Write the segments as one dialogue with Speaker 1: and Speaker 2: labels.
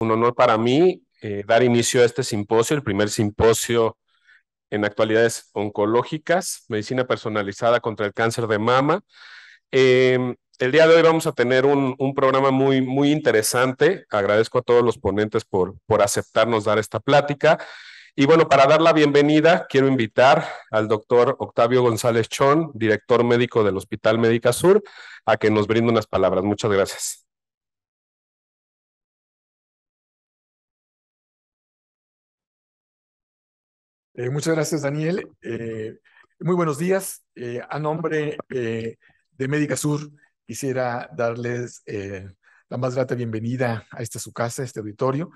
Speaker 1: un honor para mí
Speaker 2: eh,
Speaker 3: dar inicio a este simposio, el primer simposio en actualidades oncológicas, medicina personalizada contra el cáncer de mama. Em, el día de hoy vamos a tener un, programa muy, muy interesante. Agradezco a todos los ponentes por, por aceptarnos dar esta plática. Y bueno, para dar la bienvenida, quiero invitar al doctor Octavio González Chon, director médico del Hospital Médica Sur, a que nos brinde unas palabras.
Speaker 1: Muchas gracias.
Speaker 4: Eh, muchas gracias, Daniel. Eh, muy buenos días. Eh, a nombre de Médica Sur, quisiera darles la más grata bienvenida a esta su casa, a este auditorio.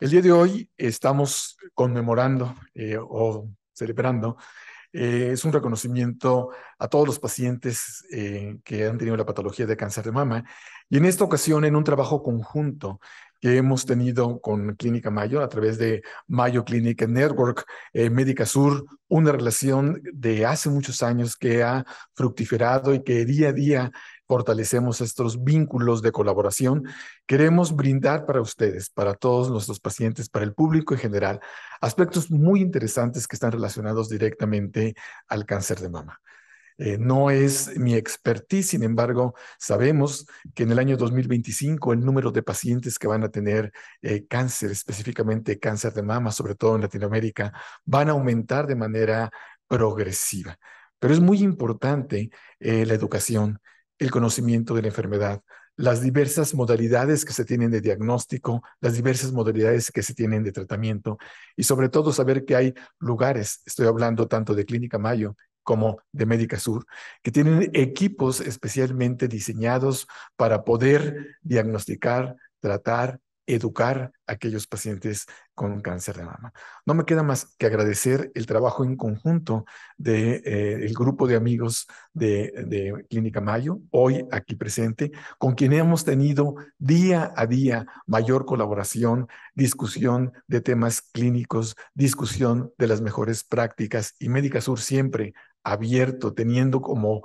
Speaker 4: El día de hoy estamos conmemorando o celebrando. es un reconocimiento a todos los pacientes que han tenido la patología de cáncer de mama. Y en esta ocasión, en un trabajo conjunto que hemos tenido con Clínica Mayo a través de Mayo Clinic Network eh, Médica Sur, una relación de hace muchos años que ha fructificado y que día a día fortalecemos estos vínculos de colaboración. Queremos brindar para ustedes, para todos nuestros pacientes, para el público en general, aspectos muy interesantes que están relacionados directamente al cáncer de mama. Eh, no es mi expertise, sin embargo, sabemos que en el año 2025 el número de pacientes que van a tener eh, cáncer, específicamente cáncer de mama, sobre todo en Latinoamérica, van a aumentar de manera progresiva. Pero es muy importante eh, la educación, el conocimiento de la enfermedad, las diversas modalidades que se tienen de diagnóstico, las diversas modalidades que se tienen de tratamiento y sobre todo saber que hay lugares, estoy hablando tanto de Clínica Mayo como de Médica Sur, que tienen equipos especialmente diseñados para poder diagnosticar, tratar, educar a aquellos pacientes con cáncer de mama. No me queda más que agradecer el trabajo en conjunto del de, eh, grupo de amigos de, de, Clínica Mayo, hoy aquí presente, con quien hemos tenido día a día mayor colaboración, discusión de temas clínicos, discusión de las mejores prácticas y Médica Sur siempre abierto, teniendo como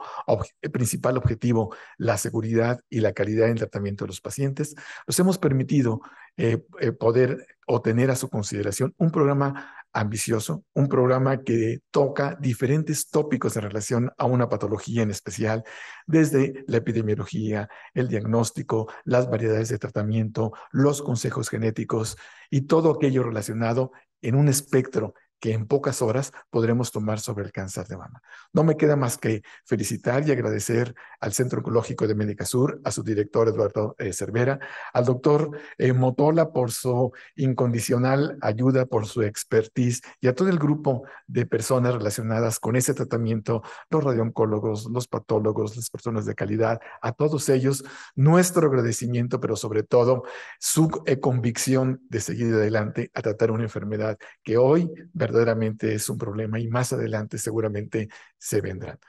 Speaker 4: principal objetivo la seguridad y la calidad en el tratamiento de los pacientes, nos hemos permitido eh, eh, poder obtener a su consideración un programa ambicioso, un programa que toca diferentes tópicos en relación a una patología en especial, desde la epidemiología, el diagnóstico, las variedades de tratamiento, los consejos genéticos y todo aquello relacionado en un espectro que en pocas horas podremos tomar sobre el cáncer de mama. No me queda más que felicitar y agradecer al Centro Oncológico de Médica Sur, a su director Eduardo eh, Cervera, al doctor eh, Motola por su incondicional ayuda, por su expertise y a todo el grupo de personas relacionadas con ese tratamiento, los radioncólogos, los patólogos, las personas de calidad, a todos ellos nuestro agradecimiento, pero sobre todo su eh, convicción de seguir adelante a tratar una enfermedad que hoy, verdaderamente es un problema y más adelante seguramente se vendrán.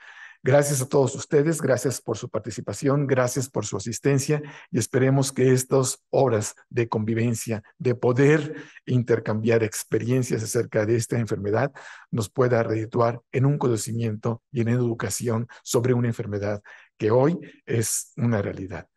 Speaker 4: Gracias a todos ustedes, gracias por su participación, gracias por su asistencia y esperemos que estas horas de convivencia, de poder intercambiar experiencias acerca de esta enfermedad, nos pueda redituar en un conocimiento y en educación sobre una enfermedad que hoy es una realidad.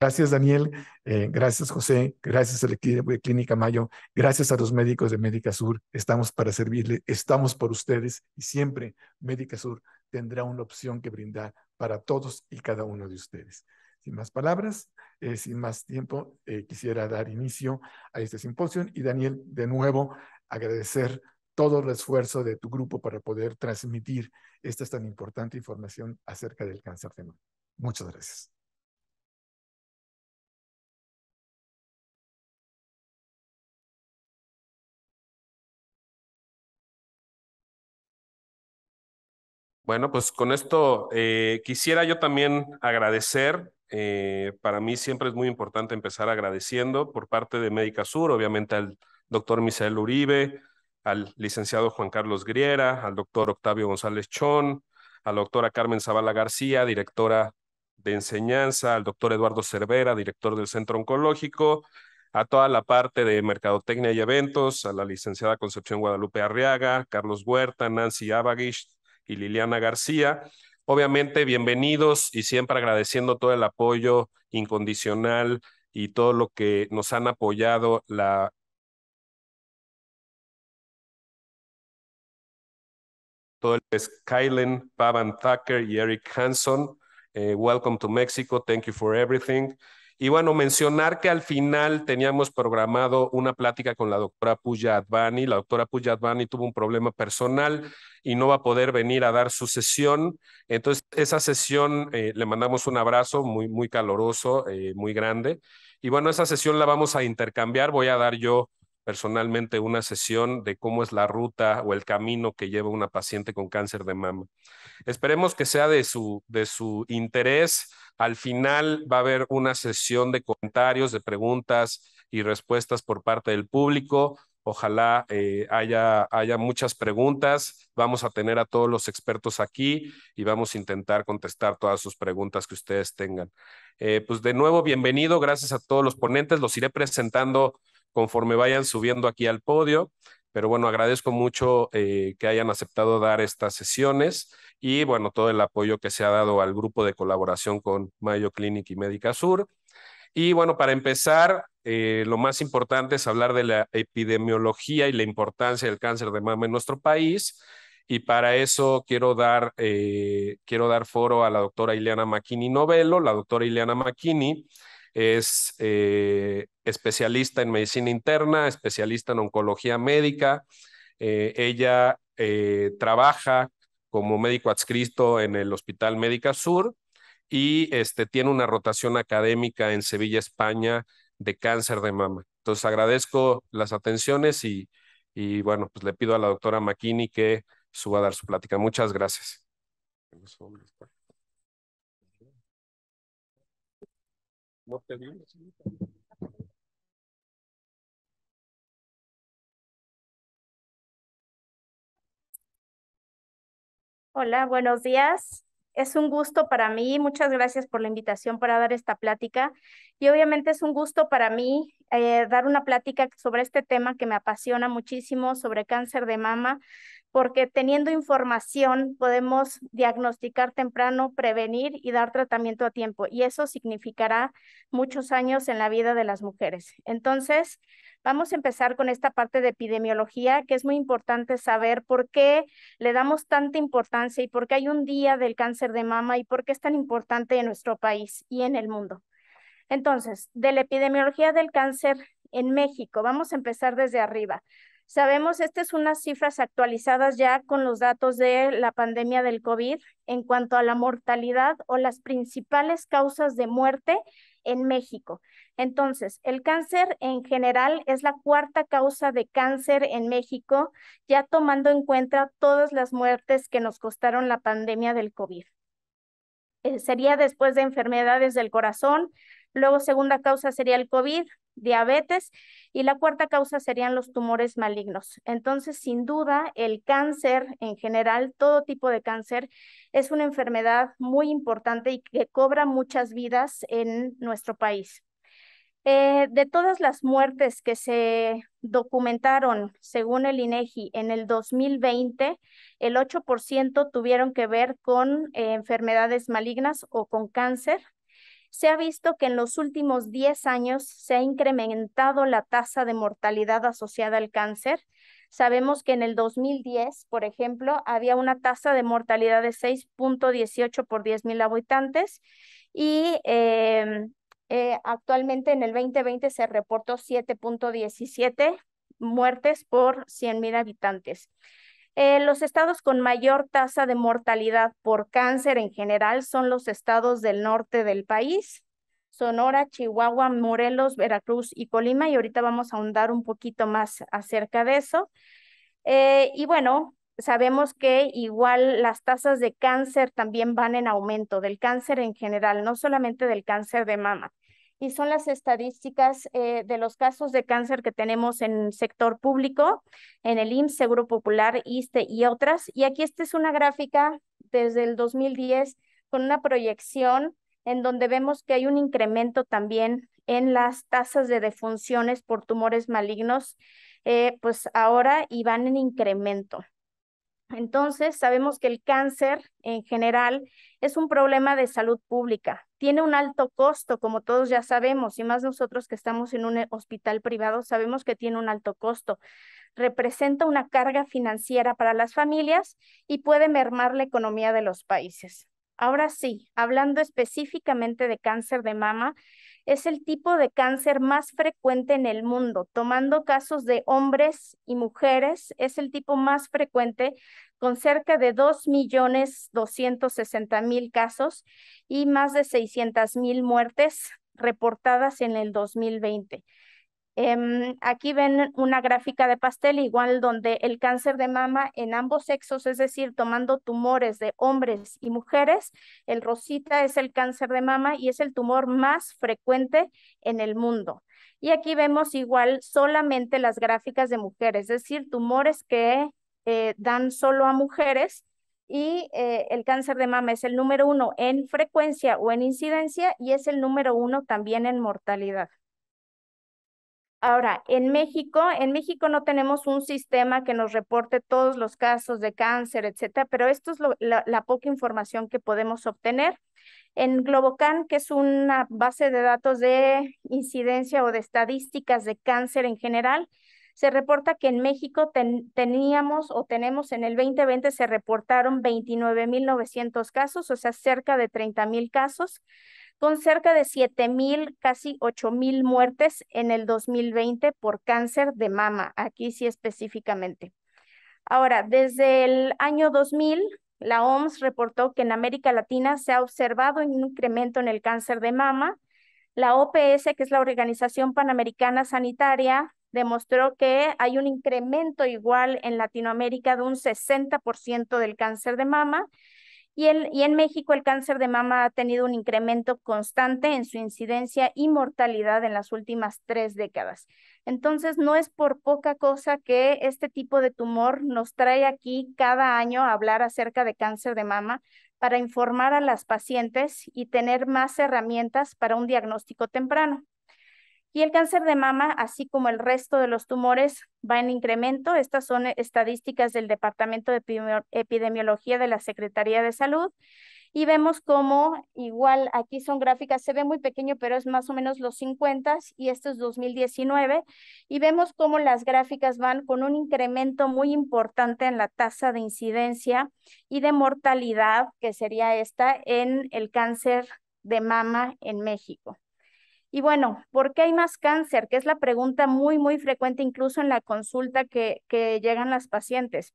Speaker 4: Gracias, Daniel. Eh, gracias, José. Gracias a la Clínica Mayo. Gracias a los médicos de Médica Sur. Estamos para servirle. Estamos por ustedes. Y siempre Médica Sur tendrá una opción que brindar para todos y cada uno de ustedes. Sin más palabras, eh, sin más tiempo, eh, quisiera dar inicio a este simposio. Y Daniel, de nuevo, agradecer todo el esfuerzo de tu grupo para poder transmitir esta tan importante información acerca del cáncer de mama. Muchas gracias.
Speaker 3: Bueno, pues con esto eh, quisiera yo también agradecer. Eh, para mí siempre es muy importante empezar agradeciendo por parte de Médica Sur, obviamente al doctor Misael Uribe, al licenciado Juan Carlos Griera, al doctor Octavio González Chón, a la doctora Carmen Zavala García, directora de enseñanza, al doctor Eduardo Cervera, director del Centro Oncológico, a toda la parte de Mercadotecnia y Eventos, a la licenciada Concepción Guadalupe Arriaga, Carlos Huerta, Nancy Abagish, Liliana García. Obviamente, bienvenidos y siempre agradeciendo todo el apoyo incondicional y todo lo que nos han apoyado la
Speaker 2: todo el Skylen,
Speaker 3: Pavan Tucker y Eric Hanson. Eh, welcome to Mexico. Thank you for everything. Y bueno, mencionar que al final teníamos programado una plática con la doctora Puya Advani. La doctora Puya Advani tuvo un problema personal y no va a poder venir a dar su sesión. Entonces, esa sesión eh, le mandamos un abrazo muy, muy caloroso, eh, muy grande. Y bueno, esa sesión la vamos a intercambiar. Voy a dar yo personalmente una sesión de cómo es la ruta o el camino que lleva una paciente con cáncer de mama. Esperemos que sea de su, de su interés. Al final va a haber una sesión de comentarios, de preguntas y respuestas por parte del público. Ojalá eh, haya, haya muchas preguntas. Vamos a tener a todos los expertos aquí y vamos a intentar contestar todas sus preguntas que ustedes tengan. Eh, pues de nuevo, bienvenido. Gracias a todos los ponentes. Los iré presentando conforme vayan subiendo aquí al podio. Pero bueno, agradezco mucho eh, que hayan aceptado dar estas sesiones y bueno, todo el apoyo que se ha dado al grupo de colaboración con Mayo Clinic y Médica Sur. Y bueno, para empezar, eh, lo más importante es hablar de la epidemiología y la importancia del cáncer de mama en nuestro país. Y para eso quiero dar, eh, quiero dar foro a la doctora Ileana Maquini Novello, La doctora Ileana Maquini es eh, especialista en medicina interna, especialista en oncología médica. Eh, ella eh, trabaja como médico adscrito en el Hospital Médica Sur y este, tiene una rotación académica en Sevilla, España, de cáncer de mama. Entonces agradezco las atenciones y, bueno, pues le pido a la doctora Makini que suba a dar su plática. Muchas gracias.
Speaker 5: Hola, buenos días. Es un gusto para mí. Muchas gracias por la invitación para dar esta plática. Y obviamente es un gusto para mí eh, dar una plática sobre este tema que me apasiona muchísimo, sobre cáncer de mama, porque teniendo información podemos diagnosticar temprano, prevenir y dar tratamiento a tiempo. Y eso significará muchos años en la vida de las mujeres. Entonces, vamos a empezar con esta parte de epidemiología, que es muy importante saber por qué le damos tanta importancia y por qué hay un día del cáncer de mama y por qué es tan importante en nuestro país y en el mundo. Entonces, de la epidemiología del cáncer en México, vamos a empezar desde arriba. Sabemos, estas son unas cifras actualizadas ya con los datos de la pandemia del COVID en cuanto a la mortalidad o las principales causas de muerte en México. Entonces, el cáncer en general es la cuarta causa de cáncer en México, ya tomando en cuenta todas las muertes que nos costaron la pandemia del COVID. Eh, sería después de enfermedades del corazón, luego segunda causa sería el COVID, diabetes y la cuarta causa serían los tumores malignos. Entonces, sin duda, el cáncer en general, todo tipo de cáncer, es una enfermedad muy importante y que cobra muchas vidas en nuestro país. Eh, de todas las muertes que se documentaron, según el INEGI, e en el 2020, el 8% tuvieron que ver con eh, enfermedades malignas o con cáncer, se ha visto que en los últimos 10 años se ha incrementado la tasa de mortalidad asociada al cáncer. Sabemos que en el 2010, por ejemplo, había una tasa de mortalidad de 6.18 por 10.000 habitantes y em, eh, actualmente en el 2020 se reportó 7.17 muertes por 100.000 habitantes. Eh, los estados con mayor tasa de mortalidad por cáncer en general son los estados del norte del país, Sonora, Chihuahua, Morelos, Veracruz y Colima, y ahorita vamos a ahondar un poquito más acerca de eso. Eh, y bueno, sabemos que igual las tasas de cáncer también van en aumento, del cáncer en general, no solamente del cáncer de mama y son las estadísticas eh, de los casos de cáncer que tenemos en el sector público, en el IMSS, Seguro Popular, ISTE y otras. Y aquí esta es una gráfica desde el 2010 con una proyección en donde vemos que hay un incremento también en las tasas de defunciones por tumores malignos, eh, pues ahora y van en incremento. Entonces, sabemos que el cáncer en general es un problema de salud pública. Tiene un alto costo, como todos ya sabemos, y más nosotros que estamos en un eh, hospital privado, sabemos que tiene un alto costo. Representa una carga financiera para las familias y puede mermar la economía de los países. Ahora sí, hablando específicamente de cáncer de mama, es el tipo de cáncer más frecuente en el mundo. Tomando casos de hombres y mujeres, es el tipo más frecuente con cerca de 2.260.000 casos y más de 600.000 muertes reportadas en el 2020. Em, aquí ven una gráfica de pastel igual donde el cáncer de mama en ambos sexos, es decir, tomando tumores de hombres y mujeres, el rosita es el cáncer de mama y es el tumor más frecuente en el mundo. Y aquí vemos igual solamente las gráficas de mujeres, es decir, tumores que eh, dan solo a mujeres y eh, el cáncer de mama es el número uno en frecuencia o en incidencia y es el número uno también en mortalidad. Ahora, en México, en México no tenemos un sistema que nos reporte todos los casos de cáncer, etcétera, pero esto es la, poca información que podemos obtener. En Globocan, que es una base de datos de incidencia o de estadísticas de cáncer en general, se reporta que en México teníamos o tenemos en el 2020 se reportaron 29.900 casos, o sea, cerca de 30.000 casos con cerca de 7.000, mil, casi 8 mil muertes en el 2020 por cáncer de mama, aquí sí específicamente. Ahora, desde el año 2000, la OMS reportó que en América Latina se ha observado un incremento en el cáncer de mama. La OPS, que es la Organización Panamericana Sanitaria, demostró que hay un incremento igual en Latinoamérica de un 60% del cáncer de mama y, el, en México el cáncer de mama ha tenido un incremento constante en su incidencia y mortalidad en las últimas tres décadas. Entonces, no es por poca cosa que este tipo de tumor nos trae aquí cada año a hablar acerca de cáncer de mama para informar a las pacientes y tener más herramientas para un diagnóstico temprano. Y el cáncer de mama, así como el resto de los tumores, va en incremento. Estas son estadísticas del Departamento de Epidemiología de la Secretaría de Salud. Y vemos cómo, igual aquí son gráficas, se ve muy pequeño, pero es más o menos los 50 y esto es 2019. Y vemos cómo las gráficas van con un incremento muy importante en la tasa de incidencia y de mortalidad, que sería esta, en el cáncer de mama en México. Y bueno, ¿por qué hay más cáncer? Que es la pregunta muy, muy frecuente incluso en la consulta que, llegan las pacientes.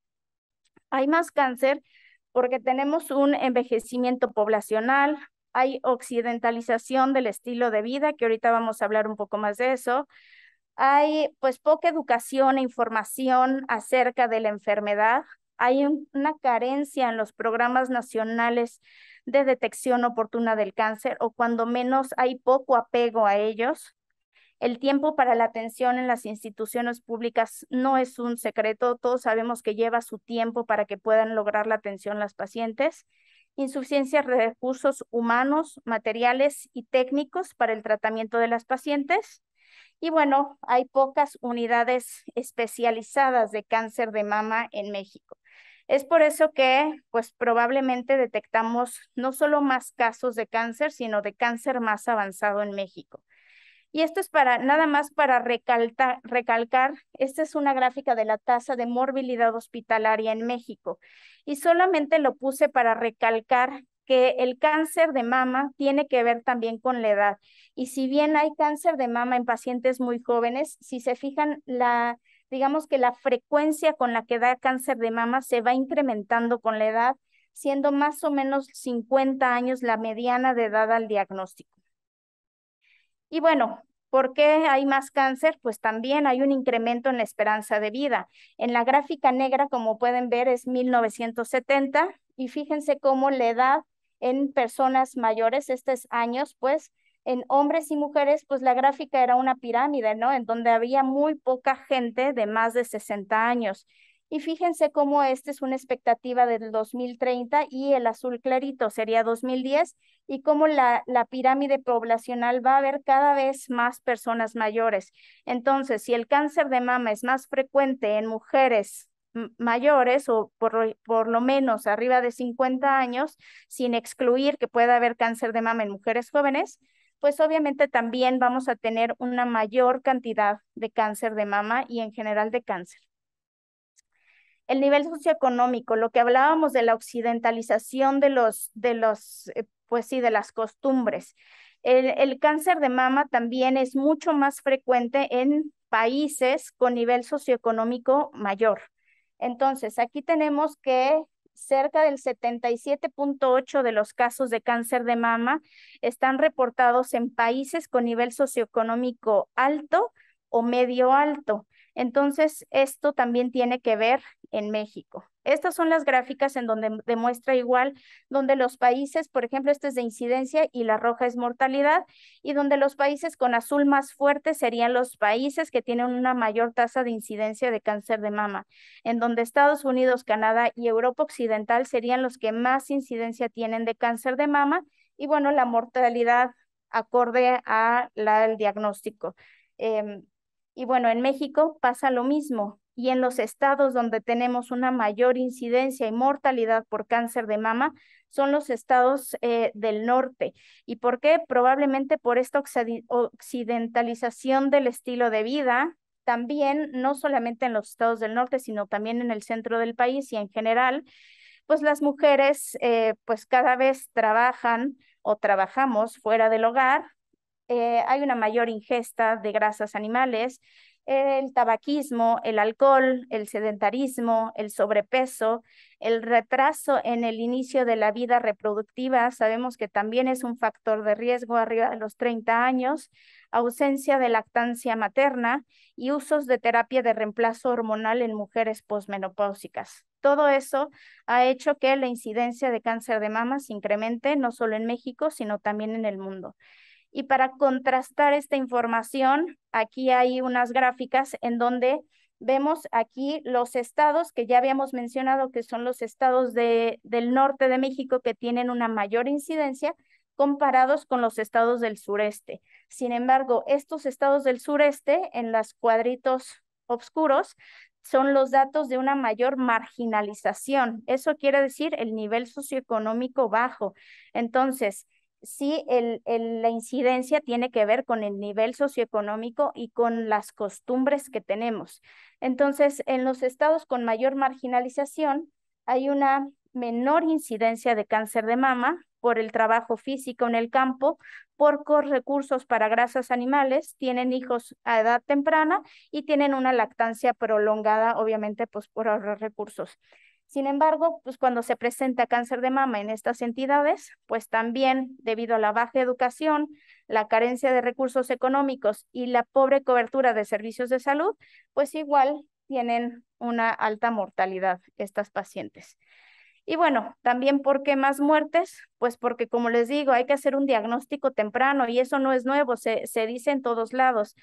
Speaker 5: Hay más cáncer porque tenemos un envejecimiento poblacional, hay occidentalización del estilo de vida, que ahorita vamos a hablar un poco más de eso. Hay pues poca educación e información acerca de la enfermedad, hay una carencia en los programas nacionales de detección oportuna del cáncer o cuando menos hay poco apego a ellos. El tiempo para la atención en las instituciones públicas no es un secreto, todos sabemos que lleva su tiempo para que puedan lograr la atención las pacientes. Insuficiencia de recursos humanos, materiales y técnicos para el tratamiento de las pacientes y bueno, hay pocas unidades especializadas de cáncer de mama en México. Es por eso que, pues probablemente detectamos no solo más casos de cáncer, sino de cáncer más avanzado en México. Y esto es para, nada más para recalcar, esta es una gráfica de la tasa de morbilidad hospitalaria en México. Y solamente lo puse para recalcar que el cáncer de mama tiene que ver también con la edad. Y si bien hay cáncer de mama en pacientes muy jóvenes, si se fijan, la, digamos que la frecuencia con la que da cáncer de mama se va incrementando con la edad, siendo más o menos 50 años la mediana de edad al diagnóstico. Y bueno, ¿Por qué hay más cáncer? Pues también hay un incremento en la esperanza de vida. En la gráfica negra, como pueden ver, es 1970 y fíjense cómo la edad en personas mayores, estos años, pues en hombres y mujeres, pues la gráfica era una pirámide, ¿no? En donde había muy poca gente de más de 60 años. Y fíjense cómo esta es una expectativa del 2030 y el azul clarito sería 2010 y cómo la, la pirámide poblacional va a haber cada vez más personas mayores. Entonces, si el cáncer de mama es más frecuente en mujeres mayores o por, lo menos arriba de 50 años, sin excluir que pueda haber cáncer de mama en mujeres jóvenes, pues obviamente también vamos a tener una mayor cantidad de cáncer de mama y en general de cáncer. El nivel socioeconómico, lo que hablábamos de la occidentalización de los, de los, eh, pues sí, de las costumbres. el cáncer de mama también es mucho más frecuente en países con nivel socioeconómico mayor. Entonces, aquí tenemos que cerca del 77.8 de los casos de cáncer de mama están reportados en países con nivel socioeconómico alto o medio alto. Entonces, esto también tiene que ver en México. Estas son las gráficas en donde demuestra igual, donde los países, por ejemplo, este es de incidencia y la roja es mortalidad, y donde los países con azul más fuerte serían los países que tienen una mayor tasa de incidencia de cáncer de mama, en donde Estados Unidos, Canadá y Europa Occidental serían los que más incidencia tienen de cáncer de mama, y bueno, la mortalidad acorde a al diagnóstico. Em, y bueno, en México pasa lo mismo y en los estados donde tenemos una mayor incidencia y mortalidad por cáncer de mama son los estados eh, del norte. ¿Y por qué? Probablemente por esta occidentalización del estilo de vida, también no solamente en los estados del norte, sino también en el centro del país y en general, pues las mujeres eh, pues cada vez trabajan o trabajamos fuera del hogar, eh, hay una mayor ingesta de grasas animales, el tabaquismo, el alcohol, el sedentarismo, el sobrepeso, el retraso en el inicio de la vida reproductiva, sabemos que también es un factor de riesgo arriba de los 30 años, ausencia de lactancia materna y usos de terapia de reemplazo hormonal en mujeres posmenopáusicas. Todo eso ha hecho que la incidencia de cáncer de mama se incremente no solo en México, sino también en el mundo. Y para contrastar esta información, aquí hay unas gráficas en donde vemos aquí los estados que ya habíamos mencionado, que son los estados de, del norte de México que tienen una mayor incidencia comparados con los estados del sureste. Sin embargo, estos estados del sureste, en los cuadritos oscuros, son los datos de una mayor marginalización. Eso quiere decir el nivel socioeconómico bajo. Entonces, sí la incidencia tiene que ver con el nivel socioeconómico y con las costumbres que tenemos. Entonces, en los estados con mayor marginalización hay una menor incidencia de cáncer de mama por el trabajo físico en el campo, por recursos para grasas animales, tienen hijos a edad temprana y tienen una lactancia prolongada, obviamente, pues por ahorrar recursos. Sin embargo, pues cuando se presenta cáncer de mama en estas entidades, pues también debido a la baja educación, la carencia de recursos económicos y la pobre cobertura de servicios de salud, pues igual tienen una alta mortalidad estas pacientes. Y bueno, también ¿por qué más muertes? Pues porque, como les digo, hay que hacer un diagnóstico temprano y eso no es nuevo, se, se dice en todos lados.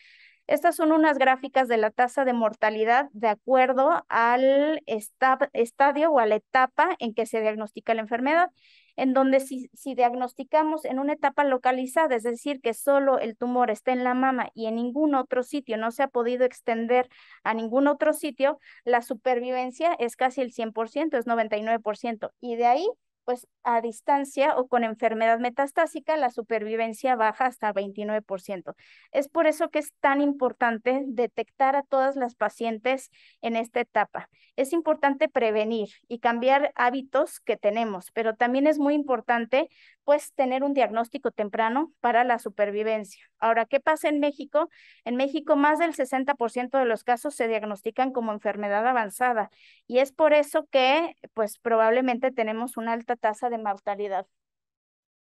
Speaker 5: Estas son unas gráficas de la tasa de mortalidad de acuerdo al estadio o a la etapa en que se diagnostica la enfermedad, en donde si, diagnosticamos en una etapa localizada, es decir, que solo el tumor está en la mama y en ningún otro sitio no se ha podido extender a ningún otro sitio, la supervivencia es casi el 100%, es 99%. Y de ahí pues a distancia o con enfermedad metastásica, la supervivencia baja hasta 29%. Es por eso que es tan importante detectar a todas las pacientes en esta etapa. Es importante prevenir y cambiar hábitos que tenemos, pero también es muy importante pues tener un diagnóstico temprano para la supervivencia. Ahora, ¿qué pasa en México? En México más del 60% de los casos se diagnostican como enfermedad avanzada y es por eso que pues probablemente tenemos una alta tasa de mortalidad.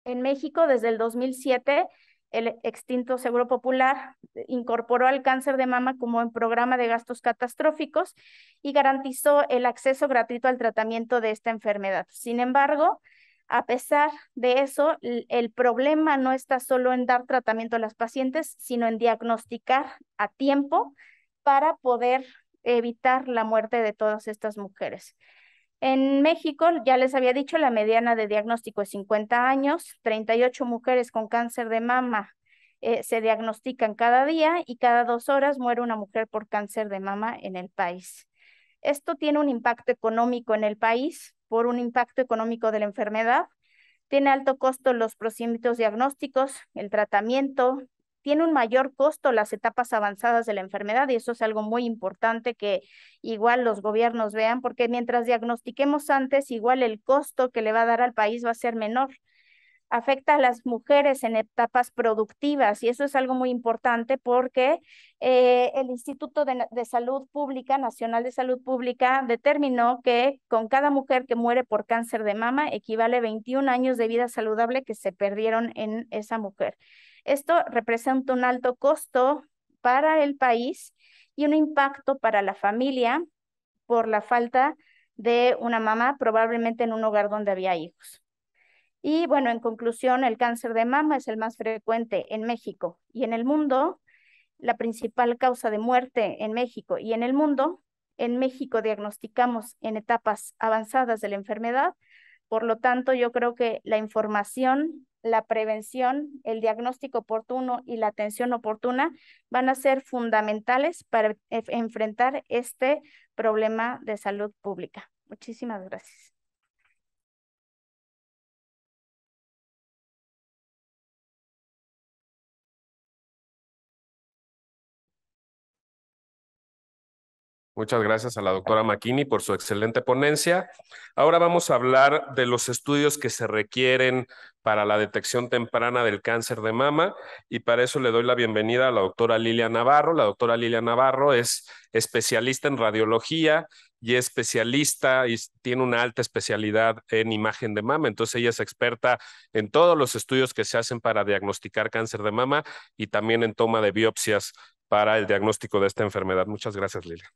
Speaker 5: En México desde el 2007 el extinto Seguro Popular incorporó al cáncer de mama como un programa de gastos catastróficos y garantizó el acceso gratuito al tratamiento de esta enfermedad. Sin embargo, a pesar de eso, el problema no está solo en dar tratamiento a las pacientes, sino en diagnosticar a tiempo para poder evitar la muerte de todas estas mujeres. En México, ya les había dicho, la mediana de diagnóstico es 50 años, 38 mujeres con cáncer de mama eh, se diagnostican cada día y cada dos horas muere una mujer por cáncer de mama en el país. Esto tiene un impacto económico en el país por un impacto económico de la enfermedad. Tiene alto costo los procedimientos diagnósticos, el tratamiento, tiene un mayor costo las etapas avanzadas de la enfermedad y eso es algo muy importante que igual los gobiernos vean porque mientras diagnostiquemos antes, igual el costo que le va a dar al país va a ser menor afecta a las mujeres en etapas productivas y eso es algo muy importante porque eh, el Instituto de, de, Salud Pública, Nacional de Salud Pública, determinó que con cada mujer que muere por cáncer de mama equivale 21 años de vida saludable que se perdieron en esa mujer. Esto representa un alto costo para el país y un impacto para la familia por la falta de una mamá probablemente en un hogar donde había hijos. Y bueno, en conclusión, el cáncer de mama es el más frecuente en México y en el mundo, la principal causa de muerte en México y en el mundo. En México diagnosticamos en etapas avanzadas de la enfermedad, por lo tanto, yo creo que la información, la prevención, el diagnóstico oportuno y la atención oportuna van a ser fundamentales para enfrentar este problema de salud pública. Muchísimas gracias.
Speaker 1: Muchas gracias a
Speaker 2: la
Speaker 3: doctora McKinney por su excelente ponencia. Ahora vamos a hablar de los estudios que se requieren para la detección temprana del cáncer de mama y para eso le doy la bienvenida a la doctora Lilia Navarro. La doctora Lilia Navarro es especialista en radiología y especialista y tiene una alta especialidad en imagen de mama. Entonces ella es experta en todos los estudios que se hacen para diagnosticar cáncer de mama y también en toma de biopsias para el diagnóstico de esta enfermedad. Muchas gracias, Lilia.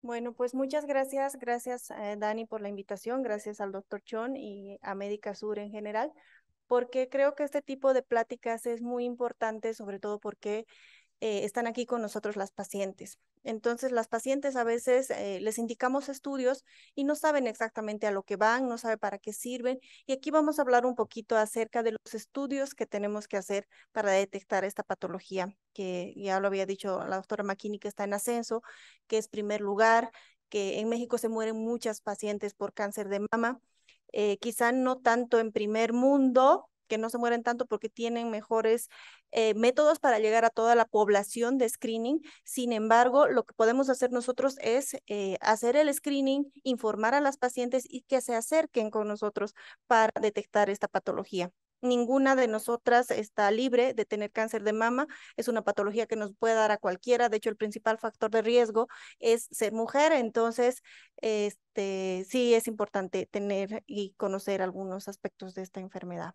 Speaker 1: Bueno, pues muchas gracias, gracias
Speaker 6: eh, Dani por la invitación, gracias al doctor Chon y a Médica Sur en general, porque creo que este tipo de pláticas es muy importante, sobre todo porque eh, están aquí con nosotros las pacientes. Entonces, las pacientes a veces eh, les indicamos estudios y no saben exactamente a lo que van, no saben para qué sirven. Y aquí vamos a hablar un poquito acerca de los estudios que tenemos que hacer para detectar esta patología, que ya lo había dicho la doctora Maquini, que está en ascenso, que es primer lugar, que en México se mueren muchas pacientes por cáncer de mama. Eh, quizá no tanto en primer mundo, que no se mueren tanto porque tienen mejores eh, métodos para llegar a toda la población de screening. Sin embargo, lo que podemos hacer nosotros es eh, hacer el screening, informar a las pacientes y que se acerquen con nosotros para detectar esta patología. Ninguna de nosotras está libre de tener cáncer de mama. Es una patología que nos puede dar a cualquiera. De hecho, el principal factor de riesgo es ser mujer. Entonces, este, sí es importante tener y conocer algunos aspectos de esta enfermedad.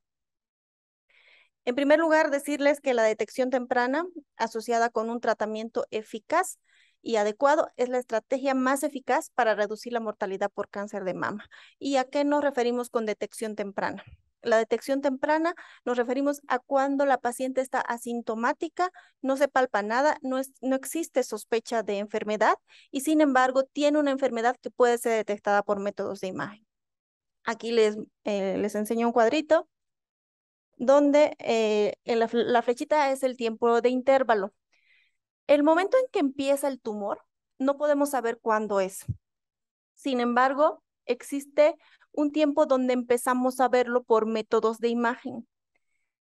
Speaker 6: En primer lugar, decirles que la detección temprana asociada con un tratamiento eficaz y adecuado es la estrategia más eficaz para reducir la mortalidad por cáncer de mama. ¿Y a qué nos referimos con detección temprana? La detección temprana nos referimos a cuando la paciente está asintomática, no se palpa nada, no, existe sospecha de enfermedad y sin embargo tiene una enfermedad que puede ser detectada por métodos de imagen. Aquí les, eh, les enseño un cuadrito donde eh, la flechita es el tiempo de intervalo. El momento en que empieza el tumor, no podemos saber cuándo es. Sin embargo, existe un tiempo donde empezamos a verlo por métodos de imagen.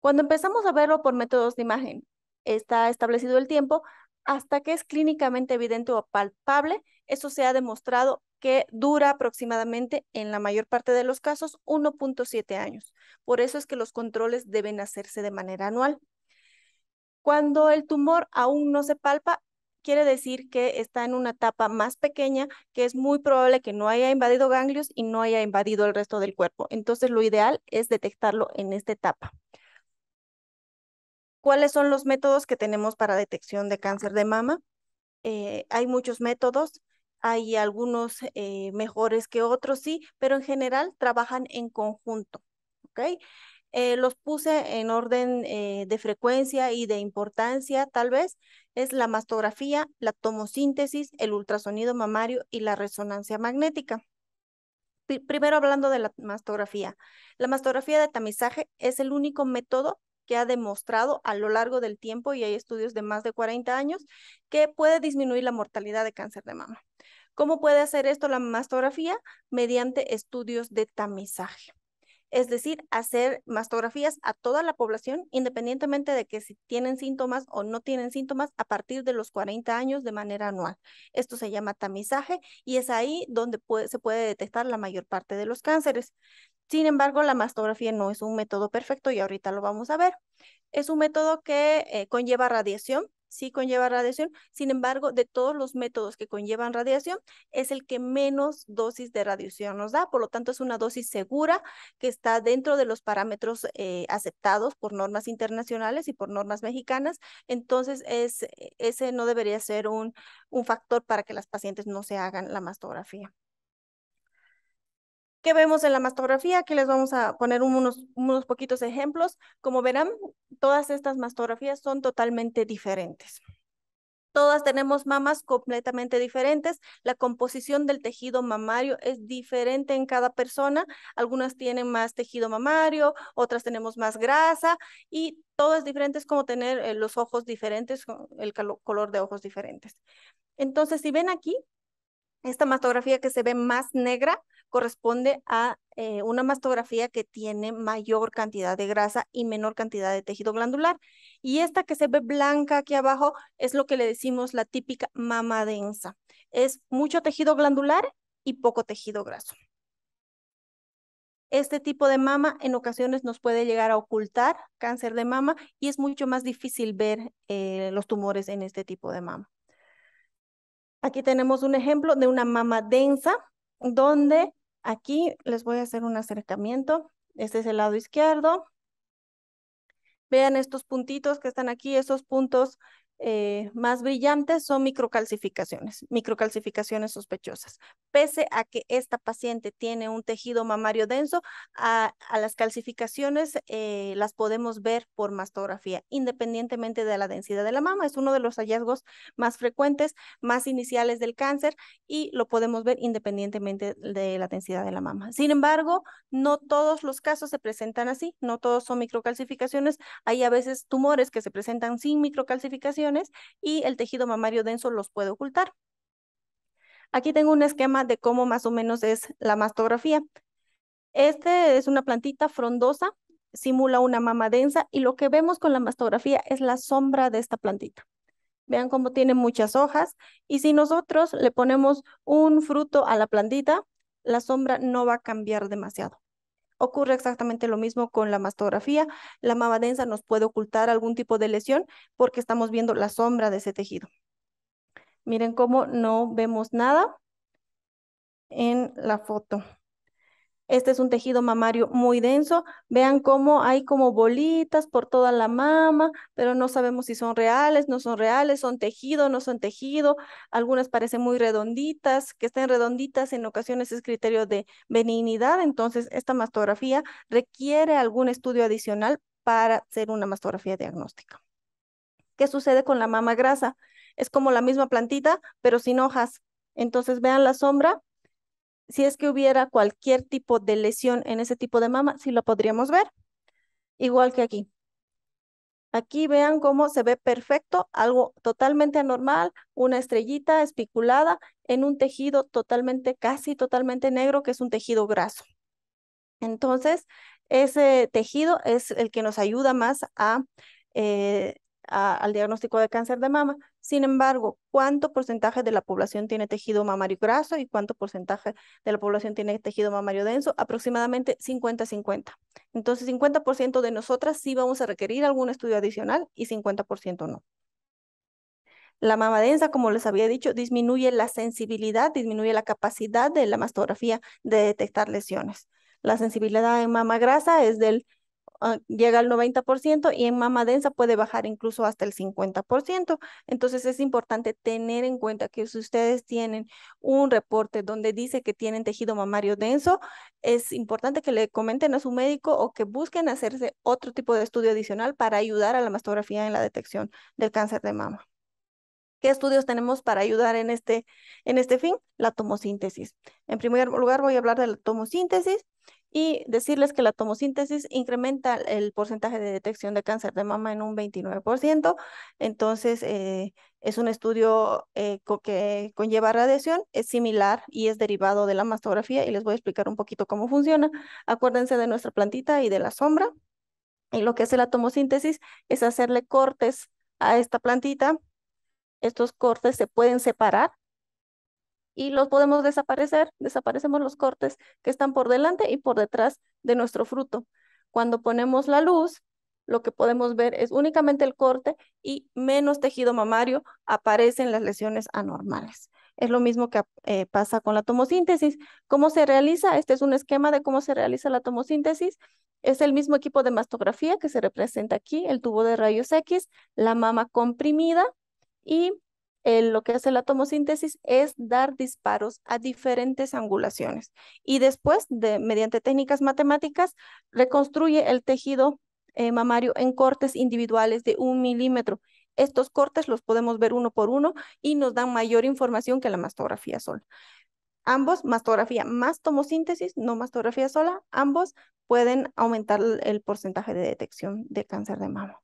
Speaker 6: Cuando empezamos a verlo por métodos de imagen, está establecido el tiempo, hasta que es clínicamente evidente o palpable. Eso se ha demostrado que dura aproximadamente, en la mayor parte de los casos, 1.7 años. Por eso es que los controles deben hacerse de manera anual. Cuando el tumor aún no se palpa, quiere decir que está en una etapa más pequeña, que es muy probable que no haya invadido ganglios y no haya invadido el resto del cuerpo. Entonces, lo ideal es detectarlo en esta etapa. ¿Cuáles son los métodos que tenemos para detección de cáncer de mama? Eh, hay muchos métodos, hay algunos eh, mejores que otros, sí, pero en general trabajan en conjunto, eh, los puse en orden de frecuencia y de importancia, tal vez, es la mastografía, la tomosíntesis, el ultrasonido mamario y la resonancia magnética primero hablando de la mastografía. La mastografía de tamizaje es el único método que ha demostrado a lo largo del tiempo, y hay estudios de más de 40 años, que puede disminuir la mortalidad de cáncer de mama. ¿Cómo puede hacer esto la mastografía? Mediante estudios de tamizaje es decir, hacer mastografías a toda la población, independientemente de que si tienen síntomas o no tienen síntomas a partir de los 40 años de manera anual. Esto se llama tamizaje y es ahí donde se puede detectar la mayor parte de los cánceres. Sin embargo, la mastografía no es un método perfecto y ahorita lo vamos a ver. Es un método que eh, conlleva radiación, sí conlleva radiación. Sin embargo, de todos los métodos que conllevan radiación, es el que menos dosis de radiación nos da. Por lo tanto, es una dosis segura que está dentro de los parámetros eh, aceptados por normas internacionales y por normas mexicanas. Entonces, e, ese no debería ser un factor para que las pacientes no se hagan la mastografía. ¿Qué vemos en la mastografía? Aquí les vamos a poner unos, poquitos ejemplos. Como verán, todas estas mastografías son totalmente diferentes. Todas tenemos mamas completamente diferentes. La composición del tejido mamario es diferente en cada persona. Algunas tienen más tejido mamario, otras tenemos más grasa y todo es diferente. Es como tener eh, los ojos diferentes, el color de ojos diferentes. Entonces, si ven aquí, esta mastografía que se ve más negra, corresponde a eh, una mastografía que tiene mayor cantidad de grasa y menor cantidad de tejido glandular. Y esta que se ve blanca aquí abajo es lo que le decimos la típica mama densa. Es mucho tejido glandular y poco tejido graso. Este tipo de mama en ocasiones nos puede llegar a ocultar cáncer de mama y es mucho más difícil ver eh, los tumores en este tipo de mama. Aquí tenemos un ejemplo de una mama densa donde Aquí les voy a hacer un acercamiento. Este es el lado izquierdo. Vean estos puntitos que están aquí, esos puntos eh, más brillantes son microcalcificaciones, microcalcificaciones sospechosas. Pese a que esta paciente tiene un tejido mamario denso, a, las calcificaciones eh, las podemos ver por mastografía, independientemente de la densidad de la mama. Es uno de los hallazgos más frecuentes, más iniciales del cáncer y lo podemos ver independientemente de la densidad de la mama. Sin embargo, no todos los casos se presentan así, no todos son microcalcificaciones. Hay a veces tumores que se presentan sin microcalcificaciones y el tejido mamario denso los puede ocultar. Aquí tengo un esquema de cómo más o menos es la mastografía. Este es una plantita frondosa, simula una mama densa y lo que vemos con la mastografía es la sombra de esta plantita. Vean cómo tiene muchas hojas y si nosotros le ponemos un fruto a la plantita, la sombra no va a cambiar demasiado. Ocurre exactamente lo mismo con la mastografía. La mama densa nos puede ocultar algún tipo de lesión porque estamos viendo la sombra de ese tejido. Miren cómo no vemos nada en la foto. Este es un tejido mamario muy denso. Vean cómo hay como bolitas por toda la mama, pero no sabemos si son reales, no son reales, son tejido, no son tejido. Algunas parecen muy redonditas, que estén redonditas en ocasiones es criterio de benignidad. Entonces, esta mastografía requiere algún estudio adicional para hacer una mastografía diagnóstica. ¿Qué sucede con la mama grasa? Es como la misma plantita, pero sin hojas. Entonces, vean la sombra, si es que hubiera cualquier tipo de lesión en ese tipo de mama, sí lo podríamos ver. Igual que aquí. Aquí vean cómo se ve perfecto, algo totalmente anormal, una estrellita espiculada en un tejido totalmente, casi totalmente negro, que es un tejido graso. Entonces, ese tejido es el que nos ayuda más a eh, al diagnóstico de cáncer de mama. Sin embargo, ¿cuánto porcentaje de la población tiene tejido mamario graso y cuánto porcentaje de la población tiene tejido mamario denso? Aproximadamente 50-50. Entonces, 50% de nosotras sí vamos a requerir algún estudio adicional y 50% no. La mama densa, como les había dicho, disminuye la sensibilidad, disminuye la capacidad de la mastografía de detectar lesiones. La sensibilidad en mama grasa es del Ah, llega al 90% y en mama densa puede bajar incluso hasta el 50%. Entonces es importante tener en cuenta que si ustedes tienen un reporte donde dice que tienen tejido mamario denso, es importante que le comenten a su médico o que busquen hacerse otro tipo de estudio adicional para ayudar a la mastografía en la detección del cáncer de mama. ¿Qué estudios tenemos para ayudar en este, en este fin? La tomosíntesis. En primer lugar, voy a hablar de la tomosíntesis y decirles que la tomosíntesis incrementa el porcentaje de detección de cáncer de mama en un 29%. Entonces, eh, es un estudio eh, que conlleva radiación, es similar y es derivado de la mastografía y les voy a explicar un poquito cómo funciona. Acuérdense de nuestra plantita y de la sombra. Y lo que hace la tomosíntesis es hacerle cortes a esta plantita. Estos cortes se pueden separar y los podemos desaparecer, desaparecemos los cortes que están por delante y por detrás de nuestro fruto. Cuando ponemos la luz, lo que podemos ver es únicamente el corte y menos tejido mamario aparecen las lesiones anormales. Es lo mismo que eh, pasa con la tomosíntesis. ¿Cómo se realiza? Este es un esquema de cómo se realiza la tomosíntesis. Es el mismo equipo de mastografía que se representa aquí, el tubo de rayos X, la mama comprimida y lo que hace la tomosíntesis es dar disparos a diferentes angulaciones y después, de, mediante técnicas matemáticas, reconstruye el tejido eh, mamario en cortes individuales de un milímetro. Estos cortes los podemos ver uno por uno y nos dan mayor información que la mastografía sola. Ambos, mastografía más tomosíntesis, no mastografía sola, ambos pueden aumentar el porcentaje de detección de cáncer de mama.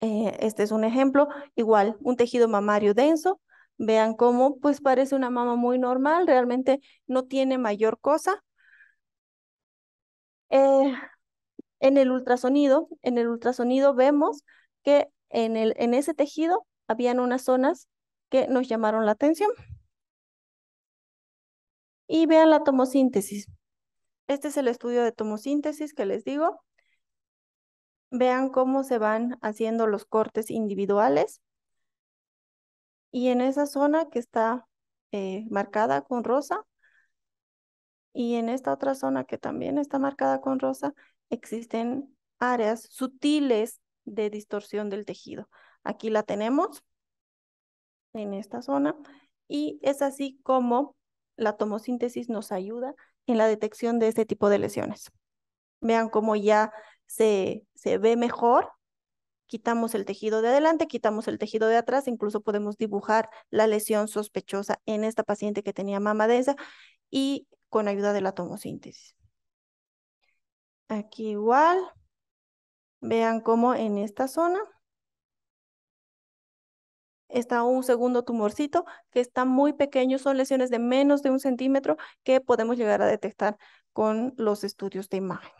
Speaker 6: Eh, este es un ejemplo, igual un tejido mamario denso, vean cómo pues parece una mama muy normal, realmente no tiene mayor cosa. Eh, en el ultrasonido, en el ultrasonido vemos que en, en ese tejido habían unas zonas que nos llamaron la atención. Y vean la tomosíntesis. Este es el estudio de tomosíntesis que les digo vean cómo se van haciendo los cortes individuales. Y en esa zona que está eh, marcada con rosa, y en esta otra zona que también está marcada con rosa, existen áreas sutiles de distorsión del tejido. Aquí la tenemos, en esta zona, y es así como la tomosíntesis nos ayuda en la detección de este tipo de lesiones. Vean cómo ya se, ve mejor, quitamos el tejido de adelante, quitamos el tejido de atrás, incluso podemos dibujar la lesión sospechosa en esta paciente que tenía mama densa y con ayuda de la tomosíntesis. Aquí igual, vean cómo en esta zona está un segundo tumorcito que está muy pequeño, son lesiones de menos de un centímetro que podemos llegar a detectar con los estudios de imagen.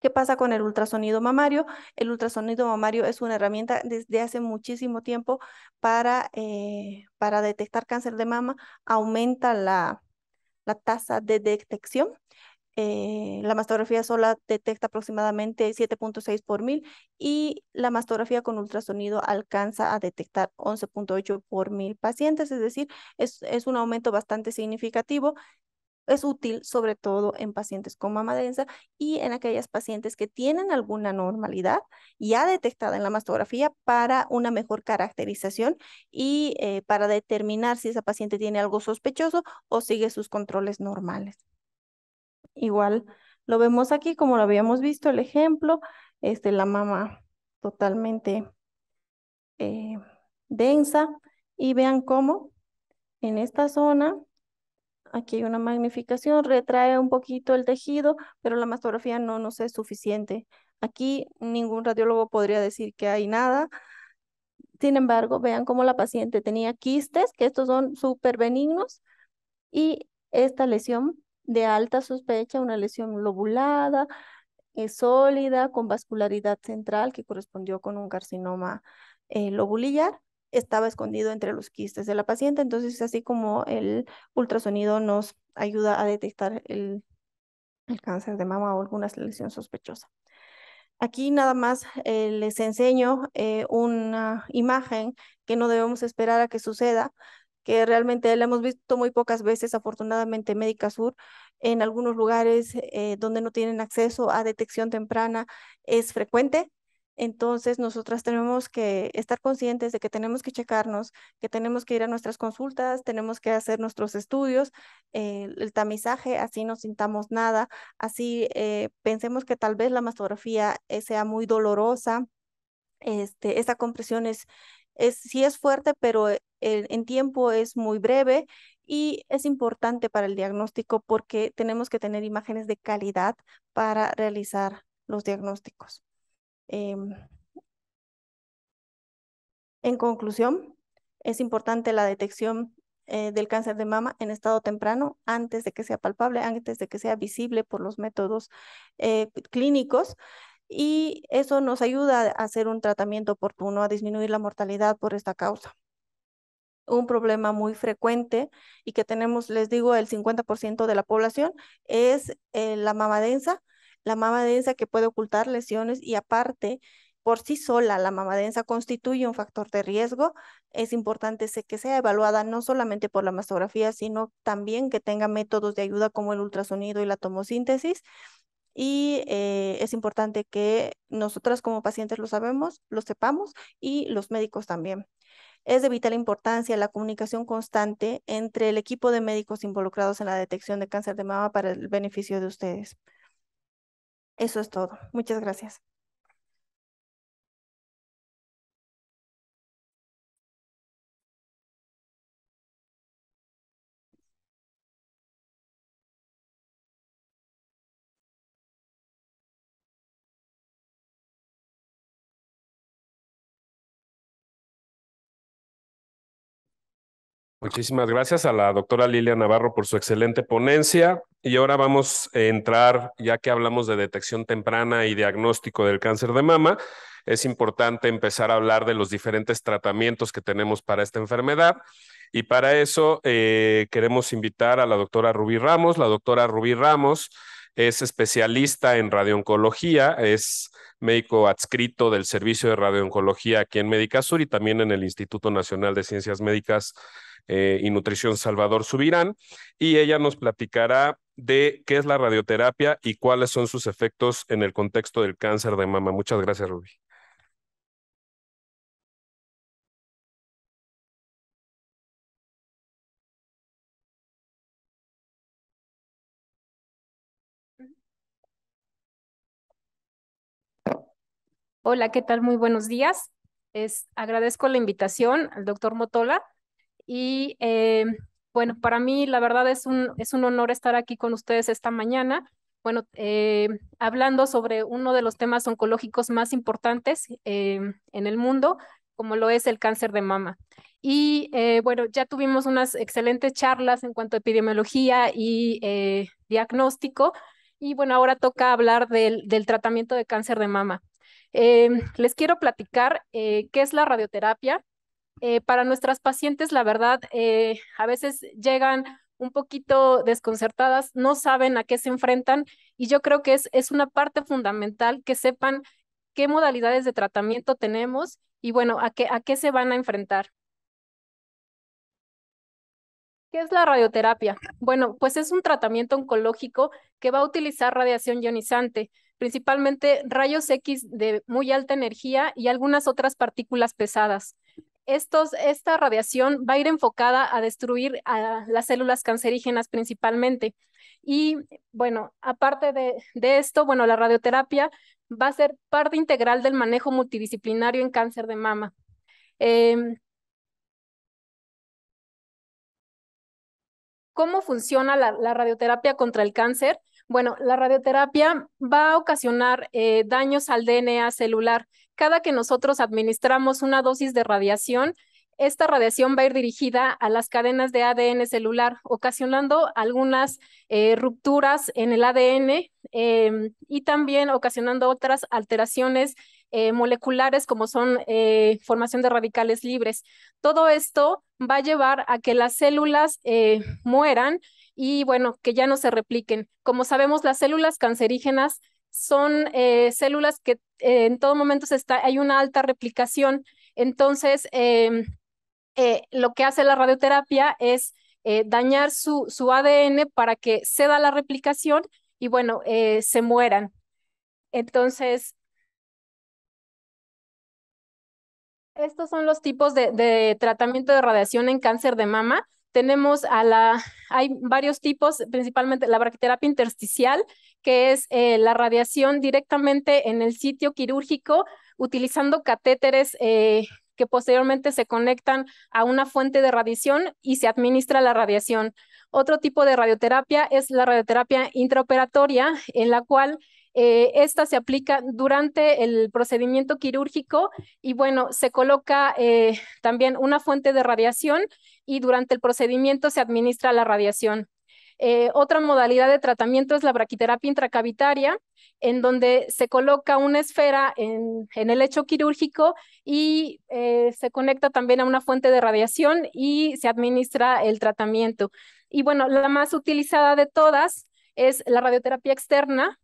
Speaker 6: ¿Qué pasa con el ultrasonido mamario? El ultrasonido mamario es una herramienta desde hace muchísimo tiempo para, eh, para detectar cáncer de mama, aumenta la, la tasa de detección. Eh, la mastografía sola detecta aproximadamente 7.6 por mil y la mastografía con ultrasonido alcanza a detectar 11.8 por mil pacientes, es decir, es, es, un aumento bastante significativo es útil sobre todo en pacientes con mama densa y en aquellas pacientes que tienen alguna normalidad ya detectada en la mastografía para una mejor caracterización y eh, para determinar si esa paciente tiene algo sospechoso o sigue sus controles normales. Igual lo vemos aquí como lo habíamos visto el ejemplo, este, la mama totalmente eh, densa y vean cómo en esta zona Aquí hay una magnificación, retrae un poquito el tejido, pero la mastografía no nos es suficiente. Aquí ningún radiólogo podría decir que hay nada. Sin embargo, vean cómo la paciente tenía quistes, que estos son súper benignos, y esta lesión de alta sospecha, una lesión lobulada, es eh, sólida, con vascularidad central, que correspondió con un carcinoma eh, lobulillar estaba escondido entre los quistes de la paciente. Entonces, así como el ultrasonido nos ayuda a detectar el, cáncer de mama o alguna lesión sospechosa. Aquí nada más eh, les enseño eh, una imagen que no debemos esperar a que suceda, que realmente la hemos visto muy pocas veces, afortunadamente Médica Sur, en algunos lugares eh, donde no tienen acceso a detección temprana es frecuente, entonces, nosotras tenemos que estar conscientes de que tenemos que checarnos, que tenemos que ir a nuestras consultas, tenemos que hacer nuestros estudios, el tamizaje, así no sintamos nada, así eh, pensemos que tal vez la mastografía eh, sea muy dolorosa, este, esta esa compresión es, sí es fuerte, pero eh, en tiempo es muy breve y es importante para el diagnóstico porque tenemos que tener imágenes de calidad para realizar los diagnósticos. Em, en conclusión, es importante la detección eh, del cáncer de mama en estado temprano, antes de que sea palpable, antes de que sea visible por los métodos eh, clínicos. Y eso nos ayuda a hacer un tratamiento oportuno, a disminuir la mortalidad por esta causa un problema muy frecuente y que tenemos, les digo, el 50% de la población es eh, la mama densa la mama densa que puede ocultar lesiones y aparte, por sí sola, la mama densa constituye un factor de riesgo. Es importante que sea evaluada no solamente por la mastografía, sino también que tenga métodos de ayuda como el ultrasonido y la tomosíntesis. Y eh, es importante que nosotras como pacientes lo sabemos, lo sepamos y los médicos también. Es de vital importancia la comunicación constante entre el equipo de médicos involucrados en la detección
Speaker 1: de cáncer de mama para el beneficio de ustedes. Eso es todo. Muchas gracias.
Speaker 3: Muchísimas gracias a la doctora Lilia Navarro por su excelente ponencia. Y ahora vamos a entrar, ya que hablamos de detección temprana y diagnóstico del cáncer de mama, es importante empezar a hablar de los diferentes tratamientos que tenemos para esta enfermedad. Y para eso eh, queremos invitar a la doctora Rubí Ramos. La doctora Rubí Ramos es especialista en radiooncología, es médico adscrito del Servicio de Radiooncología aquí en Médica Sur y también en el Instituto Nacional de Ciencias Médicas eh, y Nutrición Salvador Subirán. Y ella nos platicará de qué es la radioterapia y cuáles son sus efectos en el contexto del cáncer de mama. Muchas gracias, Rubí.
Speaker 7: Hola, ¿qué tal? Muy buenos días. Es, agradezco la invitación al doctor Motola y eh, bueno, para mí la verdad es un, es un honor estar aquí con ustedes esta mañana. Bueno, eh, hablando sobre uno de los temas oncológicos más importantes eh, en el mundo, como lo es el cáncer de mama. Y bueno, ya tuvimos unas excelentes charlas en cuanto a epidemiología y diagnóstico. Y bueno, ahora toca hablar del, del, tratamiento de cáncer de mama. Em, les quiero platicar eh, qué es la radioterapia. Eh, para nuestras pacientes, la verdad, eh, a veces llegan un poquito desconcertadas, no saben a qué se enfrentan y yo creo que es, una parte fundamental que sepan qué modalidades de tratamiento tenemos y bueno, a qué, a qué se van a enfrentar. ¿Qué es la radioterapia? Bueno, pues es un tratamiento oncológico que va a utilizar radiación ionizante principalmente rayos X de muy alta energía y algunas otras partículas pesadas. esta radiación va a ir enfocada a destruir a las células cancerígenas principalmente. Y bueno, aparte de, esto, bueno, la radioterapia va a ser parte integral del manejo multidisciplinario en cáncer de mama. Em, ¿Cómo funciona la radioterapia contra el cáncer? Bueno, la radioterapia va a ocasionar eh, daños al DNA celular. Cada que nosotros administramos una dosis de radiación, esta radiación va a ir dirigida a las cadenas de ADN celular, ocasionando algunas eh, rupturas en el ADN em, y también ocasionando otras alteraciones eh, moleculares como son formación de radicales libres. Todo esto va a llevar a que las células mueran y bueno, que ya no se repliquen. Como sabemos, las células cancerígenas son eh, células que eh, en todo momento está, hay una alta replicación. Entonces, em, eh, lo que hace la radioterapia es dañar su, ADN para que ceda la replicación y bueno, se mueran. Entonces, estos son los tipos de, de tratamiento de radiación en cáncer de mama. Tenemos a la, hay varios tipos, principalmente la braquiterapia intersticial, que es eh, la radiación directamente en el sitio quirúrgico utilizando catéteres eh, que posteriormente se conectan a una fuente de radiación y se administra la radiación. Otro tipo de radioterapia es la radioterapia intraoperatoria, en la cual eh, esta se aplica durante el procedimiento quirúrgico y bueno, se coloca también una fuente de radiación y durante el procedimiento se administra la radiación. Eh, otra modalidad de tratamiento es la braquiterapia intracavitaria, en donde se coloca una esfera en, el lecho quirúrgico y eh, se conecta también a una fuente de radiación y se administra el tratamiento. Y bueno, la más utilizada de todas es la radioterapia externa,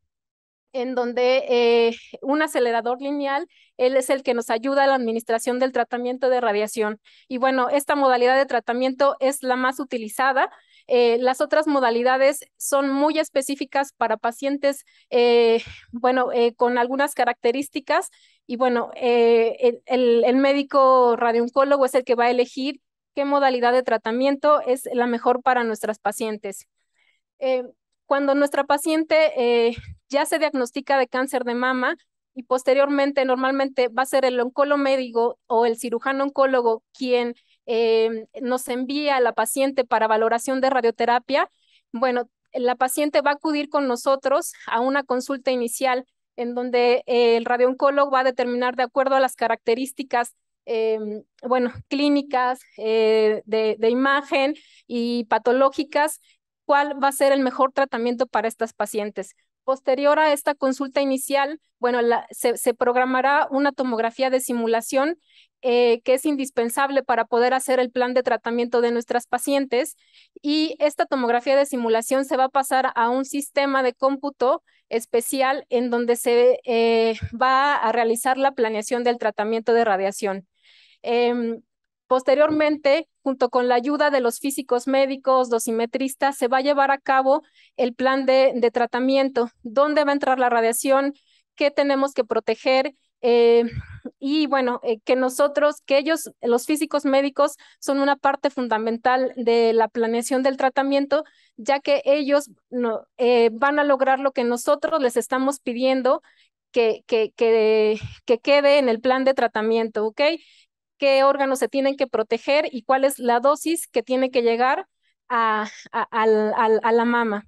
Speaker 7: en donde eh, un acelerador lineal, él es el que nos ayuda a la administración del tratamiento de radiación. Y bueno, esta modalidad de tratamiento es la más utilizada. Eh, las otras modalidades son muy específicas para pacientes, eh, bueno, con algunas características. Y bueno, el, médico radiooncólogo es el que va a elegir qué modalidad de tratamiento es la mejor para nuestras pacientes. cuando nuestra paciente ya se diagnostica de cáncer de mama y posteriormente normalmente va a ser el oncólogo médico o el cirujano oncólogo quien em, nos envía a la paciente para valoración de radioterapia. Bueno, la paciente va a acudir con nosotros a una consulta inicial en donde el radiooncólogo va a determinar de acuerdo a las características em, bueno, clínicas eh, de, de, imagen y patológicas, cuál va a ser el mejor tratamiento para estas pacientes. Posterior a esta consulta inicial, bueno, se, programará una tomografía de simulación eh, que es indispensable para poder hacer el plan de tratamiento de nuestras pacientes y esta tomografía de simulación se va a pasar a un sistema de cómputo especial en donde se eh, va a realizar la planeación del tratamiento de radiación. Em, Posteriormente, junto con la ayuda de los físicos médicos, dosimetristas, se va a llevar a cabo el plan de, tratamiento, dónde va a entrar la radiación, qué tenemos que proteger, eh, y bueno, eh, que nosotros, que ellos, los físicos médicos, son una parte fundamental de la planeación del tratamiento, ya que ellos eh, van a lograr lo que nosotros les estamos pidiendo que, que quede en el plan de tratamiento, ¿ok? qué órganos se tienen que proteger y cuál es la dosis que tiene que llegar a, la mama.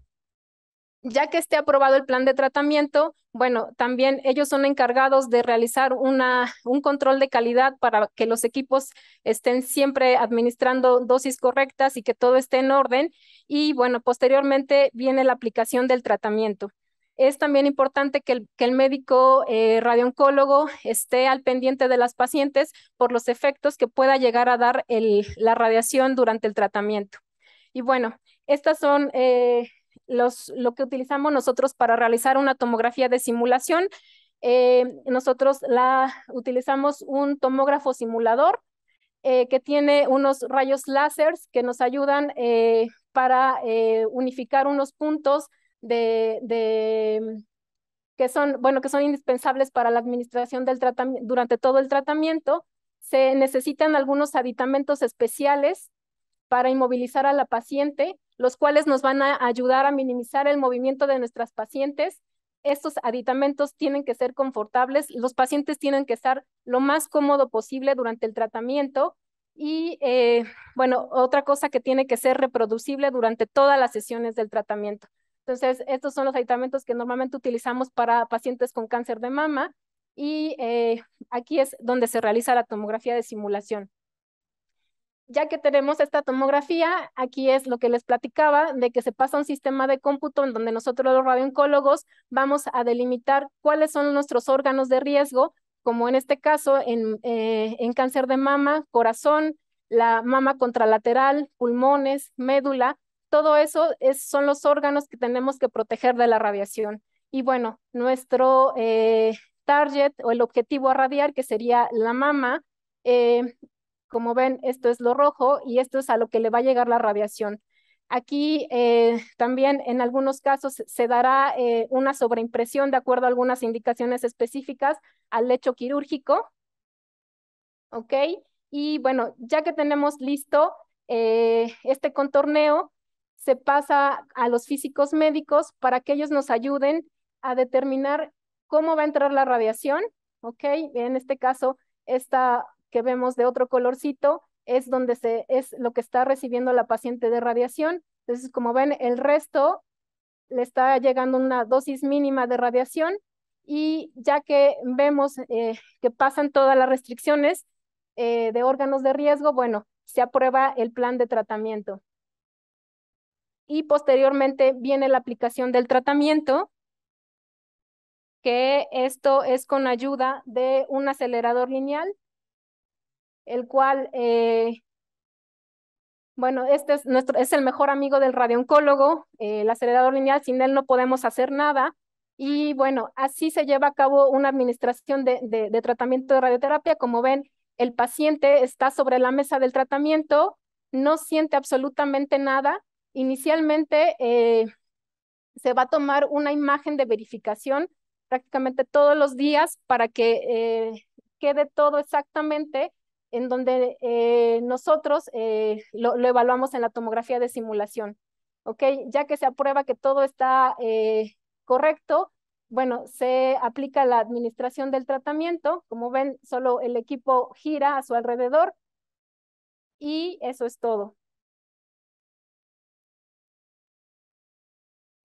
Speaker 7: Ya que esté aprobado el plan de tratamiento, bueno, también ellos son encargados de realizar un control de calidad para que los equipos estén siempre administrando dosis correctas y que todo esté en orden. Y bueno, posteriormente viene la aplicación del tratamiento es también importante que el, médico eh, radiooncólogo esté al pendiente de las pacientes por los efectos que pueda llegar a dar la radiación durante el tratamiento. Y bueno, estas son eh, los, lo que utilizamos nosotros para realizar una tomografía de simulación. Eh, nosotros la utilizamos un tomógrafo simulador eh, que tiene unos rayos láseres que nos ayudan para unificar unos puntos de, que son, bueno, que son indispensables para la administración del tratamiento durante todo el tratamiento. Se necesitan algunos aditamentos especiales para inmovilizar a la paciente, los cuales nos van a ayudar a minimizar el movimiento de nuestras pacientes. Estos aditamentos tienen que ser confortables, los pacientes tienen que estar lo más cómodo posible durante el tratamiento y, eh, bueno, otra cosa que tiene que ser reproducible durante todas las sesiones del tratamiento. Entonces, estos son los aditamentos que normalmente utilizamos para pacientes con cáncer de mama y eh, aquí es donde se realiza la tomografía de simulación. Ya que tenemos esta tomografía, aquí es lo que les platicaba, de que se pasa un sistema de cómputo en donde nosotros los radiooncólogos vamos a delimitar cuáles son nuestros órganos de riesgo, como en este caso en, eh, en cáncer de mama, corazón, la mama contralateral, pulmones, médula, todo eso son los órganos que tenemos que proteger de la radiación. Y bueno, nuestro eh, target o el objetivo a radiar, que sería la mama, eh, como ven, esto es lo rojo y esto es a lo que le va a llegar la radiación. Aquí eh, también en algunos casos se dará una sobreimpresión de acuerdo a algunas indicaciones específicas al lecho quirúrgico. ¿Ok? Y bueno, ya que tenemos listo este contorneo, se pasa a los físicos médicos para que ellos nos ayuden a determinar cómo va a entrar la radiación, ¿ok? En este caso, esta que vemos de otro colorcito es donde se es lo que está recibiendo la paciente de radiación. Entonces, como ven, el resto le está llegando una dosis mínima de radiación y ya que vemos eh, que pasan todas las restricciones eh, de órganos de riesgo, bueno, se aprueba el plan de tratamiento y posteriormente viene la aplicación del tratamiento, que esto es con ayuda de un acelerador lineal, el cual, eh, bueno, este es, nuestro, es el mejor amigo del radiooncólogo, eh, el acelerador lineal, sin él no podemos hacer nada. Y bueno, así se lleva a cabo una administración de tratamiento de radioterapia. Como ven, el paciente está sobre la mesa del tratamiento, no siente absolutamente nada, Inicialmente eh, se va a tomar una imagen de verificación prácticamente todos los días para que eh, quede todo exactamente en donde eh, nosotros lo, evaluamos en la tomografía de simulación. ¿okay? Ya que se aprueba que todo está correcto, bueno, se aplica la administración del tratamiento. Como ven, solo el equipo gira a su alrededor y eso es todo.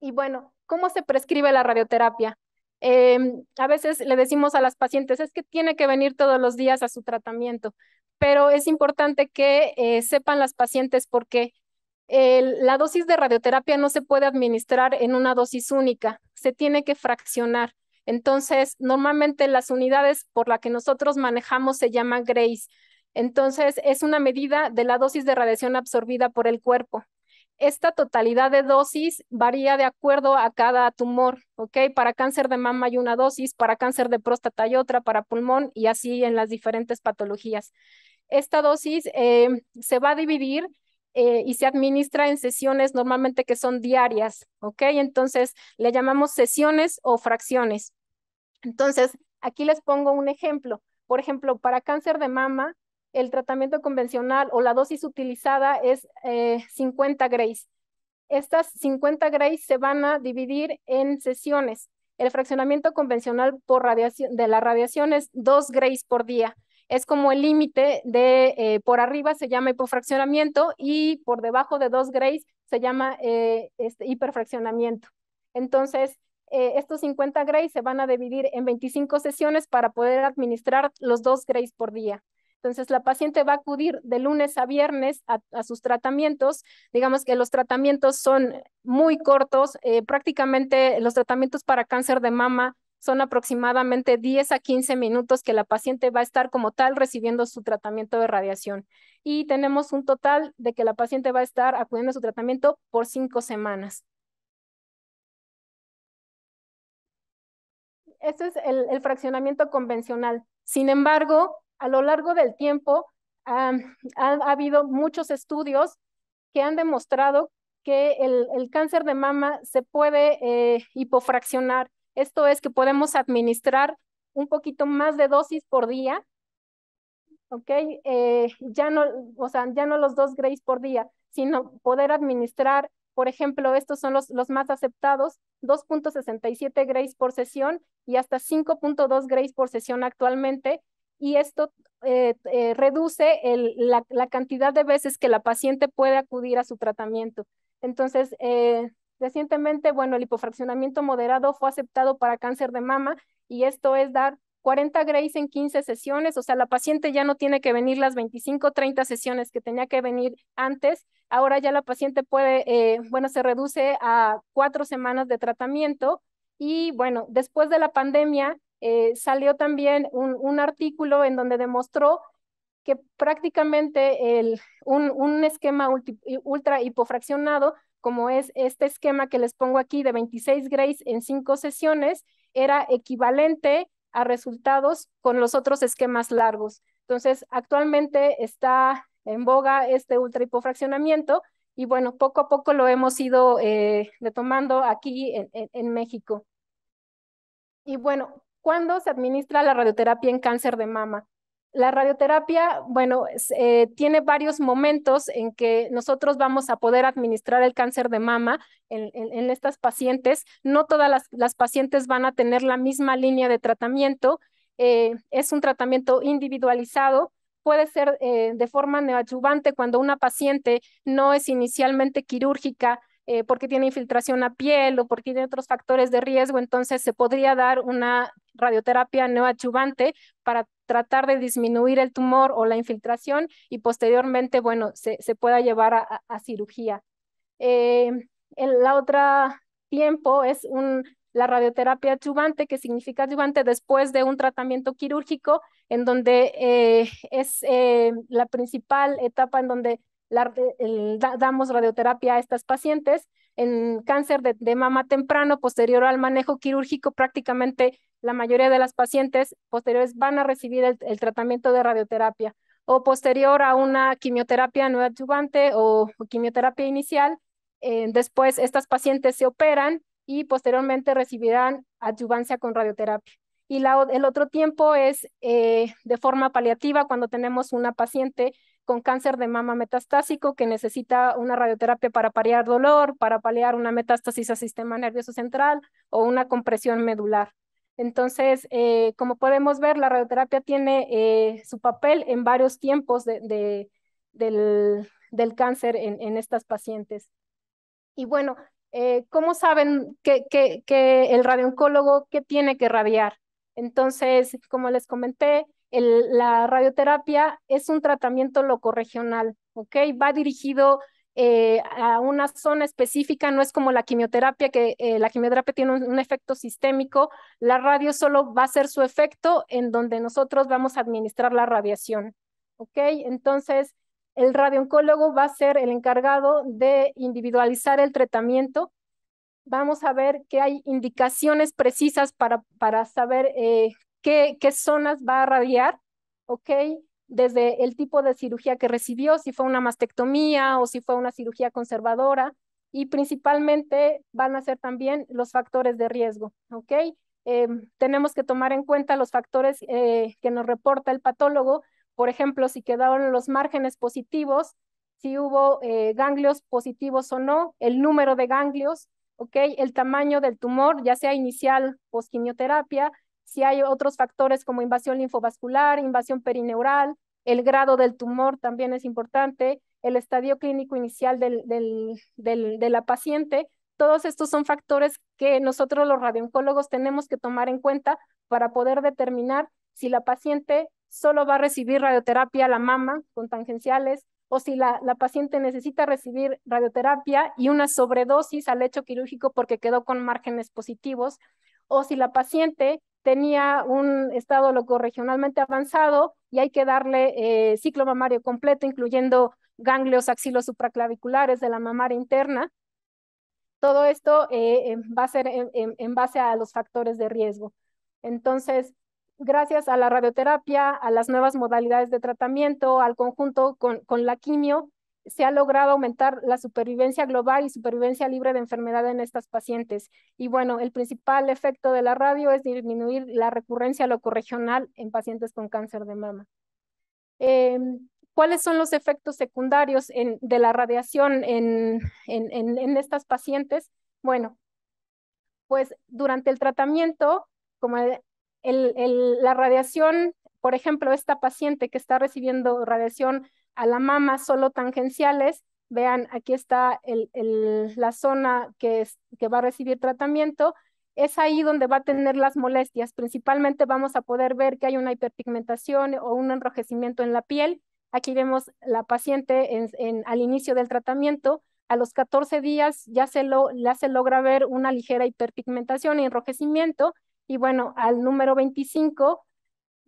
Speaker 7: Y bueno, ¿cómo se prescribe la radioterapia? Em, a veces le decimos a las pacientes, es que tiene que venir todos los días a su tratamiento, pero es importante que eh, sepan las pacientes porque la dosis de radioterapia no se puede administrar en una dosis única, se tiene que fraccionar. Entonces, normalmente las unidades por las que nosotros manejamos se llaman GRACE. Entonces, es una medida de la dosis de radiación absorbida por el cuerpo esta totalidad de dosis varía de acuerdo a cada tumor, ¿ok? Para cáncer de mama hay una dosis, para cáncer de próstata hay otra, para pulmón y así en las diferentes patologías. Esta dosis eh, se va a dividir eh, y se administra en sesiones normalmente que son diarias, ¿ok? Entonces le llamamos sesiones o fracciones. Entonces, aquí les pongo un ejemplo. Por ejemplo, para cáncer de mama, el tratamiento convencional o la dosis utilizada es 50 eh, grays. Estas 50 grays se van a dividir en sesiones. El fraccionamiento convencional por radiación, de la radiación es 2 grays por día. Es como el límite de eh, por arriba se llama hipofraccionamiento y por debajo de 2 grays se llama eh, este, hiperfraccionamiento. Entonces, estos 50 grays se van a dividir en 25 sesiones para poder administrar los 2 grays por día. Entonces, la paciente va a acudir de lunes a viernes a, sus tratamientos. Digamos que los tratamientos son muy cortos, eh, prácticamente los tratamientos para cáncer de mama son aproximadamente 10 a 15 minutos que la paciente va a estar como tal recibiendo su tratamiento de radiación. Y tenemos un total de que la paciente va a estar acudiendo a su tratamiento por cinco semanas. ese es el, fraccionamiento convencional. Sin embargo, a lo largo del tiempo ha, habido muchos estudios que han demostrado que el, cáncer de mama se puede eh, hipofraccionar. Esto es que podemos administrar un poquito más de dosis por día, ¿ok? Eh, ya, no, o sea, ya no los dos grays por día, sino poder administrar por ejemplo, estos son los, los más aceptados, 2.67 grays por sesión y hasta 5.2 grays por sesión actualmente. Y esto eh, eh, reduce la, cantidad de veces que la paciente puede acudir a su tratamiento. Entonces, eh, recientemente, bueno, el hipofraccionamiento moderado fue aceptado para cáncer de mama y esto es dar 40 grays en 15 sesiones, o sea, la paciente ya no tiene que venir las 25, 30 sesiones que tenía que venir antes. Ahora ya la paciente puede, eh, bueno, se reduce a cuatro semanas de tratamiento. Y bueno, después de la pandemia eh, salió también un, artículo en donde demostró que prácticamente el, un, esquema ultra hipofraccionado, como es este esquema que les pongo aquí de 26 grays en cinco sesiones, era equivalente a resultados con los otros esquemas largos. Entonces, actualmente está en boga este ultrahipofraccionamiento y bueno, poco a poco lo hemos ido eh, retomando aquí en México. Y bueno, ¿cuándo se administra la radioterapia en cáncer de mama? La radioterapia, bueno, eh, tiene varios momentos en que nosotros vamos a poder administrar el cáncer de mama en, estas pacientes. No todas las, pacientes van a tener la misma línea de tratamiento. Eh, es un tratamiento individualizado. Puede ser eh, de forma neoadyuvante cuando una paciente no es inicialmente quirúrgica porque tiene infiltración a piel o porque tiene otros factores de riesgo, entonces se podría dar una radioterapia neoadyuvante para tratar de disminuir el tumor o la infiltración y posteriormente, bueno, se, se pueda llevar a, a cirugía. Eh, el, la otra tiempo es un, la radioterapia adyuvante, que significa adyuvante después de un tratamiento quirúrgico, en donde eh, es eh, la principal etapa en donde damos radioterapia a estas pacientes en cáncer de, mama temprano, posterior al manejo quirúrgico, prácticamente la mayoría de las pacientes posteriores van a recibir el, tratamiento de radioterapia o posterior a una quimioterapia no adyuvante o, quimioterapia inicial. Eh, después estas pacientes se operan y posteriormente recibirán adyuvancia con radioterapia. Y el otro tiempo es eh, de forma paliativa cuando tenemos una paciente con cáncer de mama metastásico que necesita una radioterapia para paliar dolor, para paliar una metástasis al sistema nervioso central o una compresión medular. Entonces, eh, como podemos ver, la radioterapia tiene eh, su papel en varios tiempos de, del, cáncer en, estas pacientes. Y bueno, ¿cómo saben que, que el radioncólogo qué tiene que radiar? Entonces, como les comenté, la radioterapia es un tratamiento locorregional, ¿ok? Va dirigido eh, a una zona específica, no es como la quimioterapia, que eh, la quimioterapia tiene un, efecto sistémico, la radio solo va a ser su efecto en donde nosotros vamos a administrar la radiación, ¿ok? Entonces, el radiooncólogo va a ser el encargado de individualizar el tratamiento vamos a ver que hay indicaciones precisas para, para saber eh, qué, qué zonas va a radiar, ¿ok? Desde el tipo de cirugía que recibió, si fue una mastectomía o si fue una cirugía conservadora, y principalmente van a ser también los factores de riesgo, ¿ok? Eh, tenemos que tomar en cuenta los factores eh, que nos reporta el patólogo, por ejemplo, si quedaron los márgenes positivos, si hubo ganglios positivos o no, el número de ganglios, el tamaño del tumor, ya sea inicial, o quimioterapia, si hay otros factores como invasión linfovascular, invasión perineural, el grado del tumor también es importante, el estadio clínico inicial de la paciente. Todos estos son factores que nosotros los radioncólogos tenemos que tomar en cuenta para poder determinar si la paciente solo va a recibir radioterapia a la mama con tangenciales, o si la, paciente necesita recibir radioterapia y una sobredosis al hecho quirúrgico porque quedó con márgenes positivos, o si la paciente tenía un estado regionalmente avanzado y hay que darle eh, ciclo mamario completo, incluyendo ganglios axilos supraclaviculares de la mamaria interna. Todo esto va a ser en base a los factores de riesgo. Entonces, gracias a la radioterapia, a las nuevas modalidades de tratamiento, al conjunto con, la quimio, se ha logrado aumentar la supervivencia global y supervivencia libre de enfermedad en estas pacientes. Y bueno, el principal efecto de la radio es disminuir la recurrencia locorregional en pacientes con cáncer de mama. Em, ¿Cuáles son los efectos secundarios de la radiación en, en, estas pacientes? Bueno, pues durante el tratamiento, como la radiación, por ejemplo, esta paciente que está recibiendo radiación a la mama solo tangenciales, vean, aquí está la zona que, va a recibir tratamiento, es ahí donde va a tener las molestias. Principalmente vamos a poder ver que hay una hiperpigmentación o un enrojecimiento en la piel. Aquí vemos la paciente al inicio del tratamiento. A los 14 días ya se logra ver una ligera hiperpigmentación y enrojecimiento y bueno, al número 25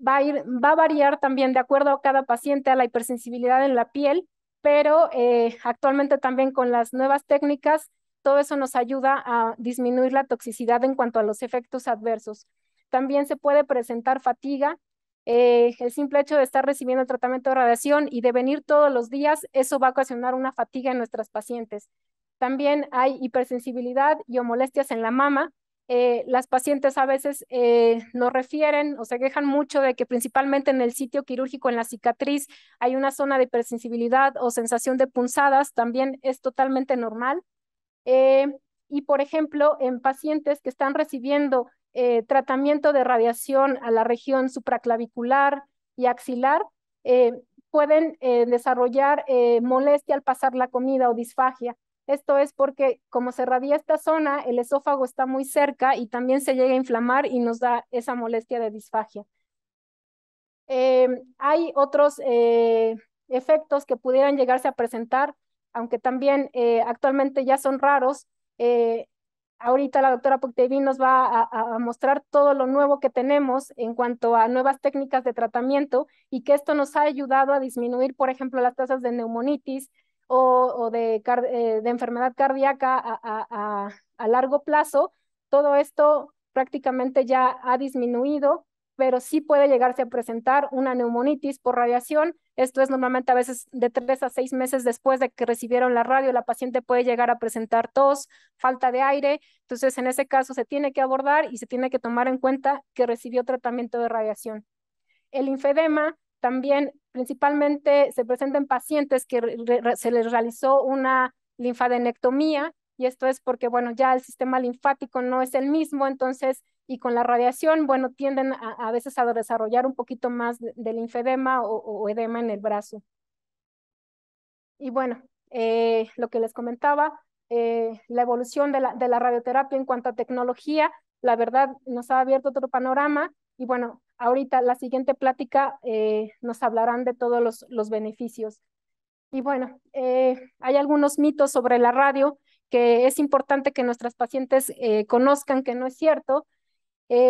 Speaker 7: va a, va a variar también de acuerdo a cada paciente a la hipersensibilidad en la piel, pero eh, actualmente también con las nuevas técnicas, todo eso nos ayuda a disminuir la toxicidad en cuanto a los efectos adversos. También se puede presentar fatiga. Eh, el simple hecho de estar recibiendo tratamiento de radiación y de venir todos los días, eso va a ocasionar una fatiga en nuestras pacientes. También hay hipersensibilidad y o molestias en la mama, eh, las pacientes a veces eh, nos refieren o se quejan mucho de que principalmente en el sitio quirúrgico, en la cicatriz, hay una zona de hipersensibilidad o sensación de punzadas, también es totalmente normal. Eh, y por ejemplo, en pacientes que están recibiendo tratamiento de radiación a la región supraclavicular y axilar, pueden desarrollar molestia al pasar la comida o disfagia. Esto es porque como se radia esta zona, el esófago está muy cerca y también se llega a inflamar y nos da esa molestia de disfagia. Eh, hay otros eh, efectos que pudieran llegarse a presentar, aunque también eh, actualmente ya son raros. ahorita la doctora Puctevin nos va a, a, mostrar todo lo nuevo que tenemos en cuanto a nuevas técnicas de tratamiento y que esto nos ha ayudado a disminuir, por ejemplo, las tasas de neumonitis, o, eh, de, enfermedad cardíaca a, largo plazo, todo esto prácticamente ya ha disminuido, pero sí puede llegarse a presentar una neumonitis por radiación. Esto es normalmente a veces de tres a seis meses después de que recibieron la radio, la paciente puede llegar a presentar tos, falta de aire. Entonces, en ese caso se tiene que abordar y se tiene que tomar en cuenta que recibió tratamiento de radiación. El linfedema también principalmente se presenta pacientes que se les realizó una linfadenectomía y esto es porque, bueno, ya el sistema linfático no es el mismo, entonces, y con la radiación, bueno, tienden a, veces a desarrollar un poquito más de, linfedema o, edema en el brazo. Y bueno, eh, lo que les comentaba, eh, la evolución de la, de la radioterapia en cuanto a tecnología, la verdad nos ha abierto otro panorama y bueno, ahorita la siguiente plática eh, nos hablarán de todos los, beneficios. Y bueno, eh, hay algunos mitos sobre la radio que es importante que nuestras pacientes eh, conozcan que no es cierto,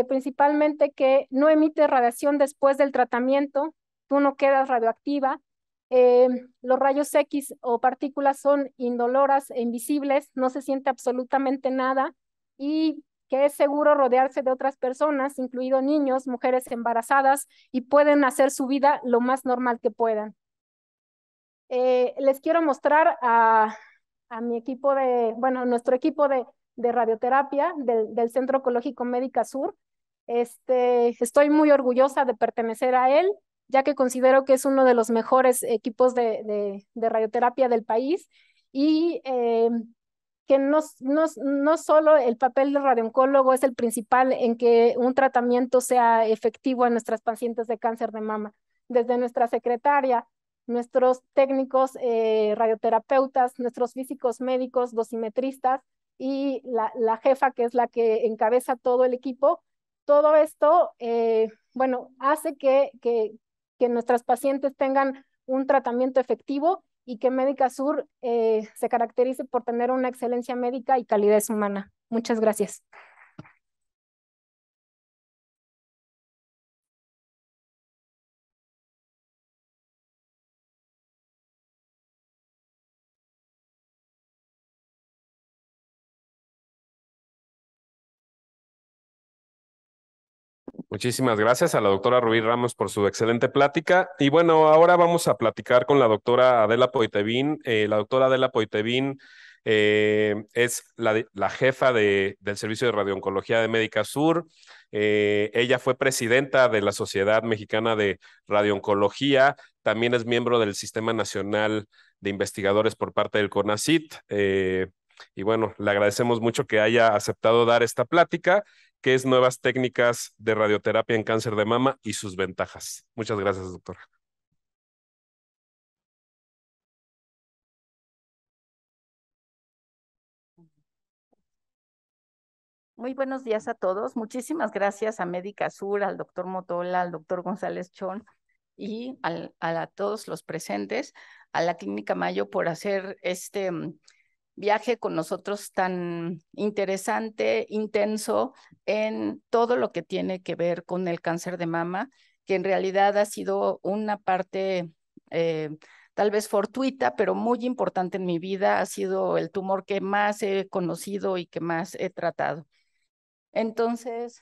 Speaker 7: principalmente que no emite radiación después del tratamiento, tú no quedas radioactiva, los rayos X o partículas son indoloras e invisibles, no se siente absolutamente nada y que es seguro rodearse de otras personas, incluidos niños, mujeres embarazadas, y pueden hacer su vida lo más normal que puedan. Eh, les quiero mostrar a, mi equipo de, bueno, nuestro equipo de, de radioterapia del, Centro Ecológico Médica Sur. Este, estoy muy orgullosa de pertenecer a él, ya que considero que es uno de los mejores equipos de, de, radioterapia del país. Y eh, que no, no, solo el papel del radioncólogo es el principal en que un tratamiento sea efectivo en nuestras pacientes de cáncer de mama. Desde nuestra secretaria, nuestros técnicos eh, radioterapeutas, nuestros físicos médicos, dosimetristas y la, jefa, que es la que encabeza todo el equipo, todo esto, eh, bueno, hace que, que, que nuestras pacientes tengan un tratamiento efectivo y que Médica Sur eh, se caracterice por tener una excelencia médica y calidez humana. Muchas gracias.
Speaker 1: Muchísimas gracias a la doctora
Speaker 2: Rubí
Speaker 3: Ramos por su excelente plática. Y bueno, ahora vamos a platicar con la doctora Adela Poitevin. Eh, la doctora Adela Poitevin eh, es la, jefa del Servicio de Radiooncología de Médica Sur. Eh, ella fue presidenta de la Sociedad Mexicana de Radiooncología. También es miembro del Sistema Nacional de Investigadores por parte del CONACIT. y bueno, le agradecemos mucho que haya aceptado dar esta plática Qué es nuevas técnicas de radioterapia en cáncer de mama y sus ventajas. Muchas gracias, doctora.
Speaker 1: Muy buenos días a todos. Muchísimas gracias a Médica Sur, al doctor Motola, al doctor
Speaker 8: González Chon y a, a todos los presentes, a la Clínica Mayo por hacer este mm, viaje con nosotros tan interesante, intenso, en todo lo que tiene que ver con el cáncer de mama, que en realidad ha sido una parte eh, tal vez fortuita, pero muy importante en mi vida. Ha sido el tumor que más he conocido y que más he tratado. Entonces,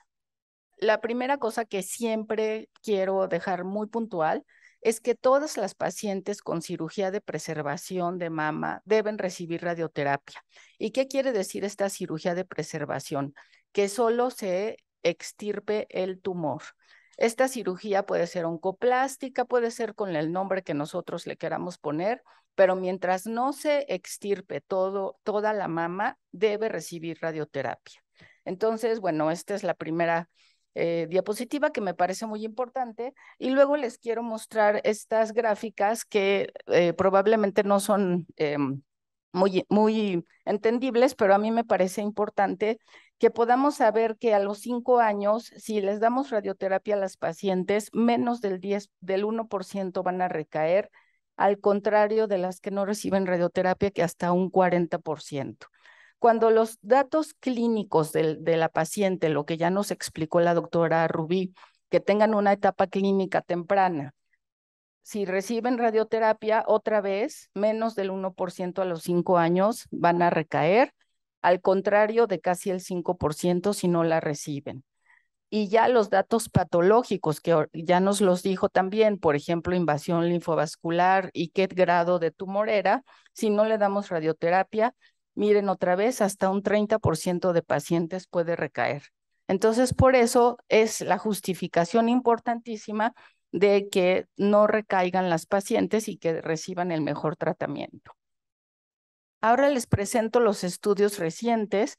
Speaker 8: la primera cosa que siempre quiero dejar muy puntual es que todas las pacientes con cirugía de preservación de mama deben recibir radioterapia. ¿Y qué quiere decir esta cirugía de preservación? Que solo se extirpe el tumor. Esta cirugía puede ser oncoplástica, puede ser con el nombre que nosotros le queramos poner, pero mientras no se extirpe todo, toda la mama, debe recibir radioterapia. Entonces, bueno, esta es la primera eh, diapositiva que me parece muy importante y luego les quiero mostrar estas gráficas que eh, probablemente no son eh, muy, muy entendibles, pero a mí me parece importante que podamos saber que a los cinco años, si les damos radioterapia a las pacientes, menos del 10, del 1% van a recaer, al contrario de las que no reciben radioterapia, que hasta un 40%. Cuando los datos clínicos de, la paciente, lo que ya nos explicó la doctora Rubí, que tengan una etapa clínica temprana, si reciben radioterapia otra vez, menos del 1% a los 5 años van a recaer, al contrario de casi el 5% si no la reciben. Y ya los datos patológicos que ya nos los dijo también, por ejemplo, invasión linfovascular y qué grado de tumor era, si no le damos radioterapia, miren otra vez, hasta un 30% de pacientes puede recaer. Entonces, por eso es la justificación importantísima de que no recaigan las pacientes y que reciban el mejor tratamiento. Ahora les presento los estudios recientes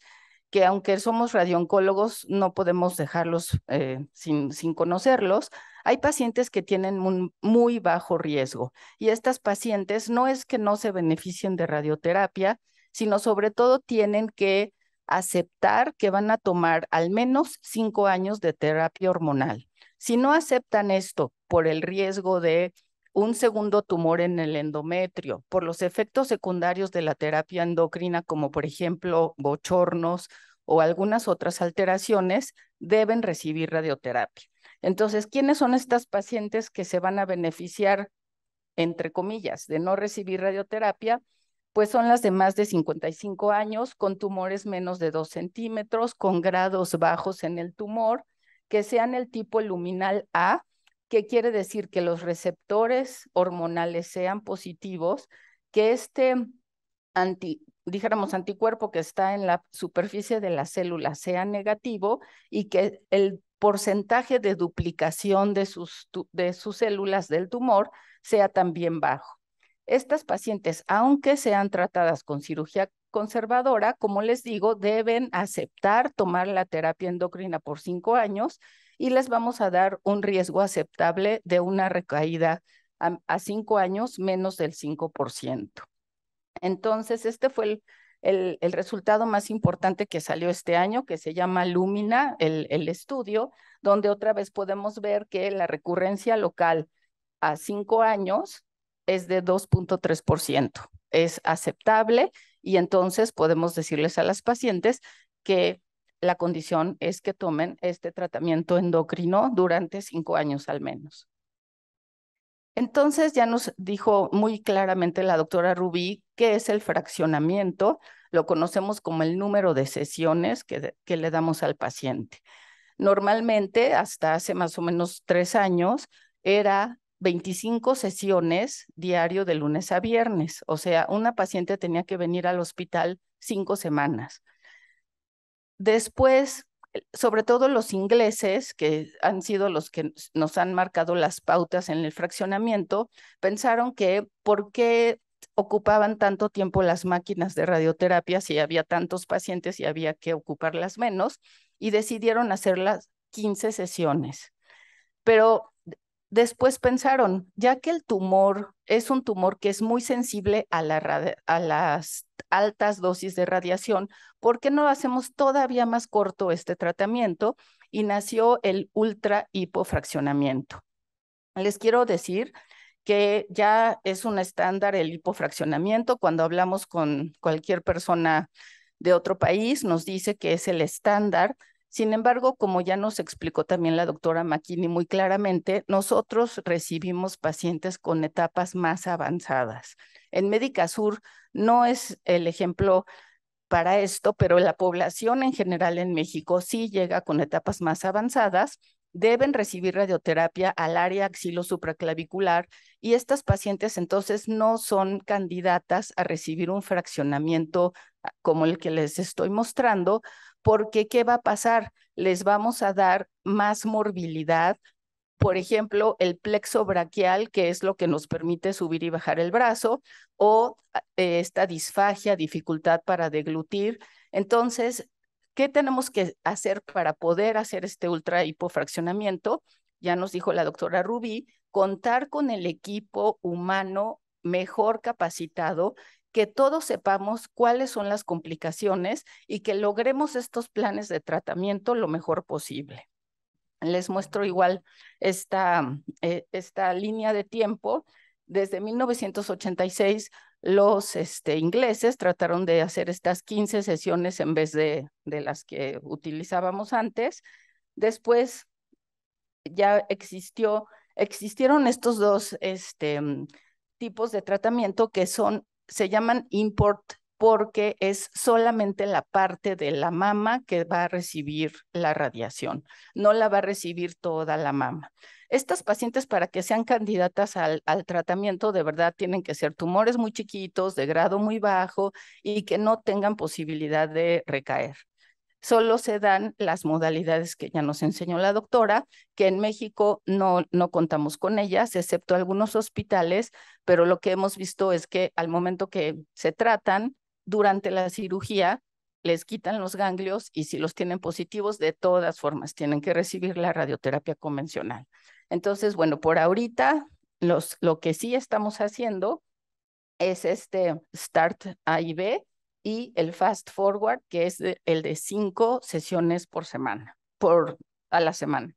Speaker 8: que aunque somos radioncólogos, no podemos dejarlos eh, sin, sin, conocerlos. Hay pacientes que tienen un muy bajo riesgo y estas pacientes no es que no se beneficien de radioterapia, sino sobre todo tienen que aceptar que van a tomar al menos cinco años de terapia hormonal. Si no aceptan esto por el riesgo de un segundo tumor en el endometrio, por los efectos secundarios de la terapia endocrina, como por ejemplo bochornos o algunas otras alteraciones, deben recibir radioterapia. Entonces, ¿quiénes son estas pacientes que se van a beneficiar, entre comillas, de no recibir radioterapia? pues son las de más de 55 años, con tumores menos de 2 centímetros, con grados bajos en el tumor, que sean el tipo luminal A, que quiere decir que los receptores hormonales sean positivos, que este anti, dijéramos anticuerpo que está en la superficie de la célula sea negativo y que el porcentaje de duplicación de sus, de sus células del tumor sea también bajo. Estas pacientes, aunque sean tratadas con cirugía conservadora, como les digo, deben aceptar tomar la terapia endocrina por cinco años y les vamos a dar un riesgo aceptable de una recaída a, cinco años menos del 5%. Entonces, este fue el, resultado más importante que salió este año, que se llama Lumina, el estudio, donde otra vez podemos ver que la recurrencia local a cinco años es de 2.3%. Es aceptable y entonces podemos decirles a las pacientes que la condición es que tomen este tratamiento endocrino durante cinco años al menos. Entonces ya nos dijo muy claramente la doctora Rubí qué es el fraccionamiento, lo conocemos como el número de sesiones que, que le damos al paciente. Normalmente, hasta hace más o menos tres años, era 25 sesiones diario de lunes a viernes. O sea, una paciente tenía que venir al hospital cinco semanas. Después, sobre todo los ingleses, que han sido los que nos han marcado las pautas en el fraccionamiento, pensaron que por qué ocupaban tanto tiempo las máquinas de radioterapia si había tantos pacientes y había que ocuparlas menos, y decidieron hacer las 15 sesiones. Pero Después pensaron, ya que el tumor es un tumor que es muy sensible a, las altas dosis de radiación, ¿por qué no hacemos todavía más corto este tratamiento? Y nació el ultra hipofraccionamiento. Les quiero decir que ya es un estándar el hipofraccionamiento. Cuando hablamos con cualquier persona de otro país, nos dice que es el estándar sin embargo, como ya nos explicó también la doctora McKinney muy claramente, nosotros recibimos pacientes con etapas más avanzadas. En Médica Sur no es el ejemplo para esto, pero la población en general en México sí llega con etapas más avanzadas, deben recibir radioterapia al área axilo supraclavicular y estas pacientes entonces no son candidatas a recibir un fraccionamiento ah, como el que les estoy mostrando porque ¿qué va a pasar? Les vamos a dar más morbilidad, por ejemplo, el plexo braquial, que es lo que nos permite subir y bajar el brazo, o eh, esta disfagia, dificultad para deglutir. Entonces, ¿qué tenemos que hacer para poder hacer este ultra hipofraccionamiento? Ya nos dijo la doctora Rubí, contar con el equipo humano mejor capacitado que todos sepamos cuáles son las complicaciones y que logremos estos planes de tratamiento lo mejor posible. Les muestro igual esta, eh, esta línea de tiempo. Desde 1986, los este, ingleses trataron de hacer estas 15 sesiones en vez de, de las que utilizábamos antes. Después ya existió, existieron estos dos este, tipos de tratamiento que son se llaman import porque es solamente la parte de la mama que va a recibir la radiación, no la va a recibir toda la mama. Estas pacientes para que sean candidatas al, al, tratamiento de verdad tienen que ser tumores muy chiquitos, de grado muy bajo y que no tengan posibilidad de recaer solo se dan las modalidades que ya nos enseñó la doctora, que en México no, no contamos con ellas, excepto algunos hospitales, pero lo que hemos visto es que al momento que se tratan, durante la cirugía, les quitan los ganglios y si los tienen positivos, de todas formas, tienen que recibir la radioterapia convencional. Entonces, bueno, por ahorita, los, lo que sí estamos haciendo es este START A y B, y el fast forward, que es el de cinco sesiones por semana, por a la semana.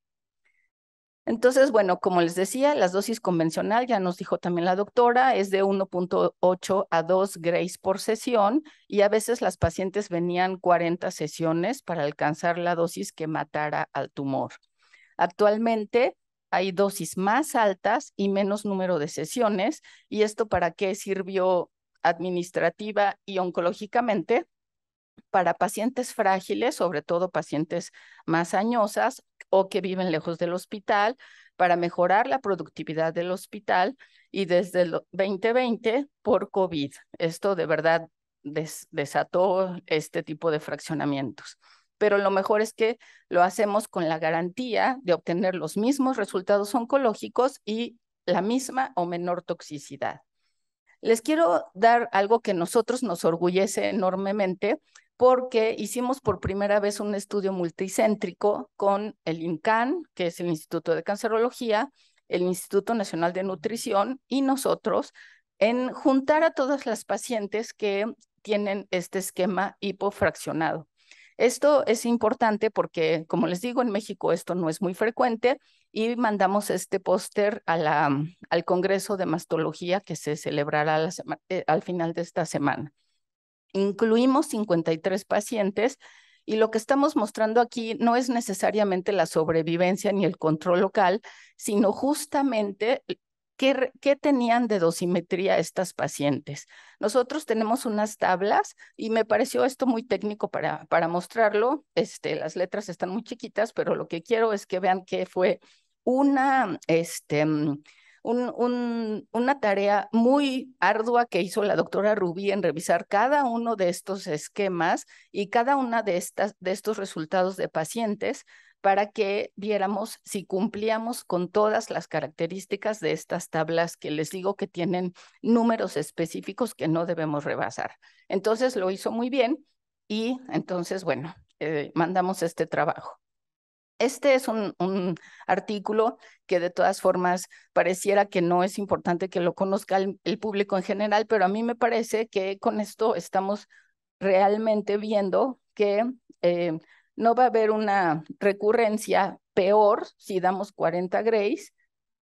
Speaker 8: Entonces, bueno, como les decía, las dosis convencional, ya nos dijo también la doctora, es de 1.8 a 2 grays por sesión y a veces las pacientes venían 40 sesiones para alcanzar la dosis que matara al tumor. Actualmente hay dosis más altas y menos número de sesiones y esto para qué sirvió administrativa y oncológicamente para pacientes frágiles, sobre todo pacientes más añosas o que viven lejos del hospital, para mejorar la productividad del hospital y desde el 2020 por COVID. Esto de verdad desató este tipo de fraccionamientos. Pero lo mejor es que lo hacemos con la garantía de obtener los mismos resultados oncológicos y la misma o menor toxicidad. Les quiero dar algo que nosotros nos orgullece enormemente porque hicimos por primera vez un estudio multicéntrico con el INCAN, que es el Instituto de Cancerología, el Instituto Nacional de Nutrición y nosotros en juntar a todas las pacientes que tienen este esquema hipofraccionado. Esto es importante porque, como les digo, en México esto no es muy frecuente y mandamos este póster mm, al Congreso de Mastología que se celebrará eh, al final de esta semana. Incluimos 53 pacientes y lo que estamos mostrando aquí no es necesariamente la sobrevivencia ni el control local, sino justamente ¿Qué, tenían de dosimetría estas pacientes. Nosotros tenemos unas tablas y me pareció esto muy técnico para, para mostrarlo. Este, las letras están muy chiquitas, pero lo que quiero es que vean qué fue una, este, mm, una tarea muy ardua que hizo la doctora Rubí en revisar cada uno de estos esquemas y cada una de, de estos resultados de pacientes para que viéramos si cumplíamos con todas las características de estas tablas que les digo que tienen números específicos que no debemos rebasar. Entonces lo hizo muy bien y entonces, bueno, eh, mandamos este trabajo. Este es un, artículo que de todas formas pareciera que no es importante que lo conozca el, público en general, pero a mí me parece que con esto estamos realmente viendo que eh, no va a haber una recurrencia peor si damos 40 grays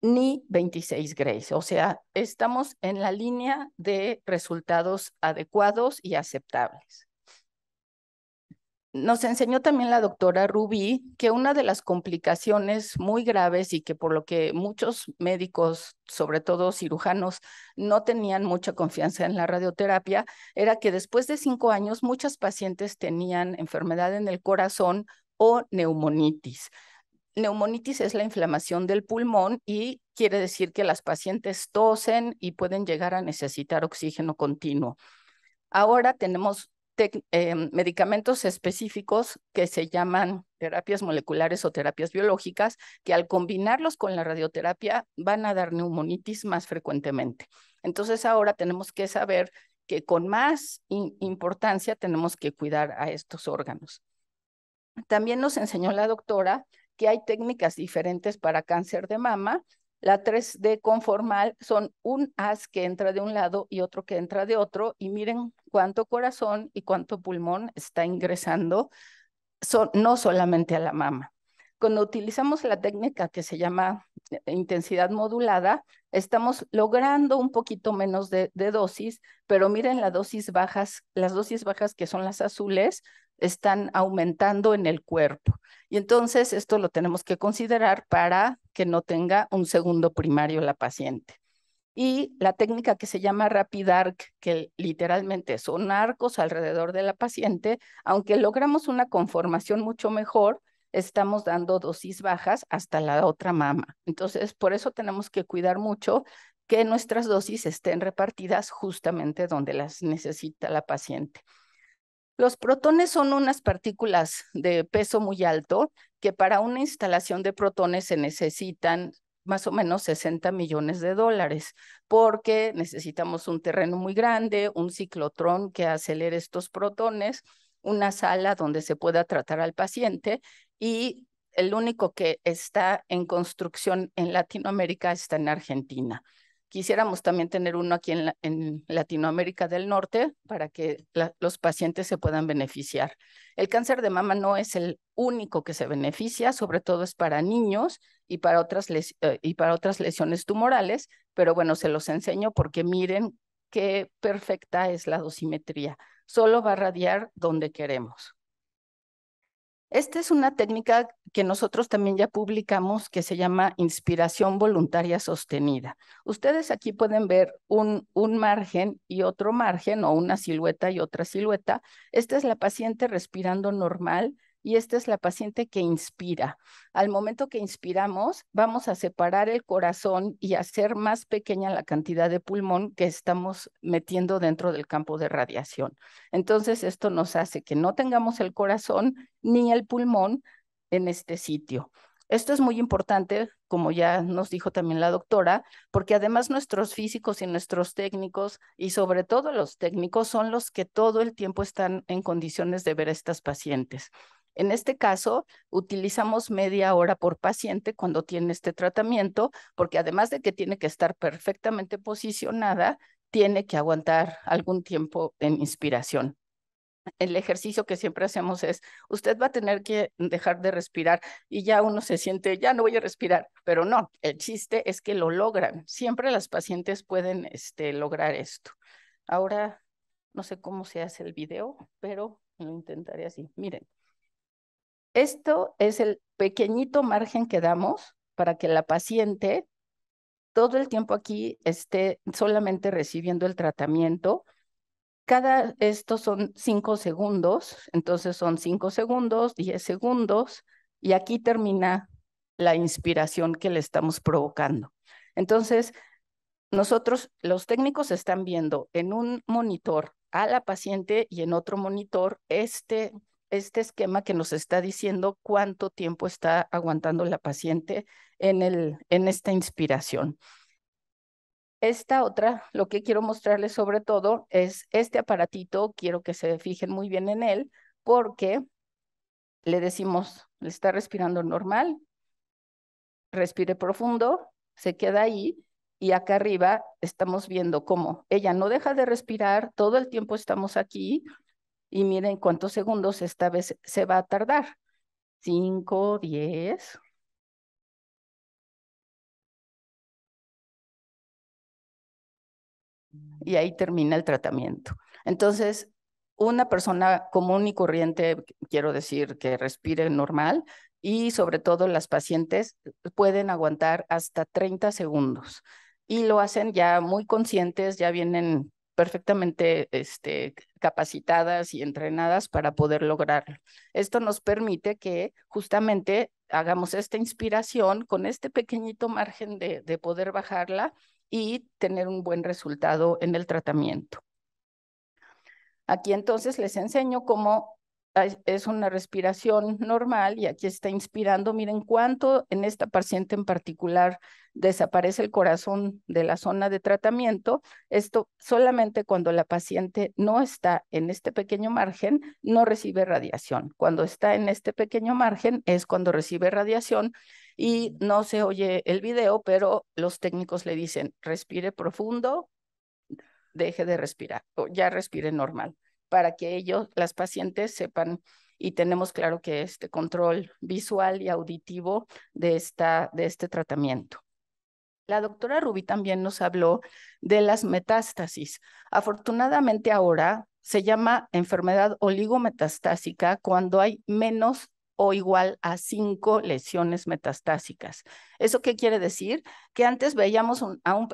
Speaker 8: ni 26 grays. O sea, estamos en la línea de resultados adecuados y aceptables nos enseñó también la doctora Rubí que una de las complicaciones muy graves y que por lo que muchos médicos, sobre todo cirujanos, no tenían mucha confianza en la radioterapia era que después de cinco años muchas pacientes tenían enfermedad en el corazón o neumonitis. Neumonitis es la inflamación del pulmón y quiere decir que las pacientes tosen y pueden llegar a necesitar oxígeno continuo. Ahora tenemos Em, medicamentos específicos que se llaman terapias moleculares o terapias biológicas, que al combinarlos con la radioterapia van a dar neumonitis más frecuentemente. Entonces ahora tenemos que saber que con más importancia tenemos que cuidar a estos órganos. También nos enseñó la doctora que hay técnicas diferentes para cáncer de mama la 3D conformal son un haz que entra de un lado y otro que entra de otro y miren cuánto corazón y cuánto pulmón está ingresando, no solamente a la mama. Cuando utilizamos la técnica que se llama eh, intensidad modulada, estamos logrando un poquito menos de, de dosis, pero miren las dosis bajas, las dosis bajas que son las azules, están aumentando en el cuerpo. Y entonces esto lo tenemos que considerar para que no tenga un segundo primario la paciente. Y la técnica que se llama Rapid Arc, que literalmente son arcos alrededor de la paciente, aunque logramos una conformación mucho mejor, estamos dando dosis bajas hasta la otra mama. Entonces, por eso tenemos que cuidar mucho que nuestras dosis estén repartidas justamente donde las necesita la paciente. Los protones son unas partículas de peso muy alto que para una instalación de protones se necesitan más o menos 60 millones de dólares, porque necesitamos un terreno muy grande, un ciclotrón que acelere estos protones, una sala donde se pueda tratar al paciente y el único que está en construcción en Latinoamérica está en Argentina. Quisiéramos también tener uno aquí en, Latinoamérica del Norte para que los pacientes se puedan beneficiar. El cáncer de mama no es el único que se beneficia, sobre todo es para niños y para otras, eh, y para otras lesiones tumorales, pero bueno, se los enseño porque miren qué perfecta es la dosimetría. Solo va a radiar donde queremos. Esta es una técnica que nosotros también ya publicamos que se llama inspiración voluntaria sostenida. Ustedes aquí pueden ver un, margen y otro margen o una silueta y otra silueta. Esta es la paciente respirando normal y esta es la paciente que inspira. Al momento que inspiramos, vamos a separar el corazón y hacer más pequeña la cantidad de pulmón que estamos metiendo dentro del campo de radiación. Entonces, esto nos hace que no tengamos el corazón ni el pulmón en este sitio. Esto es muy importante, como ya nos dijo también la doctora, porque además nuestros físicos y nuestros técnicos, y sobre todo los técnicos, son los que todo el tiempo están en condiciones de ver a estas pacientes. En este caso, utilizamos media hora por paciente cuando tiene este tratamiento, porque además de que tiene que estar perfectamente posicionada, tiene que aguantar algún tiempo en inspiración. El ejercicio que siempre hacemos es, usted va a tener que dejar de respirar y ya uno se siente, ya no voy a respirar, pero no, el chiste es que lo logran. Siempre las pacientes pueden este, lograr esto. Ahora, no sé cómo se hace el video, pero lo intentaré así. Miren. Esto es el pequeñito margen que damos para que la paciente todo el tiempo aquí esté solamente recibiendo el tratamiento. Cada, estos son cinco segundos, entonces son cinco segundos, diez segundos, y aquí termina la inspiración que le estamos provocando. Entonces, nosotros, los técnicos están viendo en un monitor a la paciente y en otro monitor este este esquema que nos está diciendo cuánto tiempo está aguantando la paciente en, el, en esta inspiración. Esta otra, lo que quiero mostrarles sobre todo es este aparatito, quiero que se fijen muy bien en él, porque le decimos, le está respirando normal, respire profundo, se queda ahí y acá arriba estamos viendo cómo ella no deja de respirar, todo el tiempo estamos aquí, y miren cuántos segundos esta vez se va a tardar.
Speaker 1: 5, 10. Y ahí termina el tratamiento.
Speaker 8: Entonces, una persona común y corriente, quiero decir, que respire normal y sobre todo las pacientes pueden aguantar hasta 30 segundos y lo hacen ya muy conscientes, ya vienen perfectamente este, capacitadas y entrenadas para poder lograrlo. Esto nos permite que justamente hagamos esta inspiración con este pequeñito margen de, de poder bajarla y tener un buen resultado en el tratamiento. Aquí entonces les enseño cómo es una respiración normal y aquí está inspirando. Miren cuánto en esta paciente en particular desaparece el corazón de la zona de tratamiento, esto solamente cuando la paciente no está en este pequeño margen, no recibe radiación. Cuando está en este pequeño margen es cuando recibe radiación y no se oye el video, pero los técnicos le dicen, respire profundo, deje de respirar, o ya respire normal, para que ellos, las pacientes, sepan y tenemos claro que este control visual y auditivo de, esta, de este tratamiento. La doctora Ruby también nos habló de las metástasis. Afortunadamente ahora se llama enfermedad oligometastásica cuando hay menos o igual a cinco lesiones metastásicas. ¿Eso qué quiere decir? Que antes veíamos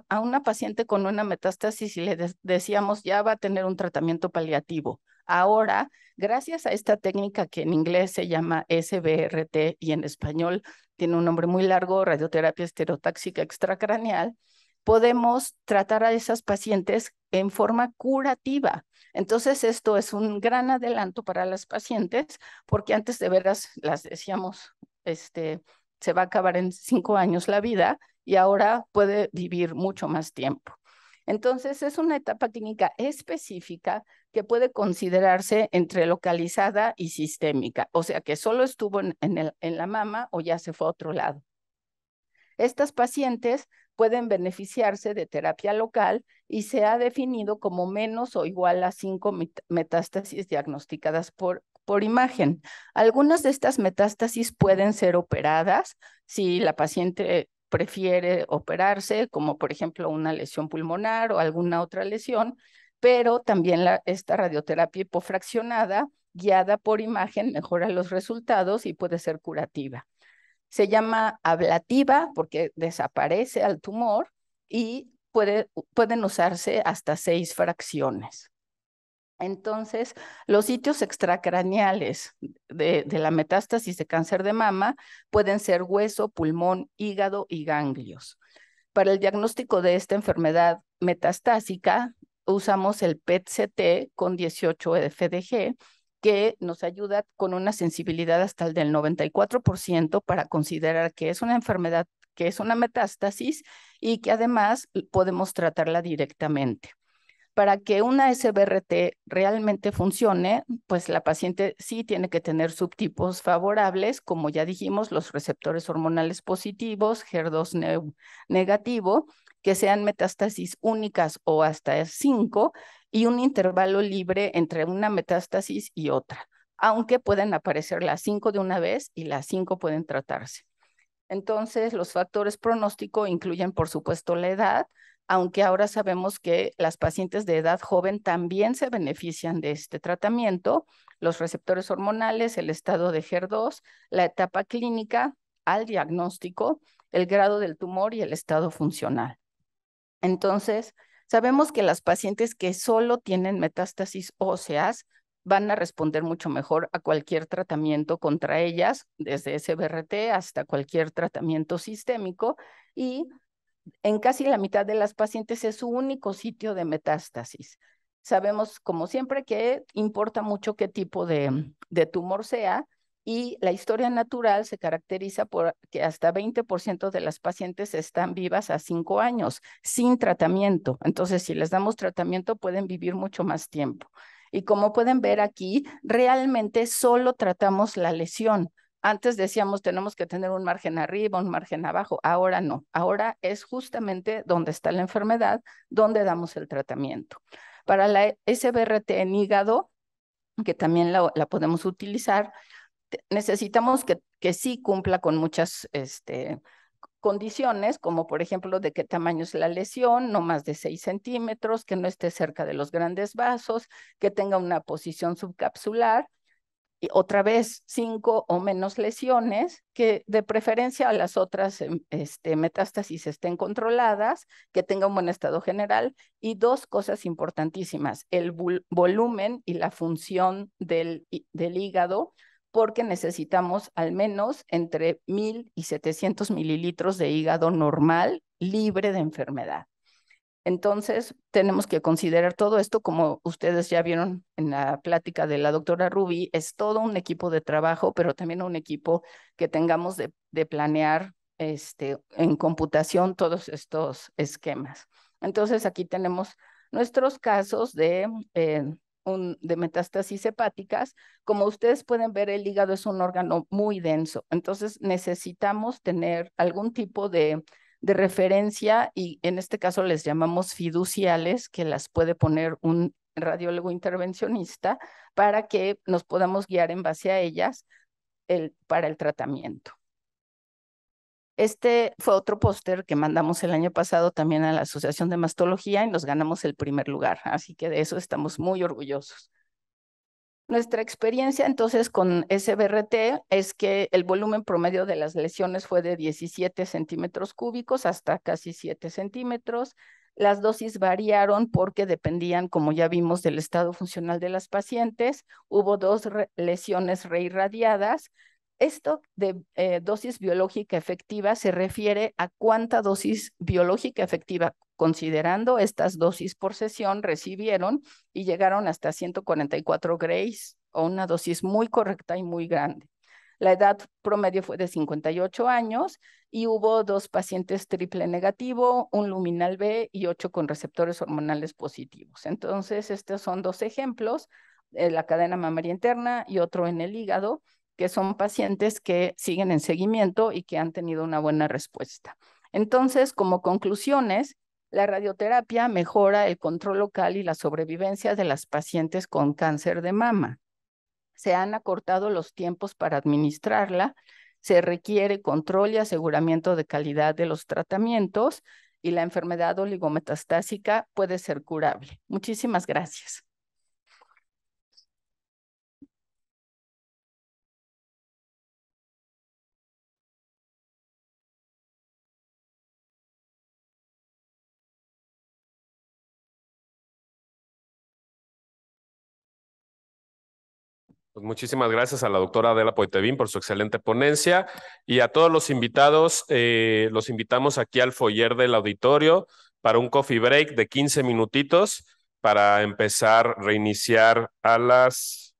Speaker 8: a, una paciente con una metástasis y le decíamos ya va a tener un tratamiento paliativo. Ahora Gracias a esta técnica que en inglés se llama SBRT y en español tiene un nombre muy largo, radioterapia esterotáxica extracraneal, podemos tratar a esas pacientes en forma curativa. Entonces, esto es un gran adelanto para las pacientes, porque antes de veras las decíamos, este, se va a acabar en cinco años la vida y ahora puede vivir mucho más tiempo. Entonces, es una etapa clínica específica que puede considerarse entre localizada y sistémica, o sea que solo estuvo en, la mama o ya se fue a otro lado. Estas pacientes pueden beneficiarse de terapia local y se ha definido como menos o igual a cinco metástasis diagnosticadas por imagen. Algunas de estas metástasis pueden ser operadas si la paciente prefiere operarse, como por ejemplo una lesión pulmonar o alguna otra lesión, pero también esta radioterapia hipofraccionada, guiada por imagen, mejora los resultados y puede ser curativa. Se llama ablativa porque desaparece al tumor y pueden usarse hasta seis fracciones. Entonces, los sitios extracraneales de, la metástasis de cáncer de mama pueden ser hueso, pulmón, hígado y ganglios. Para el diagnóstico de esta enfermedad metastásica, usamos el PET-CT con 18 e FDG, que nos ayuda con una sensibilidad hasta el del 94% para considerar que es una enfermedad que es una metástasis y que además podemos tratarla directamente para que una SBRT realmente funcione, pues la paciente sí tiene que tener subtipos favorables, como ya dijimos, los receptores hormonales positivos, HER2 negativo, que sean metástasis únicas o hasta 5 y un intervalo libre entre una metástasis y otra, aunque pueden aparecer las 5 de una vez y las 5 pueden tratarse. Entonces, los factores pronóstico incluyen, por supuesto, la edad, aunque ahora sabemos que las pacientes de edad joven también se benefician de este tratamiento, los receptores hormonales, el estado de HER2, la etapa clínica, al diagnóstico, el grado del tumor y el estado funcional. Entonces, sabemos que las pacientes que solo tienen metástasis óseas van a responder mucho mejor a cualquier tratamiento contra ellas, desde SBRT hasta cualquier tratamiento sistémico, y en casi la mitad de las pacientes es su único sitio de metástasis. Sabemos, como siempre, que importa mucho qué tipo de, tumor sea y la historia natural se caracteriza por que hasta 20% de las pacientes están vivas a 5 años sin tratamiento. Entonces, si les damos tratamiento, pueden vivir mucho más tiempo. Y como pueden ver aquí, realmente solo tratamos la lesión antes decíamos, tenemos que tener un margen arriba, un margen abajo. Ahora no. Ahora es justamente donde está la enfermedad, donde damos el tratamiento. Para la SBRT en hígado, que también la, podemos utilizar, necesitamos que, sí cumpla con muchas este, condiciones, como por ejemplo de qué tamaño es la lesión, no más de 6 centímetros, que no esté cerca de los grandes vasos, que tenga una posición subcapsular otra vez cinco o menos lesiones, que de preferencia a las otras em, este, metástasis estén controladas, que tenga un buen estado general y dos cosas importantísimas, el volumen y la función del, del hígado, porque necesitamos al menos entre 1.000 y 700 mililitros de hígado normal libre de enfermedad. Entonces, tenemos que considerar todo esto, como ustedes ya vieron en la plática de la doctora Ruby, es todo un equipo de trabajo, pero también un equipo que tengamos de, planear este, en computación todos estos esquemas. Entonces, aquí tenemos nuestros casos de, eh, de metástasis hepáticas. Como ustedes pueden ver, el hígado es un órgano muy denso, entonces necesitamos tener algún tipo de de referencia y en este caso les llamamos fiduciales, que las puede poner un radiólogo intervencionista para que nos podamos guiar en base a ellas el, para el tratamiento. Este fue otro póster que mandamos el año pasado también a la Asociación de Mastología y nos ganamos el primer lugar, así que de eso estamos muy orgullosos. Nuestra experiencia entonces con SBRT es que el volumen promedio de las lesiones fue de 17 centímetros cúbicos hasta casi 7 centímetros. Las dosis variaron porque dependían, como ya vimos, del estado funcional de las pacientes. Hubo dos lesiones reirradiadas, esto de eh, dosis biológica efectiva se refiere a cuánta dosis biológica efectiva, considerando estas dosis por sesión, recibieron y llegaron hasta 144 grays, o una dosis muy correcta y muy grande. La edad promedio fue de 58 años y hubo dos pacientes triple negativo, un luminal B y ocho con receptores hormonales positivos. Entonces, estos son dos ejemplos, eh, la cadena mamaria interna y otro en el hígado que son pacientes que siguen en seguimiento y que han tenido una buena respuesta. Entonces, como conclusiones, la radioterapia mejora el control local y la sobrevivencia de las pacientes con cáncer de mama. Se han acortado los tiempos para administrarla, se requiere control y aseguramiento de calidad de los tratamientos y la enfermedad oligometastásica puede ser curable. Muchísimas gracias.
Speaker 3: Pues muchísimas gracias a la doctora Adela Poitevin por su excelente ponencia y a todos los invitados. Eh, los invitamos aquí al foyer del auditorio para un coffee break de 15 minutitos para empezar, reiniciar a las...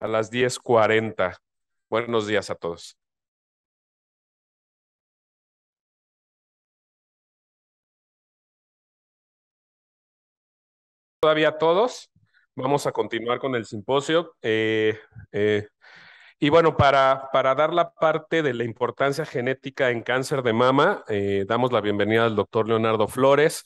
Speaker 1: A las 10.40. Buenos días a todos.
Speaker 3: todavía todos. Vamos a continuar con el simposio. Eh, eh, y bueno, para, para dar la parte de la importancia genética en cáncer de mama, eh, damos la bienvenida al doctor Leonardo Flores.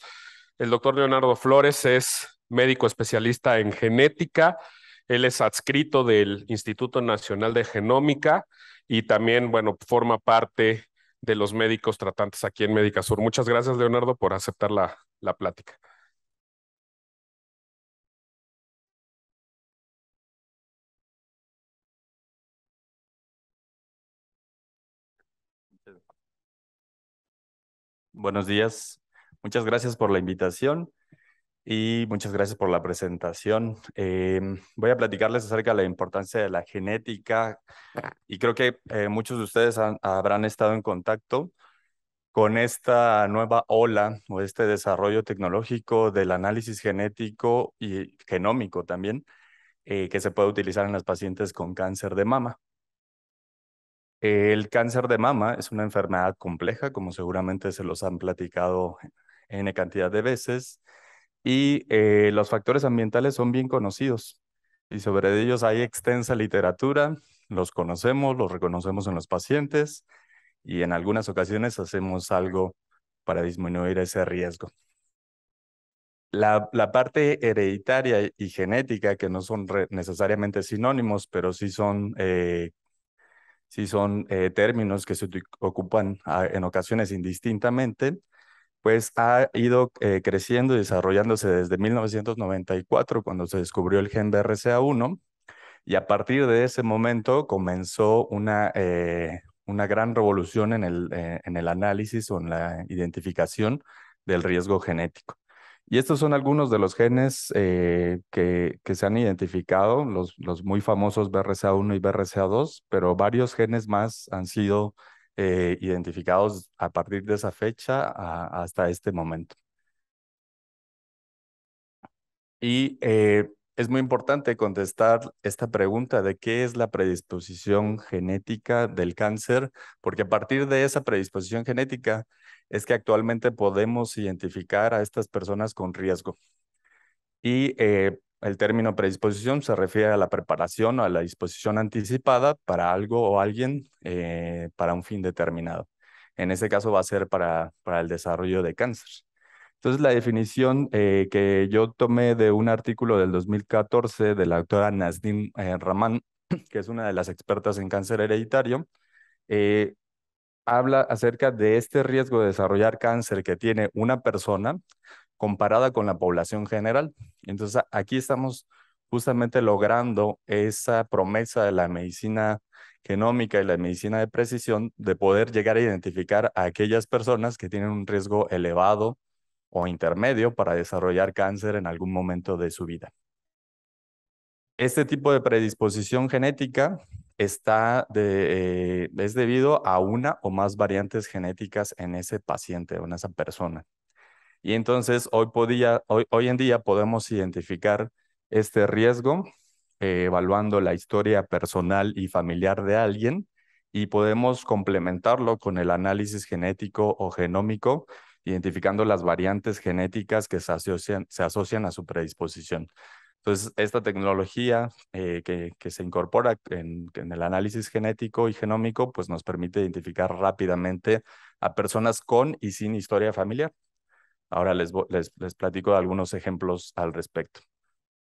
Speaker 3: El doctor Leonardo Flores es médico especialista en genética. Él es adscrito del Instituto Nacional de Genómica y también, bueno, forma parte de los médicos tratantes aquí en Médica Sur. Muchas gracias, Leonardo, por aceptar la,
Speaker 1: la plática.
Speaker 9: Buenos días. Muchas gracias por la invitación y muchas gracias por la presentación. Em, voy a platicarles acerca de la importancia de la genética y creo que eh, muchos de ustedes habrán estado en contacto con esta nueva ola o este desarrollo tecnológico del análisis genético y genómico también eh, que se puede utilizar en las pacientes con cáncer de mama. El cáncer de mama es una enfermedad compleja, como seguramente se los han platicado en cantidad de veces, y eh, los factores ambientales son bien conocidos, y sobre ellos hay extensa literatura, los conocemos, los reconocemos en los pacientes, y en algunas ocasiones hacemos algo para disminuir ese riesgo. La, parte hereditaria y genética, que no son necesariamente sinónimos, pero sí son eh, si son eh, términos que se ocupan ah, en ocasiones indistintamente, pues ha ido eh, creciendo y desarrollándose desde 1994, cuando se descubrió el gen BRCA1, y a partir de ese momento comenzó una, eh, una gran revolución en el, en el análisis o en la identificación del riesgo genético. Y estos son algunos de los genes eh, que, se han identificado, los, muy famosos BRCA1 y BRCA2, pero varios genes más han sido eh, identificados a partir de esa fecha hasta este momento. Y eh, es muy importante contestar esta pregunta de qué es la predisposición genética del cáncer, porque a partir de esa predisposición genética, es que actualmente podemos identificar a estas personas con riesgo. Y eh, el término predisposición se refiere a la preparación o a la disposición anticipada para algo o alguien eh, para un fin determinado. En ese caso va a ser para, para el desarrollo de cáncer. Entonces, la definición eh, que yo tomé de un artículo del 2014 de la doctora Nasdim Rahman, que es una de las expertas en cáncer hereditario, eh, habla acerca de este riesgo de desarrollar cáncer que tiene una persona comparada con la población general. Entonces, aquí estamos justamente logrando esa promesa de la medicina genómica y la medicina de precisión de poder llegar a identificar a aquellas personas que tienen un riesgo elevado o intermedio para desarrollar cáncer en algún momento de su vida. Este tipo de predisposición genética está eh, es debido a una o más variantes genéticas en ese paciente o en esa persona. Y entonces hoy, podía, hoy, en día podemos identificar este riesgo eh, evaluando la historia personal y familiar de alguien y podemos complementarlo con el análisis genético o genómico, identificando las variantes genéticas que se asocian, se asocian a su predisposición. Entonces, esta tecnología eh, que, se incorpora en, el análisis genético y genómico, pues nos permite identificar rápidamente a personas con y sin historia familiar. Ahora les, platico algunos ejemplos al respecto.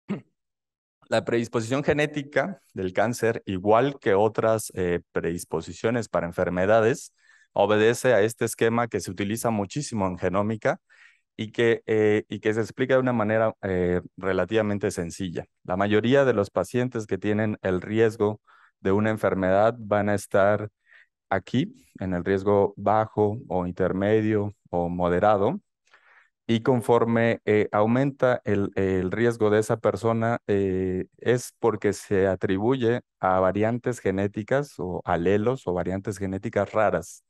Speaker 9: La predisposición genética del cáncer, igual que otras eh, predisposiciones para enfermedades, obedece a este esquema que se utiliza muchísimo en genómica y que, eh, y que se explica de una manera eh, relativamente sencilla. La mayoría de los pacientes que tienen el riesgo de una enfermedad van a estar aquí, en el riesgo bajo o intermedio o moderado, y conforme eh, aumenta el, riesgo de esa persona es porque se atribuye a variantes genéticas o alelos o variantes genéticas raras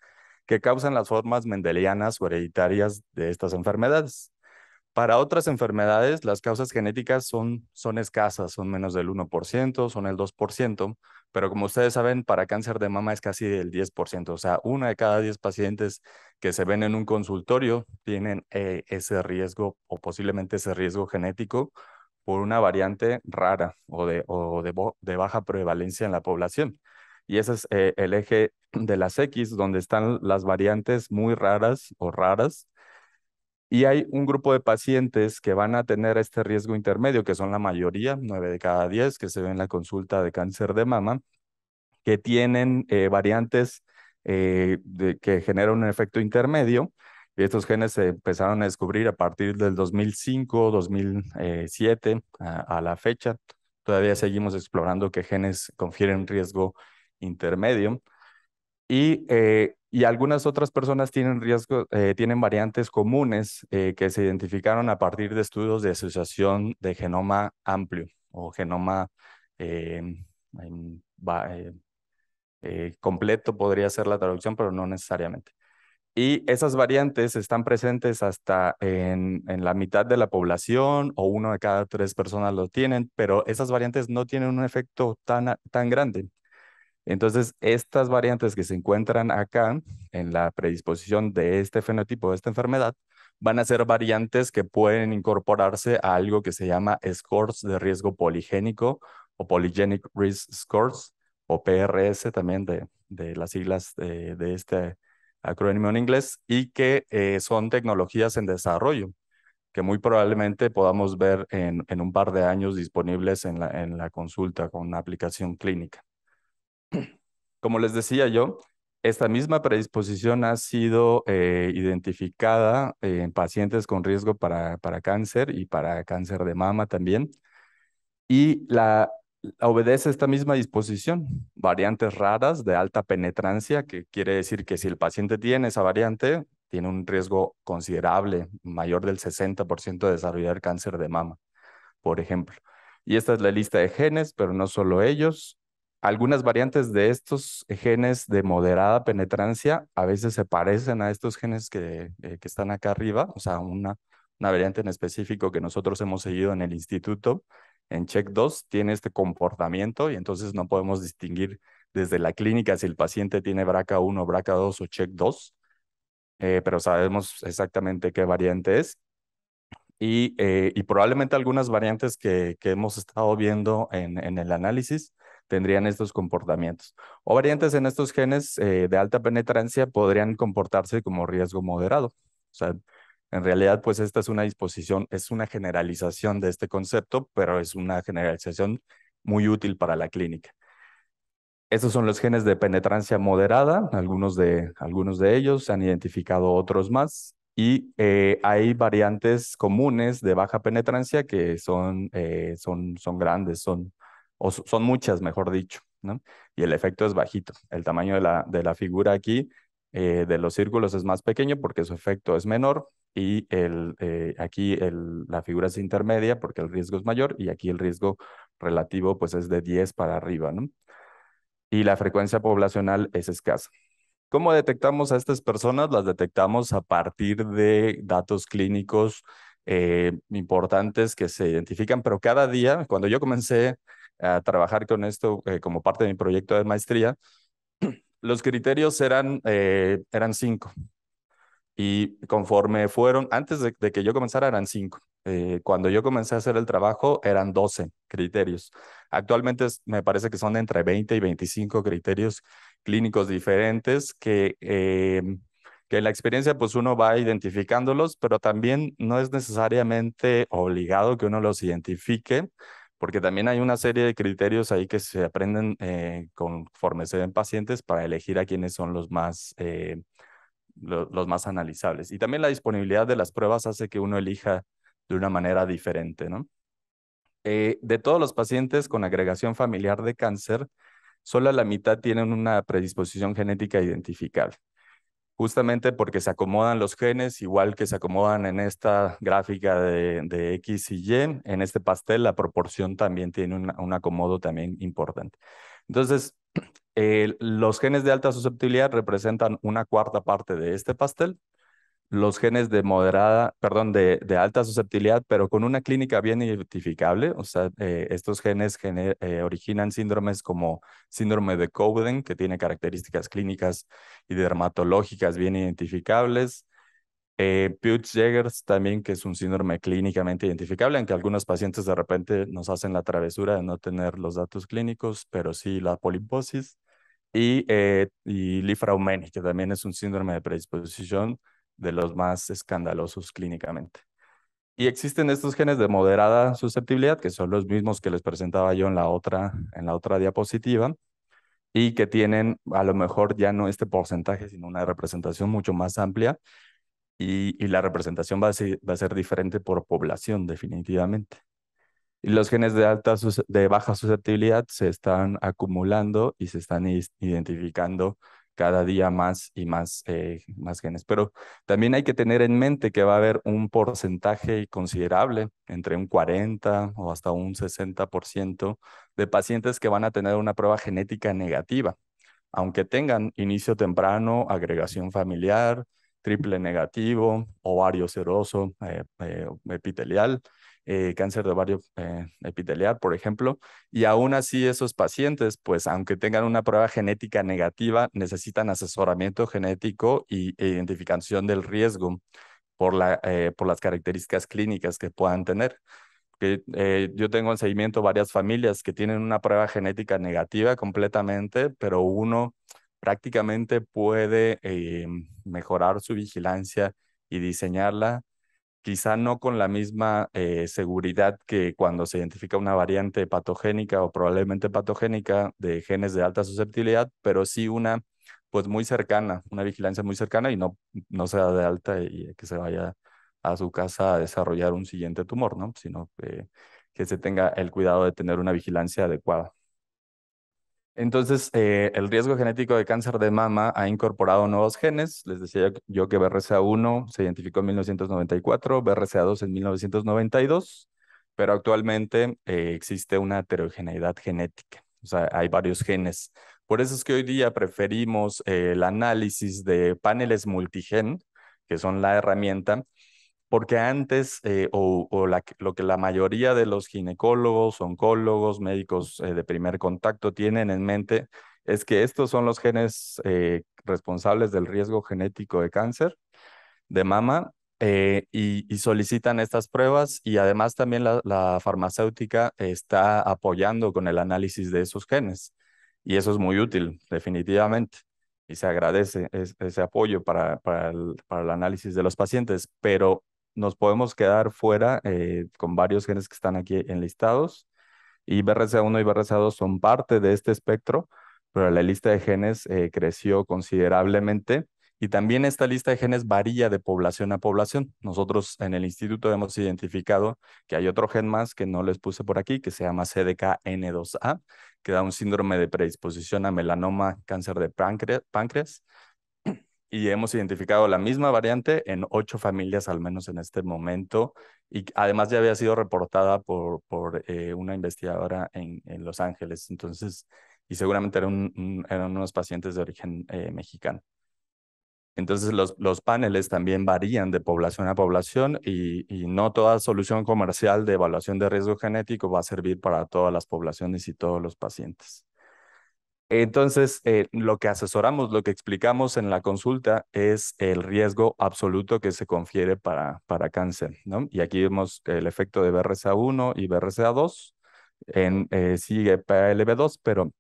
Speaker 9: que causan las formas mendelianas o hereditarias de estas enfermedades. Para otras enfermedades, las causas genéticas son, son escasas, son menos del 1%, son el 2%, pero como ustedes saben, para cáncer de mama es casi el 10%, o sea, una de cada 10 pacientes que se ven en un consultorio tienen eh, ese riesgo o posiblemente ese riesgo genético por una variante rara o o de baja prevalencia en la población. Y ese es eh, el eje de las X, donde están las variantes muy raras o raras. Y hay un grupo de pacientes que van a tener este riesgo intermedio, que son la mayoría, 9 de cada 10, que se ven en la consulta de cáncer de mama, que tienen eh, variantes eh, que generan un efecto intermedio. Y estos genes se empezaron a descubrir a partir del 2005, 2007, a, a la fecha. Todavía seguimos explorando qué genes confieren riesgo intermedio. Y, eh, y algunas otras personas tienen riesgos, eh, tienen variantes comunes eh, que se identificaron a partir de estudios de asociación de genoma amplio o genoma completo, podría ser la traducción, pero no necesariamente. Y esas variantes están presentes hasta en, en, la mitad de la población o uno de cada tres personas lo tienen, pero esas variantes no tienen un efecto tan, tan grande. Entonces, estas variantes que se encuentran acá en la predisposición de este fenotipo, de esta enfermedad, van a ser variantes que pueden incorporarse a algo que se llama scores de riesgo poligénico o polygenic risk scores o PRS también de, las siglas de, este acrónimo en inglés y que eh, son tecnologías en desarrollo que muy probablemente podamos ver en, un par de años disponibles en la, en la consulta con una aplicación clínica. Como les decía yo, esta misma predisposición ha sido eh, identificada eh, en pacientes con riesgo para, cáncer y para cáncer de mama también. Y la, obedece esta misma disposición, variantes raras de alta penetrancia, que quiere decir que si el paciente tiene esa variante, tiene un riesgo considerable, mayor del 60% de desarrollar cáncer de mama, por ejemplo. Y esta es la lista de genes, pero no solo ellos, algunas variantes de estos genes de moderada penetrancia a veces se parecen a estos genes eh, que, están acá arriba, o sea, una, una variante en específico que nosotros hemos seguido en el instituto, en CHECK2, tiene este comportamiento y entonces no podemos distinguir desde la clínica si el paciente tiene BRCA1, BRCA2 o CHECK2, eh, pero sabemos exactamente qué variante es. Y, eh, probablemente algunas variantes que, hemos estado viendo en el análisis tendrían estos comportamientos. O variantes en estos genes eh, de alta penetrancia podrían comportarse como riesgo moderado. O sea, en realidad, pues esta es una disposición, es una generalización de este concepto, pero es una generalización muy útil para la clínica. Estos son los genes de penetrancia moderada, algunos de, algunos de ellos, se han identificado otros más, y eh, hay variantes comunes de baja penetrancia que son, eh, son, son grandes, son o son muchas, mejor dicho, ¿no? Y el efecto es bajito. El tamaño de la, de la figura aquí, eh, de los círculos, es más pequeño porque su efecto es menor y el, eh, aquí el, la figura es intermedia porque el riesgo es mayor y aquí el riesgo relativo pues es de 10 para arriba, ¿no? Y la frecuencia poblacional es escasa. ¿Cómo detectamos a estas personas? Las detectamos a partir de datos clínicos eh, importantes que se identifican, pero cada día, cuando yo comencé a trabajar con esto eh, como parte de mi proyecto de maestría, los criterios eran, eh, eran cinco. Y conforme fueron, antes de, que yo comenzara eran cinco. Eh, cuando yo comencé a hacer el trabajo eran 12 criterios. Actualmente me parece que son entre 20 y 25 criterios clínicos diferentes que, em, que en la experiencia pues uno va identificándolos, pero también no es necesariamente obligado que uno los identifique porque también hay una serie de criterios ahí que se aprenden eh, conforme se ven pacientes para elegir a quienes son los más, eh, los más analizables. Y también la disponibilidad de las pruebas hace que uno elija de una manera diferente, eh, de todos los pacientes con agregación familiar de cáncer, solo la mitad tienen una predisposición genética identificable justamente porque se acomodan los genes igual que se acomodan en esta gráfica de, X y Y, en este pastel la proporción también tiene un, acomodo también importante. Entonces, los genes de alta susceptibilidad representan una cuarta parte de este pastel los genes de moderada, perdón, de, de, alta susceptibilidad, pero con una clínica bien identificable. O sea, eh, estos genes eh, originan síndromes como síndrome de Cowden, que tiene características clínicas y dermatológicas bien identificables. Eh, peutz también, que es un síndrome clínicamente identificable, aunque algunos pacientes de repente nos hacen la travesura de no tener los datos clínicos, pero sí la poliposis, Y, eh, y Lifraumeni, que también es un síndrome de predisposición de los más escandalosos clínicamente. Y existen estos genes de moderada susceptibilidad, que son los mismos que les presentaba yo en la otra, en la otra diapositiva, y que tienen a lo mejor ya no este porcentaje, sino una representación mucho más amplia, y, la representación va a, ser, va a ser diferente por población, definitivamente. los genes de, alta, de baja susceptibilidad se están acumulando y se están identificando cada día más y eh, más, genes. Pero también hay que tener en mente que va a haber un porcentaje considerable, entre un 40 o hasta un 60% de pacientes que van a tener una prueba genética negativa, aunque tengan inicio temprano, agregación familiar, triple negativo, ovario seroso, eh, eh, epitelial, eh, cáncer de ovario eh, epitelial, por ejemplo, y aún así esos pacientes, pues aunque tengan una prueba genética negativa, necesitan asesoramiento genético y, e identificación del riesgo por, eh, las características clínicas que puedan tener. yo tengo en seguimiento varias familias que tienen una prueba genética negativa completamente, pero uno prácticamente puede mejorar su vigilancia y diseñarla quizá no con la misma eh, seguridad que cuando se identifica una variante patogénica o probablemente patogénica de genes de alta susceptibilidad, pero sí una pues muy cercana, una vigilancia muy cercana y no, no sea de alta y eh, que se vaya a su casa a desarrollar un siguiente tumor, ¿no? Sino que, que se tenga el cuidado de tener una vigilancia adecuada. Entonces, eh, el riesgo genético de cáncer de mama ha incorporado nuevos genes. Les decía yo que BRCA1 se identificó en 1994, BRCA2 en 1992, pero actualmente eh, existe una heterogeneidad genética. O sea, hay varios genes. Por eso es que hoy día preferimos eh, el análisis de paneles multigen, que son la herramienta, porque antes, eh, o, lo que la mayoría de los ginecólogos, oncólogos, médicos eh, de primer contacto tienen en mente, es que estos son los genes eh, responsables del riesgo genético de cáncer de mama y, solicitan estas pruebas y además también la, farmacéutica está apoyando con el análisis de esos genes y eso es muy útil, definitivamente y se agradece ese apoyo para, para, el, para el análisis de los pacientes, pero nos podemos quedar fuera eh, con varios genes que están aquí enlistados. Y BRCA1 y BRCA2 son parte de este espectro, pero la lista de genes eh, creció considerablemente. Y también esta lista de genes varía de población a población. Nosotros en el instituto hemos identificado que hay otro gen más que no les puse por aquí, que se llama CDKN2A, que da un síndrome de predisposición a melanoma, cáncer de páncreas y hemos identificado la misma variante en ocho familias, al menos en este momento, y además ya había sido reportada por, por eh, una investigadora en, en, Los Ángeles, entonces, y seguramente eran, eran unos pacientes de origen eh, mexicano. Entonces, los, los paneles también varían de población a población y, y no toda solución comercial de evaluación de riesgo genético va a servir para todas las poblaciones y todos los pacientes. Entonces, eh, lo que asesoramos, lo que explicamos en la consulta es el riesgo absoluto que se confiere para, para cáncer, ¿no? Y aquí vemos el efecto de BRCA1 y BRCA2. En, eh, sigue PALB2, pero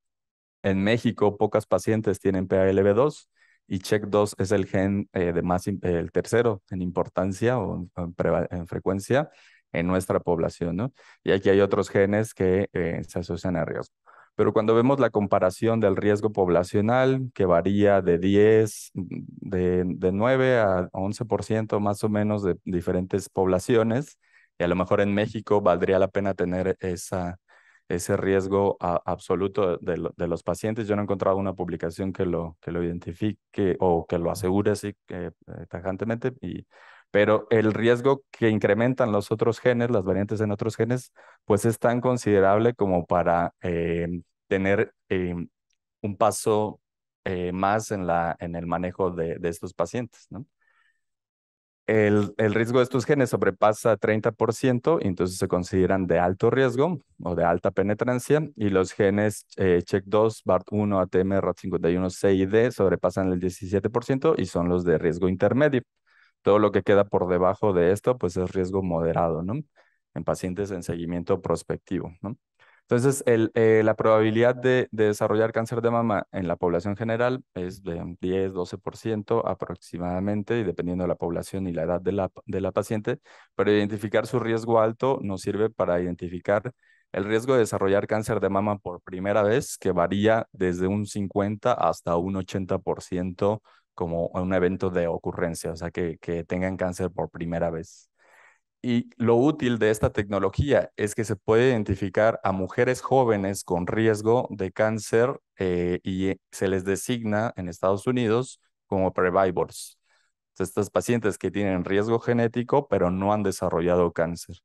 Speaker 9: en México pocas pacientes tienen PALB2 y CHECK2 es el gen eh, de más, el tercero en importancia o en, en, frecuencia en nuestra población, ¿no? Y aquí hay otros genes que se asocian a riesgo. Pero cuando vemos la comparación del riesgo poblacional, que varía de 10, de, de 9 a 11% más o menos de diferentes poblaciones, y a lo mejor en México valdría la pena tener esa, ese riesgo absoluto de, los pacientes. Yo no he encontrado una publicación que lo, que lo identifique o que lo asegure así eh, eh, tajantemente, y, pero el riesgo que incrementan los otros genes, las variantes en otros genes, pues es tan considerable como para eh, tener em, un paso eh, más en, la, en el manejo de, estos pacientes. El, riesgo de estos genes sobrepasa 30%, entonces se consideran de alto riesgo o de alta penetrancia, y los genes CHECK2, eh, BART1, ATM, RAT51, C e y D sobrepasan el 17% y son los de riesgo intermedio. Todo lo que queda por debajo de esto, pues es riesgo moderado, ¿no? En pacientes en seguimiento prospectivo, ¿no? Entonces, el, eh, la probabilidad de, desarrollar cáncer de mama en la población general es de 10, 12% aproximadamente, y dependiendo de la población y la edad de la, de la paciente, pero identificar su riesgo alto nos sirve para identificar el riesgo de desarrollar cáncer de mama por primera vez, que varía desde un 50 hasta un 80% como un evento de ocurrencia, o sea, que, que tengan cáncer por primera vez. Y lo útil de esta tecnología es que se puede identificar a mujeres jóvenes con riesgo de cáncer eh, y eh, se les designa en Estados Unidos como previvors. Estas pacientes que tienen riesgo genético pero no han desarrollado cáncer.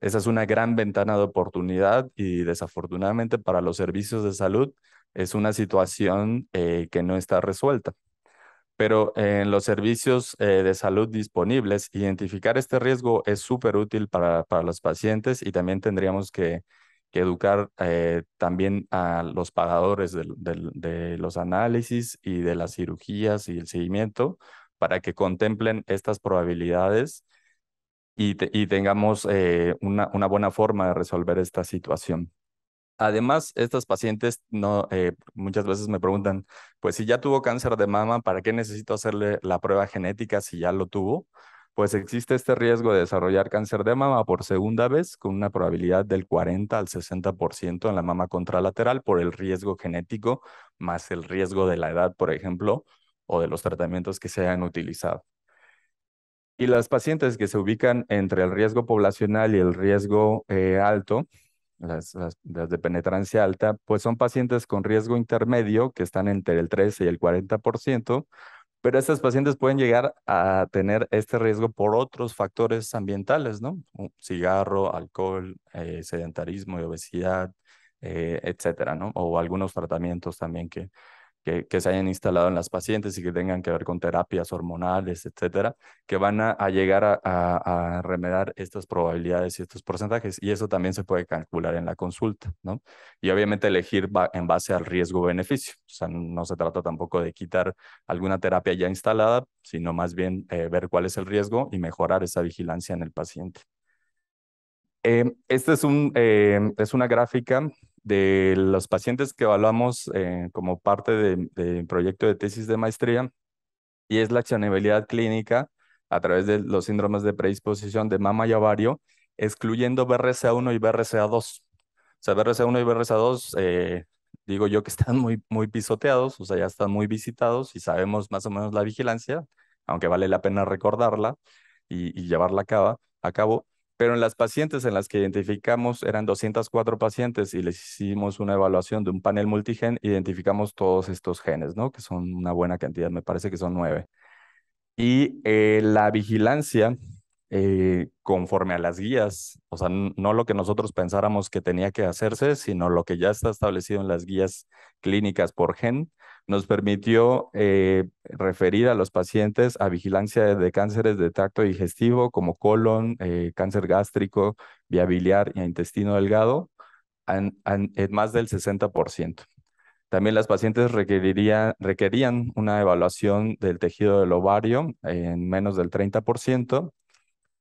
Speaker 9: Esa es una gran ventana de oportunidad y desafortunadamente para los servicios de salud es una situación eh, que no está resuelta pero en los servicios eh, de salud disponibles, identificar este riesgo es súper útil para, los pacientes y también tendríamos que, educar eh, también a los pagadores de, los análisis y de las cirugías y el seguimiento para que contemplen estas probabilidades y, tengamos eh, una buena forma de resolver esta situación. Además, estas pacientes no, eh, muchas veces me preguntan, pues si ya tuvo cáncer de mama, ¿para qué necesito hacerle la prueba genética si ya lo tuvo? Pues existe este riesgo de desarrollar cáncer de mama por segunda vez con una probabilidad del 40 al 60% en la mama contralateral por el riesgo genético más el riesgo de la edad, por ejemplo, o de los tratamientos que se hayan utilizado. Y las pacientes que se ubican entre el riesgo poblacional y el riesgo eh, alto, las, las, de penetrancia alta, pues son pacientes con riesgo intermedio que están entre el 13 y el 40%, pero estas pacientes pueden llegar a tener este riesgo por otros factores ambientales, ¿no? Cigarro, alcohol, eh, sedentarismo y obesidad, eh, etcétera, ¿no? O algunos tratamientos también que, que, se hayan instalado en las pacientes y que tengan que ver con terapias hormonales, etcétera, que van a, llegar a, remedar estas probabilidades y estos porcentajes. Y eso también se puede calcular en la consulta, ¿no? Y obviamente elegir en base al riesgo-beneficio. O sea, no se trata tampoco de quitar alguna terapia ya instalada, sino más bien eh, ver cuál es el riesgo y mejorar esa vigilancia en el paciente. Em, esta em, es una gráfica de los pacientes que evaluamos eh, como parte del proyecto de tesis de maestría y es la accionabilidad clínica a través de los síndromes de predisposición de mama y ovario, excluyendo BRCA1 y BRCA2. O sea, BRCA1 y BRCA2, eh, digo yo que están muy, muy pisoteados, o sea, ya están muy visitados y sabemos más o menos la vigilancia, aunque vale la pena recordarla y, llevarla a cabo. Pero en las pacientes en las que identificamos, eran 204 pacientes y les hicimos una evaluación de un panel multigen, identificamos todos estos genes, ¿no? Que son una buena cantidad, me parece que son nueve. Y eh, la vigilancia, eh, conforme a las guías, o sea, no lo que nosotros pensáramos que tenía que hacerse, sino lo que ya está establecido en las guías clínicas por gen, nos permitió eh, referir a los pacientes a vigilancia de cánceres de tracto digestivo como colon, eh, cáncer gástrico, viabiliar biliar y e intestino delgado en, más del 60%. También las pacientes requeriría, requerían una evaluación del tejido del ovario en menos del 30%.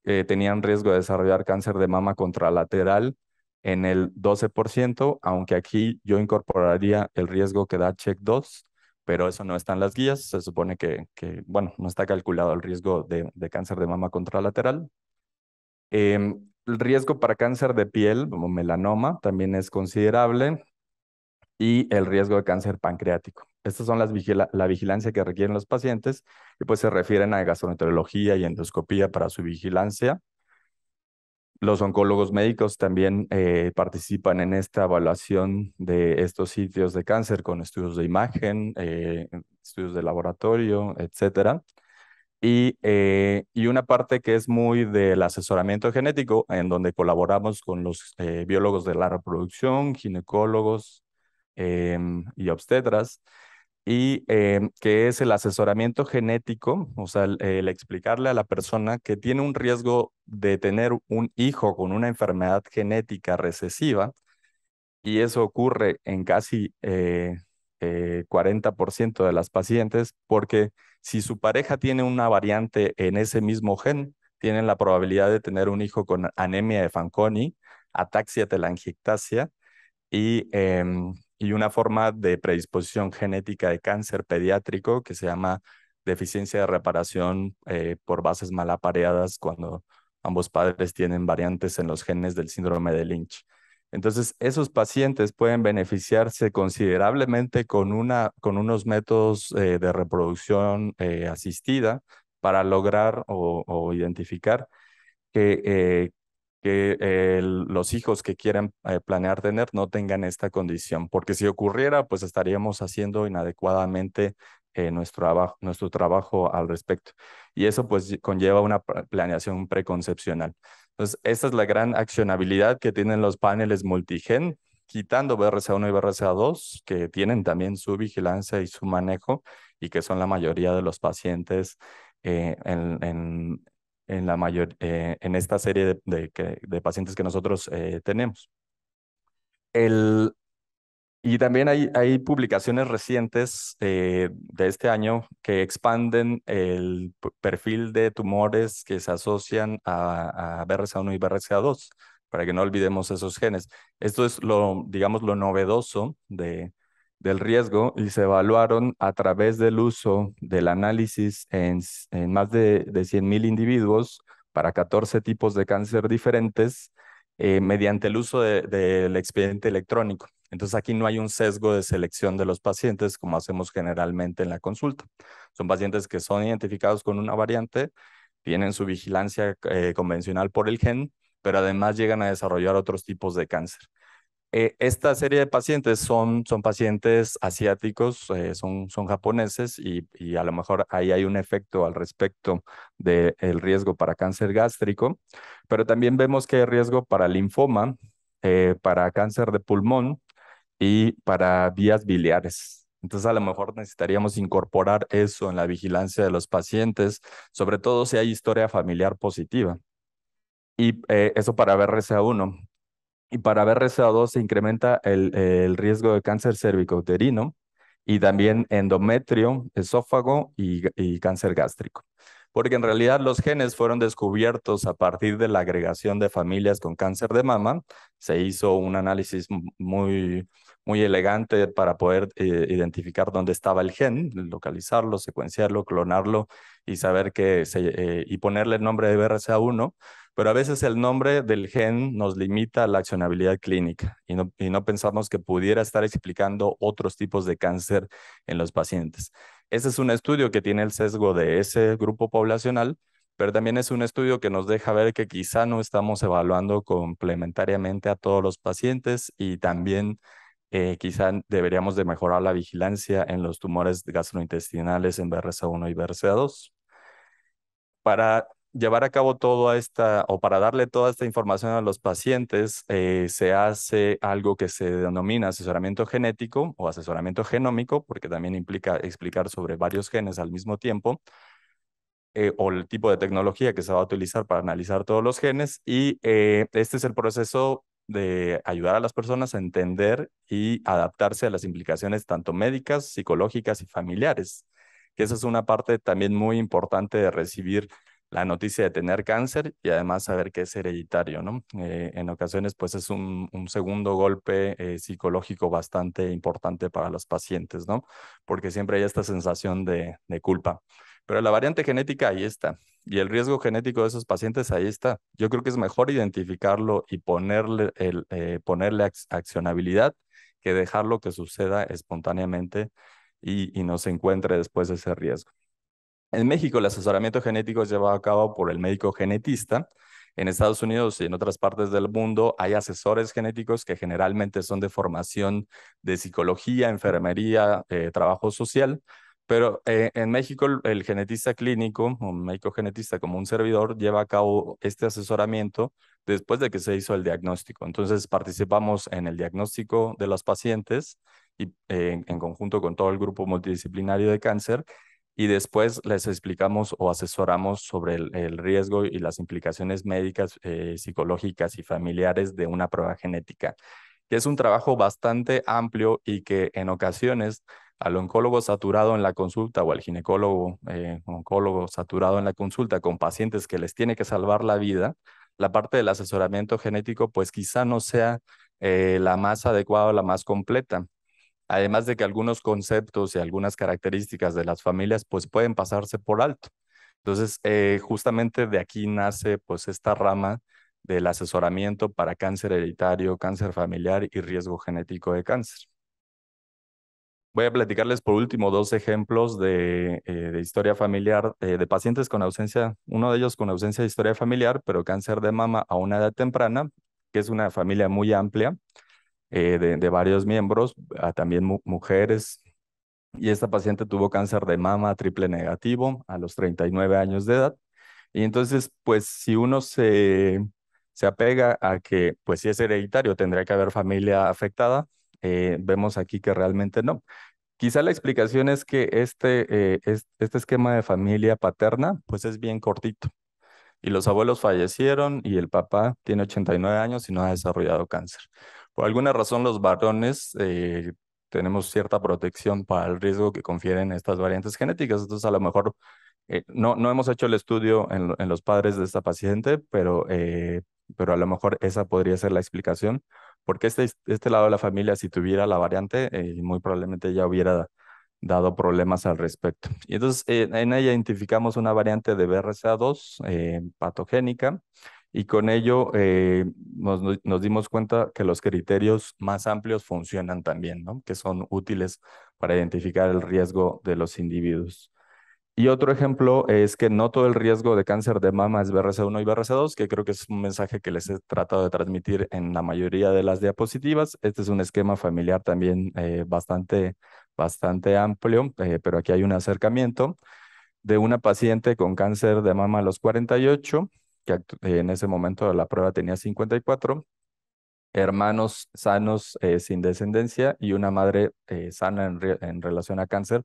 Speaker 9: Eh, tenían riesgo de desarrollar cáncer de mama contralateral en el 12%, aunque aquí yo incorporaría el riesgo que da CHECK2, pero eso no está en las guías. Se supone que, bueno, no está calculado el riesgo de, cáncer de mama contralateral. Em, el riesgo para cáncer de piel, como melanoma, también es considerable y el riesgo de cáncer pancreático. Estas son las la vigilancia que requieren los pacientes y pues se refieren a gastroenterología y endoscopía para su vigilancia los oncólogos médicos también eh, participan en esta evaluación de estos sitios de cáncer con estudios de imagen, eh, estudios de laboratorio, etcétera. Y, eh, y, una parte que es muy del asesoramiento genético, en donde colaboramos con los biólogos de la reproducción, ginecólogos em, y obstetras, y eh, que es el asesoramiento genético, o sea, el, explicarle a la persona que tiene un riesgo de tener un hijo con una enfermedad genética recesiva, y eso ocurre en casi 40% eh, eh, de las pacientes, porque si su pareja tiene una variante en ese mismo gen, tienen la probabilidad de tener un hijo con anemia de Fanconi, ataxia telangiectasia y em, y una forma de predisposición genética de cáncer pediátrico que se llama deficiencia de reparación eh, por bases mal apareadas cuando ambos padres tienen variantes en los genes del síndrome de Lynch. Entonces, esos pacientes pueden beneficiarse considerablemente con, una, con unos métodos eh, de reproducción eh, asistida para lograr o identificar que que eh, los hijos que quieran eh, planear tener no tengan esta condición, porque si ocurriera, pues estaríamos haciendo inadecuadamente eh, nuestro, nuestro trabajo al respecto. Y eso pues conlleva una planeación preconcepcional. Entonces, esta es la gran accionabilidad que tienen los paneles multigen, quitando BRCA1 y BRCA2, que tienen también su vigilancia y su manejo, y que son la mayoría de los pacientes en, en, la mayor, eh, en esta serie de, pacientes que nosotros eh, tenemos. El, y también hay, hay publicaciones recientes eh, de este año que expanden el perfil de tumores que se asocian a, a BRCA1 y BRCA2, para que no olvidemos esos genes. Esto es lo, digamos, lo novedoso de, del riesgo y se evaluaron a través del uso del análisis en, más de, de 100.000 individuos para 14 tipos de cáncer diferentes eh, mediante el uso del expediente electrónico. Entonces aquí no hay un sesgo de selección de los pacientes como hacemos generalmente en la consulta. Son pacientes que son identificados con una variante, tienen su vigilancia eh, convencional por el gen, pero además llegan a desarrollar otros tipos de cáncer. Eh, esta serie de pacientes son, son pacientes asiáticos, eh, son, son japoneses y, y, a lo mejor ahí hay un efecto al respecto del el riesgo para cáncer gástrico, pero también vemos que hay riesgo para linfoma, eh, para cáncer de pulmón y para vías biliares. Entonces a lo mejor necesitaríamos incorporar eso en la vigilancia de los pacientes, sobre todo si hay historia familiar positiva. Y eso para BRCA1. Y para BRCA2 se incrementa el, riesgo de cáncer cervicouterino y también endometrio, esófago y, cáncer gástrico. Porque en realidad los genes fueron descubiertos a partir de la agregación de familias con cáncer de mama. Se hizo un análisis muy, muy elegante para poder eh, identificar dónde estaba el gen, localizarlo, secuenciarlo, clonarlo y saber eh, y ponerle el nombre de BRCA1 pero a veces el nombre del gen nos limita a la accionabilidad clínica y no, y no pensamos que pudiera estar explicando otros tipos de cáncer en los pacientes. Ese es un estudio que tiene el sesgo de ese grupo poblacional, pero también es un estudio que nos deja ver que quizá no estamos evaluando complementariamente a todos los pacientes y también eh, quizá deberíamos de mejorar la vigilancia en los tumores gastrointestinales en BRCA1 y BRCA2. Para llevar a cabo toda esta o para darle toda esta información a los pacientes, eh, se hace algo que se denomina asesoramiento genético o asesoramiento genómico, porque también implica explicar sobre varios genes al mismo tiempo, eh, o el tipo de tecnología que se va a utilizar para analizar todos los genes. Y eh, este es el proceso de ayudar a las personas a entender y adaptarse a las implicaciones tanto médicas, psicológicas y familiares, que esa es una parte también muy importante de recibir la noticia de tener cáncer y además saber que es hereditario, ¿no? Eh, en ocasiones, pues es un, segundo golpe eh, psicológico bastante importante para los pacientes, ¿no? Porque siempre hay esta sensación de, culpa. Pero la variante genética ahí está. Y el riesgo genético de esos pacientes ahí está. Yo creo que es mejor identificarlo y ponerle, el, eh, accionabilidad que dejarlo que suceda espontáneamente y no se encuentre después ese riesgo. En México, el asesoramiento genético es llevado a cabo por el médico genetista. En Estados Unidos y en otras partes del mundo hay asesores genéticos que generalmente son de formación de psicología, enfermería, eh, trabajo social. Pero eh, en México el genetista clínico, un médico genetista como un servidor, lleva a cabo este asesoramiento después de que se hizo el diagnóstico. Entonces participamos en el diagnóstico de los pacientes y eh, en conjunto con todo el grupo multidisciplinario de cáncer y después les explicamos o asesoramos sobre el, riesgo y las implicaciones médicas, eh, psicológicas y familiares de una prueba genética, que es un trabajo bastante amplio y que en ocasiones al oncólogo saturado en la consulta o al ginecólogo eh, oncólogo saturado en la consulta con pacientes que les tiene que salvar la vida, la parte del asesoramiento genético pues quizá no sea eh, la más adecuada o la más completa. Además de que algunos conceptos y algunas características de las familias pues pueden pasarse por alto. Entonces, eh, justamente de aquí nace pues esta rama del asesoramiento para cáncer hereditario, cáncer familiar y riesgo genético de cáncer. Voy a platicarles por último dos ejemplos de, eh, historia familiar eh, de pacientes con ausencia, uno de ellos con ausencia de historia familiar, pero cáncer de mama a una edad temprana, que es una familia muy amplia. Eh, de, varios miembros, ah, también mujeres. Y esta paciente tuvo cáncer de mama triple negativo a los 39 años de edad. Y entonces, pues si uno se, se apega a que, pues si es hereditario, tendría que haber familia afectada, eh, vemos aquí que realmente no. Quizá la explicación es que este, eh, este esquema de familia paterna, pues es bien cortito. Y los abuelos fallecieron y el papá tiene 89 años y no ha desarrollado cáncer. Por alguna razón los varones eh, tenemos cierta protección para el riesgo que confieren estas variantes genéticas, entonces a lo mejor eh, no, no hemos hecho el estudio en, los padres de esta paciente, pero, eh, pero a lo mejor esa podría ser la explicación, porque este, este lado de la familia, si tuviera la variante, muy probablemente ya hubiera dado problemas al respecto. Y entonces en ella identificamos una variante de BRCA2 patogénica, y con ello eh, nos, dimos cuenta que los criterios más amplios funcionan también, ¿no? que son útiles para identificar el riesgo de los individuos. Y otro ejemplo es que no todo el riesgo de cáncer de mama es BRCA1 y BRCA2, que creo que es un mensaje que les he tratado de transmitir en la mayoría de las diapositivas. Este es un esquema familiar también eh, bastante, bastante amplio, eh, pero aquí hay un acercamiento de una paciente con cáncer de mama a los 48 que en ese momento de la prueba tenía 54, hermanos sanos eh, sin descendencia y una madre eh, sana en, relación a cáncer,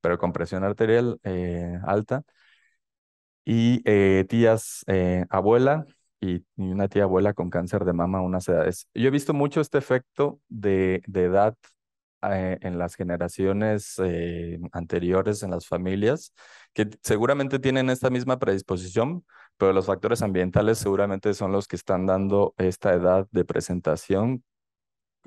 Speaker 9: pero con presión arterial eh, alta, y tías, abuela y, una tía abuela con cáncer de mama a unas edades. Yo he visto mucho este efecto de, de edad en las generaciones anteriores, en las familias, que seguramente tienen esta misma predisposición, pero los factores ambientales seguramente son los que están dando esta edad de presentación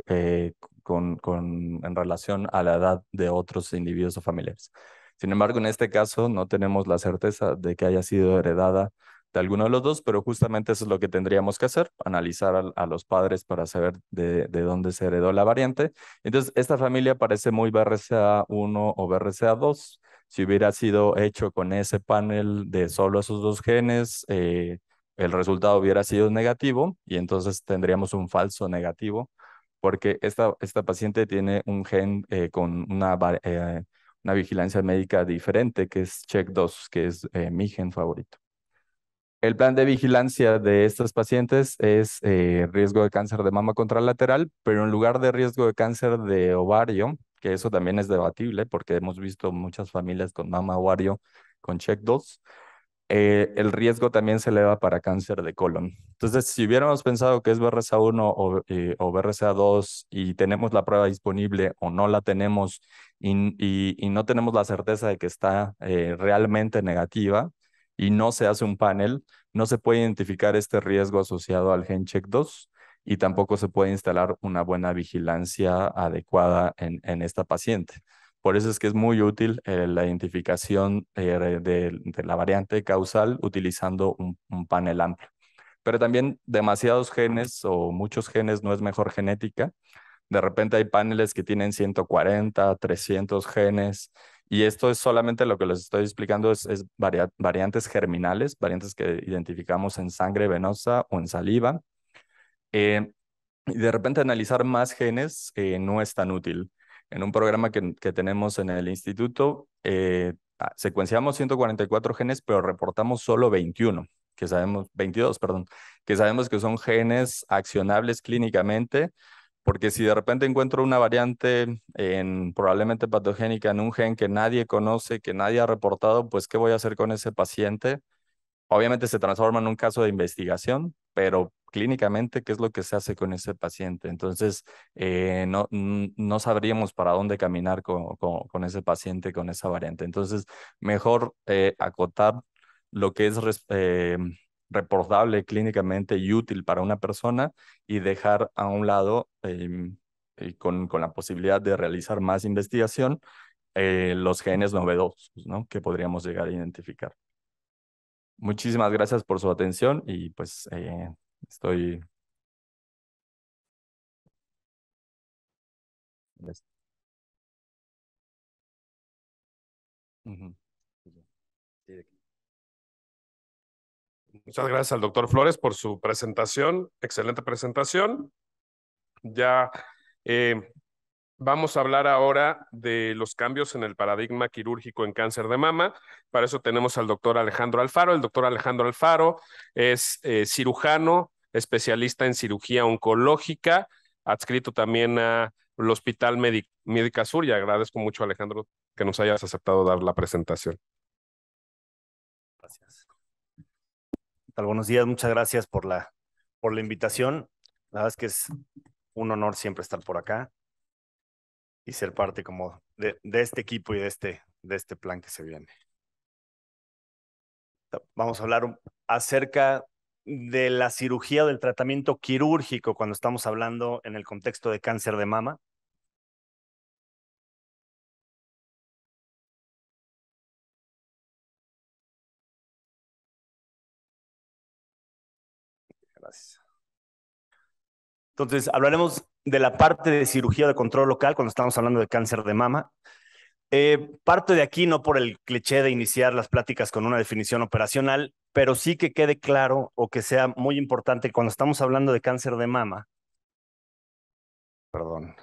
Speaker 9: eh, en relación a la edad de otros individuos o familiares. Sin embargo, en este caso no tenemos la certeza de que haya sido heredada de alguno de los dos, pero justamente eso es lo que tendríamos que hacer, analizar a, los padres para saber de, de, dónde se heredó la variante. Entonces, esta familia parece muy BRCA1 o BRCA2, si hubiera sido hecho con ese panel de solo esos dos genes, eh, el resultado hubiera sido negativo y entonces tendríamos un falso negativo porque esta, esta paciente tiene un gen eh, con una, eh, una vigilancia médica diferente que es CHECK2, que es mi gen favorito. El plan de vigilancia de estas pacientes es riesgo de cáncer de mama contralateral, pero en lugar de riesgo de cáncer de ovario, que eso también es debatible porque hemos visto muchas familias con mama wario con check 2, eh, el riesgo también se eleva para cáncer de colon. Entonces, si hubiéramos pensado que es BRCA1 o, eh, BRCA2 y tenemos la prueba disponible o no la tenemos y, no tenemos la certeza de que está eh, realmente negativa y no se hace un panel, no se puede identificar este riesgo asociado al gen CHECK2 y tampoco se puede instalar una buena vigilancia adecuada en, esta paciente. Por eso es que es muy útil eh, la identificación eh, de, la variante causal utilizando un, panel amplio. Pero también demasiados genes o muchos genes no es mejor genética. De repente hay paneles que tienen 140, 300 genes, y esto es solamente lo que les estoy explicando, es variantes germinales, variantes que identificamos en sangre venosa o en saliva, eh, y de repente analizar más genes eh, no es tan útil. En un programa que, tenemos en el instituto, eh, ah, secuenciamos 144 genes, pero reportamos solo 21, que sabemos, 22, perdón, que sabemos que son genes accionables clínicamente, porque si de repente encuentro una variante en, probablemente patogénica en un gen que nadie conoce, que nadie ha reportado, pues ¿qué voy a hacer con ese paciente? Obviamente se transforma en un caso de investigación, pero clínicamente qué es lo que se hace con ese paciente. Entonces, eh, no, no sabríamos para dónde caminar con, ese paciente, con esa variante. Entonces, mejor eh, acotar lo que es eh, reportable clínicamente y útil para una persona y dejar a un lado, con, con, la posibilidad de realizar más investigación, los genes novedosos ¿no? que podríamos llegar a identificar. Muchísimas gracias por su atención y pues eh,
Speaker 1: estoy... Muchas gracias al doctor Flores por su presentación,
Speaker 3: excelente presentación. Ya eh, Vamos a hablar ahora de los cambios en el paradigma quirúrgico en cáncer de mama. Para eso tenemos al doctor Alejandro Alfaro. El doctor Alejandro Alfaro es eh, cirujano, especialista en cirugía oncológica, adscrito también al Hospital Médica Sur. Y agradezco mucho, Alejandro, que nos hayas aceptado dar la presentación.
Speaker 10: Gracias. Buenos días, muchas gracias por la, por la invitación. La verdad es que es un honor siempre estar por acá y ser parte como de, este equipo y de este, de este plan que se viene. Vamos a hablar acerca de la cirugía del tratamiento quirúrgico cuando estamos hablando en el contexto de cáncer de mama. Gracias. Entonces, hablaremos de la parte de cirugía de control local cuando estamos hablando de cáncer de mama. Eh, parto de aquí no por el cliché de iniciar las pláticas con una definición operacional, pero sí que quede claro o que sea muy importante cuando estamos hablando de cáncer de mama. Perdón,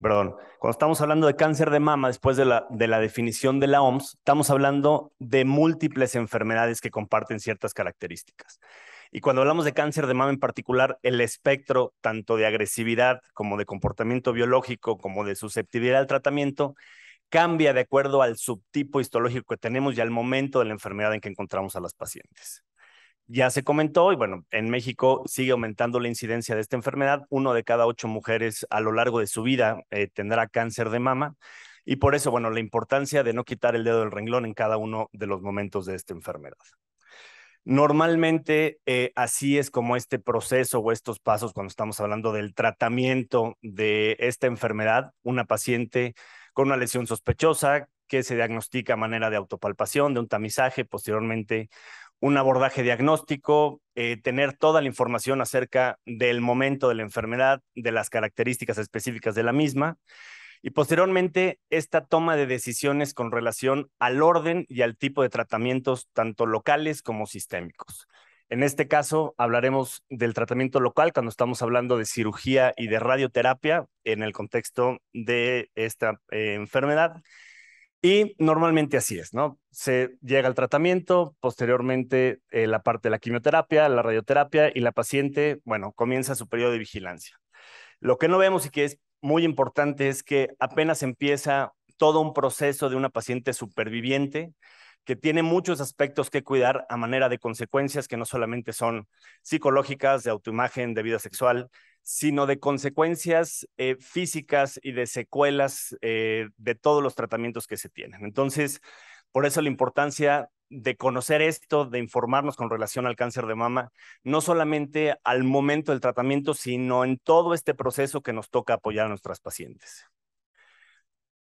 Speaker 10: perdón, cuando estamos hablando de cáncer de mama, después de la, definición de la OMS, estamos hablando de múltiples enfermedades que comparten ciertas características. Y cuando hablamos de cáncer de mama en particular, el espectro tanto de agresividad como de comportamiento biológico, como de susceptibilidad al tratamiento, cambia de acuerdo al subtipo histológico que tenemos y al momento de la enfermedad en que encontramos a las pacientes ya se comentó, y bueno, en México sigue aumentando la incidencia de esta enfermedad. Uno de cada ocho mujeres a lo largo de su vida eh, tendrá cáncer de mama. Y por eso, bueno, la importancia de no quitar el dedo del renglón en cada uno de los momentos de esta enfermedad. Normalmente eh, así es como este proceso o estos pasos cuando estamos hablando del tratamiento de esta enfermedad, una paciente con una lesión sospechosa que se diagnostica a manera de autopalpación, de un tamizaje, posteriormente un abordaje diagnóstico, eh, tener toda la información acerca del momento de la enfermedad, de las características específicas de la misma, y posteriormente esta toma de decisiones con relación al orden y al tipo de tratamientos, tanto locales como sistémicos. En este caso, hablaremos del tratamiento local cuando estamos hablando de cirugía y de radioterapia en el contexto de esta eh, enfermedad. Y normalmente así es, ¿no? Se llega al tratamiento, posteriormente eh, la parte de la quimioterapia, la radioterapia y la paciente, bueno, comienza su periodo de vigilancia. Lo que no vemos y que es muy importante es que apenas empieza todo un proceso de una paciente superviviente que tiene muchos aspectos que cuidar a manera de consecuencias que no solamente son psicológicas, de autoimagen, de vida sexual, sino de consecuencias eh, físicas y de secuelas eh, de todos los tratamientos que se tienen. Entonces, por eso la importancia de conocer esto, de informarnos con relación al cáncer de mama, no solamente al momento del tratamiento, sino en todo este proceso que nos toca apoyar a nuestras pacientes.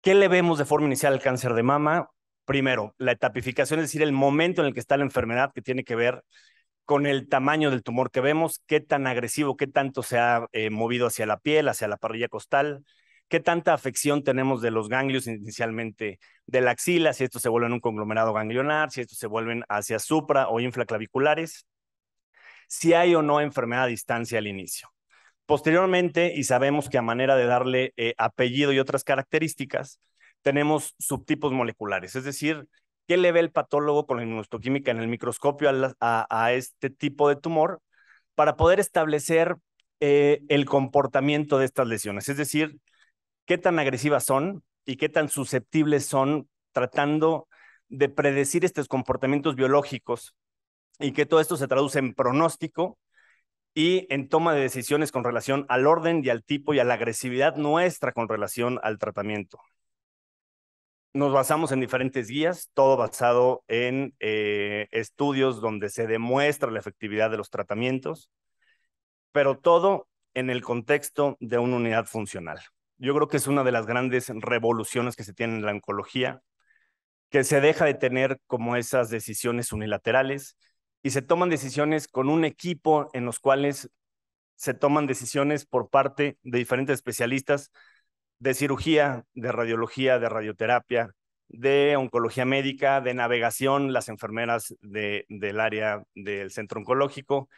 Speaker 10: ¿Qué le vemos de forma inicial al cáncer de mama? Primero, la etapificación, es decir, el momento en el que está la enfermedad que tiene que ver con el tamaño del tumor que vemos, qué tan agresivo, qué tanto se ha eh, movido hacia la piel, hacia la parrilla costal, qué tanta afección tenemos de los ganglios inicialmente de la axila, si estos se vuelven un conglomerado ganglionar, si estos se vuelven hacia supra o infraclaviculares, si hay o no enfermedad a distancia al inicio. Posteriormente, y sabemos que a manera de darle eh, apellido y otras características, tenemos subtipos moleculares, es decir, ¿Qué le ve el patólogo con la inmunohistoquímica en el microscopio a, este tipo de tumor para poder establecer eh, el comportamiento de estas lesiones? Es decir, qué tan agresivas son y qué tan susceptibles son tratando de predecir estos comportamientos biológicos y que todo esto se traduce en pronóstico y en toma de decisiones con relación al orden y al tipo y a la agresividad nuestra con relación al tratamiento nos basamos en diferentes guías, todo basado en eh, estudios donde se demuestra la efectividad de los tratamientos, pero todo en el contexto de una unidad funcional. Yo creo que es una de las grandes revoluciones que se tiene en la oncología, que se deja de tener como esas decisiones unilaterales y se toman decisiones con un equipo en los cuales se toman decisiones por parte de diferentes especialistas de cirugía, de radiología, de radioterapia, de oncología médica, de navegación, las enfermeras del área del centro oncológico,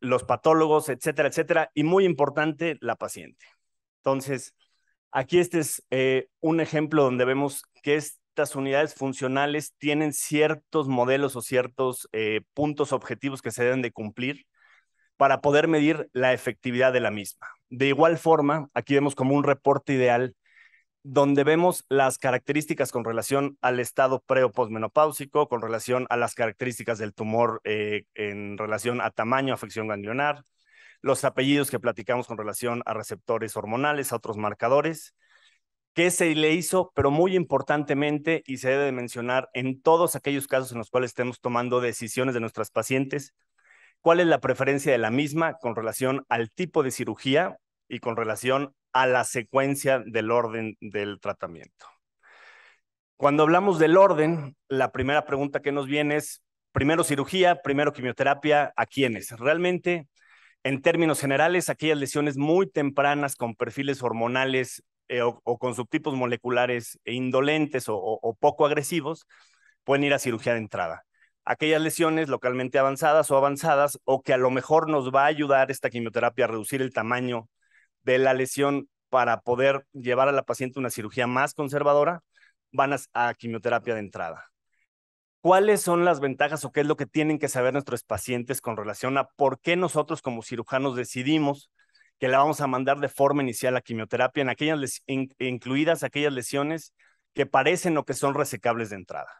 Speaker 10: los patólogos, etcétera, etcétera, y muy importante, la paciente. Entonces, aquí este es eh, un ejemplo donde vemos que estas unidades funcionales tienen ciertos modelos o ciertos eh, puntos objetivos que se deben de cumplir para poder medir la efectividad de la misma. De igual forma, aquí vemos como un reporte ideal donde vemos las características con relación al estado pre o postmenopáusico, con relación a las características del tumor eh, en relación a tamaño, afección ganglionar, los apellidos que platicamos con relación a receptores hormonales, a otros marcadores, que se le hizo, pero muy importantemente, y se debe mencionar en todos aquellos casos en los cuales estemos tomando decisiones de nuestras pacientes, cuál es la preferencia de la misma con relación al tipo de cirugía y con relación a la secuencia del orden del tratamiento. Cuando hablamos del orden, la primera pregunta que nos viene es, primero cirugía, primero quimioterapia, ¿a quiénes? Realmente, en términos generales, aquellas lesiones muy tempranas con perfiles hormonales eh, o, con subtipos moleculares e indolentes o poco agresivos, pueden ir a cirugía de entrada aquellas lesiones localmente avanzadas o avanzadas, o que a lo mejor nos va a ayudar esta quimioterapia a reducir el tamaño de la lesión para poder llevar a la paciente una cirugía más conservadora, van a, quimioterapia de entrada. ¿Cuáles son las ventajas o qué es lo que tienen que saber nuestros pacientes con relación a por qué nosotros como cirujanos decidimos que la vamos a mandar de forma inicial a quimioterapia en aquellas incluidas aquellas lesiones que parecen o que son resecables de entrada?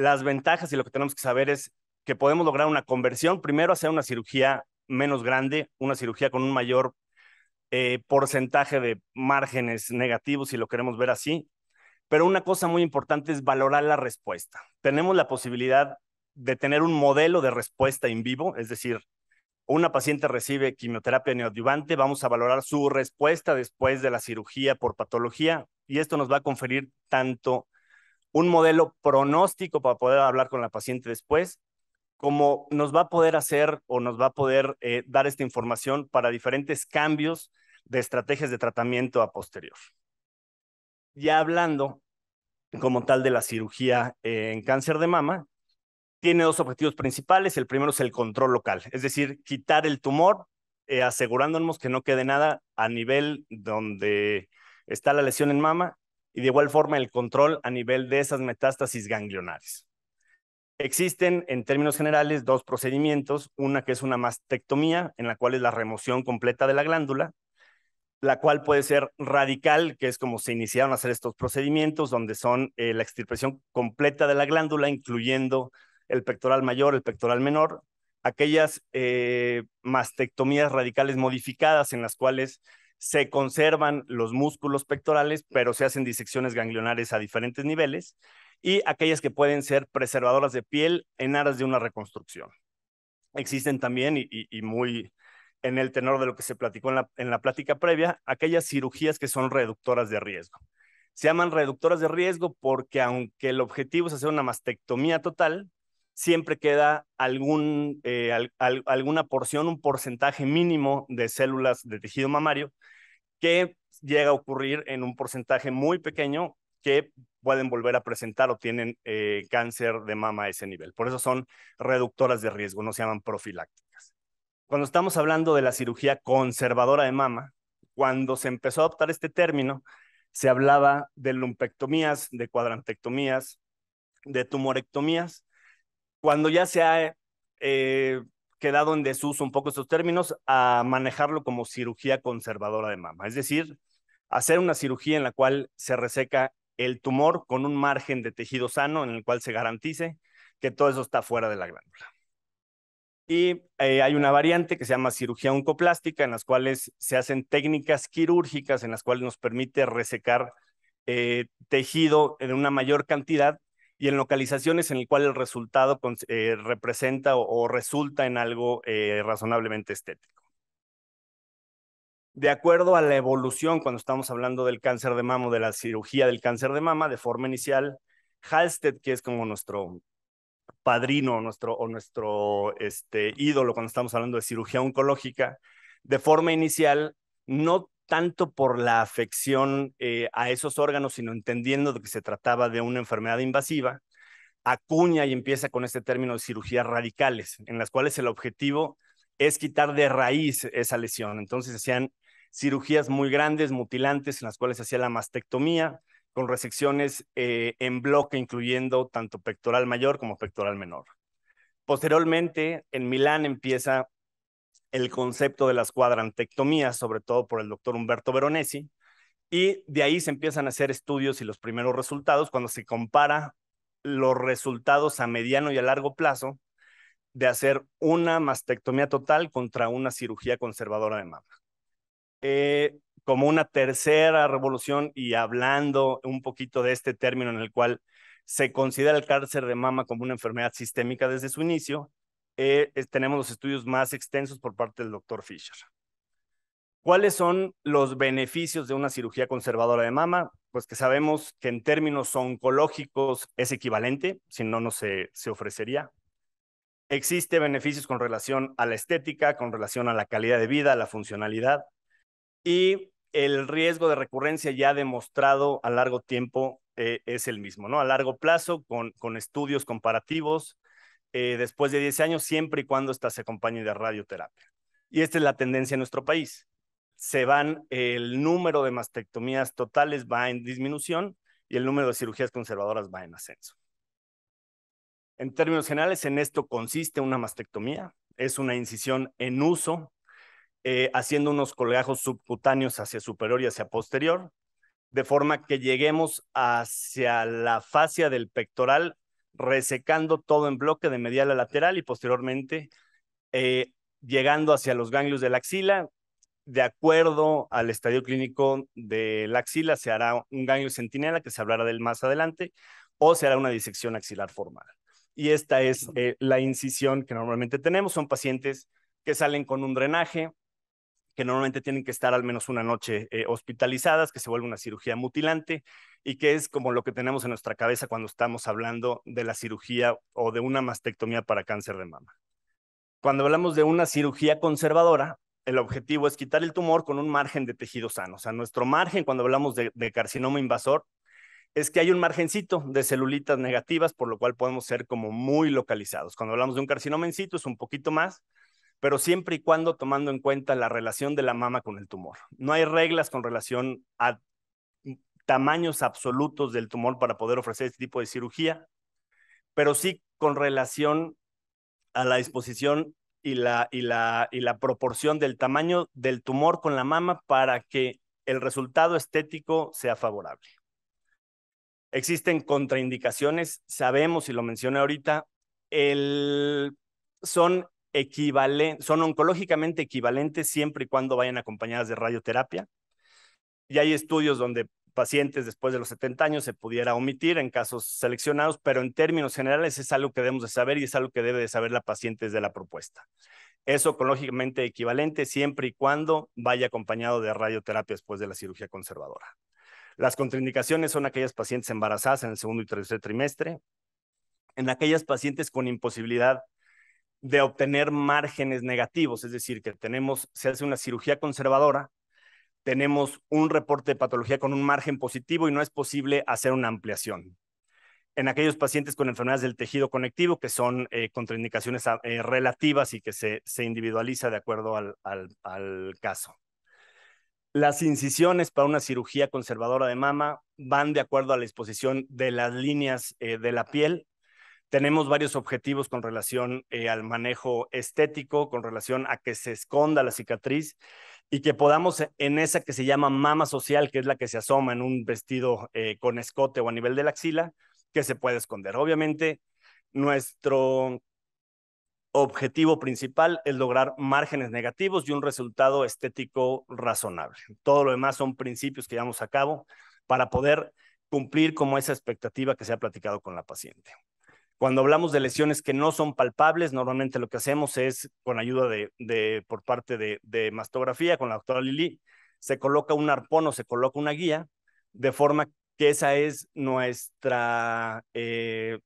Speaker 10: las ventajas y lo que tenemos que saber es que podemos lograr una conversión, primero hacer una cirugía menos grande, una cirugía con un mayor eh, porcentaje de márgenes negativos, si lo queremos ver así. Pero una cosa muy importante es valorar la respuesta. Tenemos la posibilidad de tener un modelo de respuesta en vivo, es decir, una paciente recibe quimioterapia neoadyuvante, vamos a valorar su respuesta después de la cirugía por patología y esto nos va a conferir tanto un modelo pronóstico para poder hablar con la paciente después, como nos va a poder hacer o nos va a poder eh, dar esta información para diferentes cambios de estrategias de tratamiento a posterior. Ya hablando como tal de la cirugía eh, en cáncer de mama, tiene dos objetivos principales. El primero es el control local, es decir, quitar el tumor, eh, asegurándonos que no quede nada a nivel donde está la lesión en mama y de igual forma el control a nivel de esas metástasis ganglionares. Existen, en términos generales, dos procedimientos, una que es una mastectomía, en la cual es la remoción completa de la glándula, la cual puede ser radical, que es como se iniciaron a hacer estos procedimientos, donde son eh, la extirpación completa de la glándula, incluyendo el pectoral mayor, el pectoral menor, aquellas eh, mastectomías radicales modificadas en las cuales se conservan los músculos pectorales, pero se hacen disecciones ganglionares a diferentes niveles y aquellas que pueden ser preservadoras de piel en aras de una reconstrucción. Existen también, y, muy en el tenor de lo que se platicó en la, en la plática previa, aquellas cirugías que son reductoras de riesgo. Se llaman reductoras de riesgo porque aunque el objetivo es hacer una mastectomía total, siempre queda algún, eh, alguna porción, un porcentaje mínimo de células de tejido mamario que llega a ocurrir en un porcentaje muy pequeño que pueden volver a presentar o tienen eh, cáncer de mama a ese nivel. Por eso son reductoras de riesgo, no se llaman profilácticas. Cuando estamos hablando de la cirugía conservadora de mama, cuando se empezó a adoptar este término, se hablaba de lumpectomías, de cuadrantectomías, de tumorectomías, cuando ya se ha eh, quedado en desuso un poco estos términos, a manejarlo como cirugía conservadora de mama. Es decir, hacer una cirugía en la cual se reseca el tumor con un margen de tejido sano en el cual se garantice que todo eso está fuera de la glándula. Y eh, hay una variante que se llama cirugía oncoplástica, en las cuales se hacen técnicas quirúrgicas, en las cuales nos permite resecar eh, tejido en una mayor cantidad y en localizaciones en el cual el resultado eh, representa o, resulta en algo eh, razonablemente estético. De acuerdo a la evolución, cuando estamos hablando del cáncer de mama de la cirugía del cáncer de mama, de forma inicial, Halsted, que es como nuestro padrino nuestro, o nuestro este, ídolo cuando estamos hablando de cirugía oncológica, de forma inicial no tanto por la afección eh, a esos órganos, sino entendiendo que se trataba de una enfermedad invasiva, acuña y empieza con este término de cirugías radicales, en las cuales el objetivo es quitar de raíz esa lesión. Entonces hacían cirugías muy grandes, mutilantes, en las cuales hacía la mastectomía, con resecciones eh, en bloque, incluyendo tanto pectoral mayor como pectoral menor. Posteriormente, en Milán empieza el concepto de las cuadrantectomías, sobre todo por el doctor Humberto Veronesi, y de ahí se empiezan a hacer estudios y los primeros resultados cuando se compara los resultados a mediano y a largo plazo de hacer una mastectomía total contra una cirugía conservadora de mama. Eh, como una tercera revolución y hablando un poquito de este término en el cual se considera el cáncer de mama como una enfermedad sistémica desde su inicio, eh, tenemos los estudios más extensos por parte del doctor Fisher. ¿Cuáles son los beneficios de una cirugía conservadora de mama? Pues que sabemos que en términos oncológicos es equivalente, si no, no se, ofrecería. Existe beneficios con relación a la estética, con relación a la calidad de vida, a la funcionalidad y el riesgo de recurrencia ya demostrado a largo tiempo eh, es el mismo, ¿no? A largo plazo, con, con estudios comparativos, eh, después de 10 años, siempre y cuando estás se acompañe de radioterapia. Y esta es la tendencia en nuestro país. Se van, el número de mastectomías totales va en disminución y el número de cirugías conservadoras va en ascenso. En términos generales, en esto consiste una mastectomía. Es una incisión en uso, eh, haciendo unos colgajos subcutáneos hacia superior y hacia posterior, de forma que lleguemos hacia la fascia del pectoral resecando todo en bloque de medial a lateral y posteriormente eh, llegando hacia los ganglios de la axila. De acuerdo al estadio clínico de la axila, se hará un ganglio centinela que se hablará del más adelante o se hará una disección axilar formal. Y esta es eh, la incisión que normalmente tenemos. Son pacientes que salen con un drenaje, que normalmente tienen que estar al menos una noche eh, hospitalizadas, que se vuelve una cirugía mutilante y que es como lo que tenemos en nuestra cabeza cuando estamos hablando de la cirugía o de una mastectomía para cáncer de mama. Cuando hablamos de una cirugía conservadora, el objetivo es quitar el tumor con un margen de tejido sano. O sea, nuestro margen cuando hablamos de, carcinoma invasor es que hay un margencito de celulitas negativas, por lo cual podemos ser como muy localizados. Cuando hablamos de un carcinoma es un poquito más, pero siempre y cuando tomando en cuenta la relación de la mama con el tumor. No hay reglas con relación a tamaños absolutos del tumor para poder ofrecer este tipo de cirugía, pero sí con relación a la disposición y la, y la, y la proporción del tamaño del tumor con la mama para que el resultado estético sea favorable. Existen contraindicaciones, sabemos, y lo mencioné ahorita, el, son son oncológicamente equivalentes siempre y cuando vayan acompañadas de radioterapia. Y hay estudios donde pacientes después de los 70 años se pudiera omitir en casos seleccionados, pero en términos generales es algo que debemos de saber y es algo que debe de saber la paciente desde la propuesta. Es oncológicamente equivalente siempre y cuando vaya acompañado de radioterapia después de la cirugía conservadora. Las contraindicaciones son aquellas pacientes embarazadas en el segundo y tercer trimestre, en aquellas pacientes con imposibilidad de obtener márgenes negativos, es decir, que tenemos, se hace una cirugía conservadora, tenemos un reporte de patología con un margen positivo y no es posible hacer una ampliación. En aquellos pacientes con enfermedades del tejido conectivo, que son eh, contraindicaciones ah, eh, relativas y que se, individualiza de acuerdo al, caso. Las incisiones para una cirugía conservadora de mama van de acuerdo a la exposición de las líneas eh, de la piel tenemos varios objetivos con relación eh, al manejo estético, con relación a que se esconda la cicatriz y que podamos e, en esa que se llama mama social, que es la que se asoma en un vestido eh, con escote o a nivel de la axila, que se puede esconder. Obviamente, nuestro objetivo principal es lograr márgenes negativos y un resultado estético razonable. Todo lo demás son principios que llevamos a cabo para poder cumplir como esa expectativa que se ha platicado con la paciente. Cuando hablamos de lesiones que no son palpables, normalmente lo que hacemos es, con ayuda de, por parte de, mastografía, con la doctora Lili, se coloca un arpón o se coloca una guía, de forma que esa es nuestra, eh,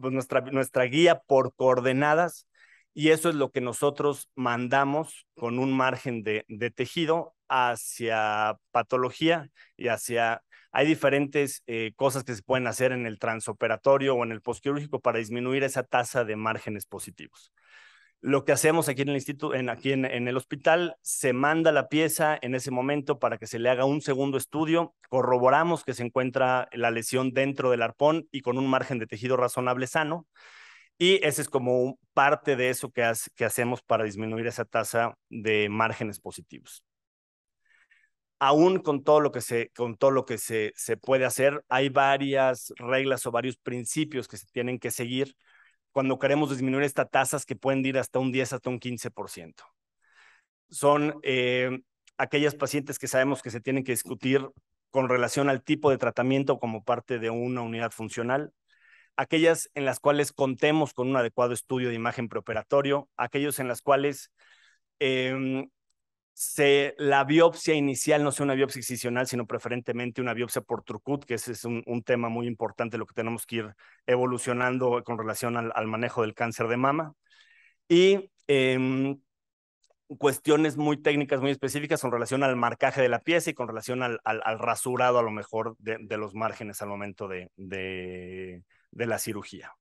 Speaker 10: pues, nuestra, nuestra guía por coordenadas y eso es lo que nosotros mandamos con un margen de, de tejido hacia patología y hacia hay diferentes eh, cosas que se pueden hacer en el transoperatorio o en el postquirúrgico para disminuir esa tasa de márgenes positivos. Lo que hacemos aquí en el instituto, en, aquí en, el hospital, se manda la pieza en ese momento para que se le haga un segundo estudio, corroboramos que se encuentra la lesión dentro del arpón y con un margen de tejido razonable sano. Y ese es como parte de eso que hacemos para disminuir esa tasa de márgenes positivos aún con todo lo que se, con todo lo que se, se puede hacer, hay varias reglas o varios principios que se tienen que seguir cuando queremos disminuir estas tasas que pueden ir hasta un 10, hasta un 15%. Son eh, aquellas pacientes que sabemos que se tienen que discutir con relación al tipo de tratamiento como parte de una unidad funcional, aquellas en las cuales contemos con un adecuado estudio de imagen preoperatorio, aquellos en las cuales em, se, la biopsia inicial no sea una biopsia excisional, sino preferentemente una biopsia por Turcut, que ese es un, tema muy importante, lo que tenemos que ir evolucionando con relación al, manejo del cáncer de mama. Y em, cuestiones muy técnicas, muy específicas con relación al marcaje de la pieza y con relación al, rasurado a lo mejor de, los márgenes al momento de la cirugía.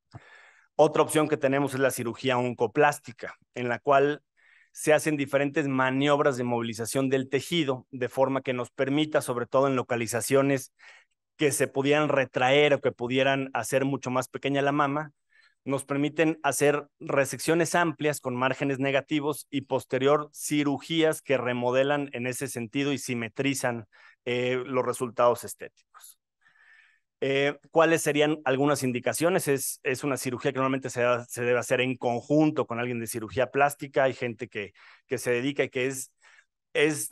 Speaker 10: Otra opción que tenemos es la cirugía oncoplástica, en la cual se hacen diferentes maniobras de movilización del tejido de forma que nos permita, sobre todo en localizaciones que se pudieran retraer o que pudieran hacer mucho más pequeña la mama, nos permiten hacer resecciones amplias con márgenes negativos y posterior cirugías que remodelan en ese sentido y simetrizan eh, los resultados estéticos. Eh, ¿Cuáles serían algunas indicaciones? Es, una cirugía que normalmente se, debe hacer en conjunto con alguien de cirugía plástica. Hay gente que, se dedica y que es,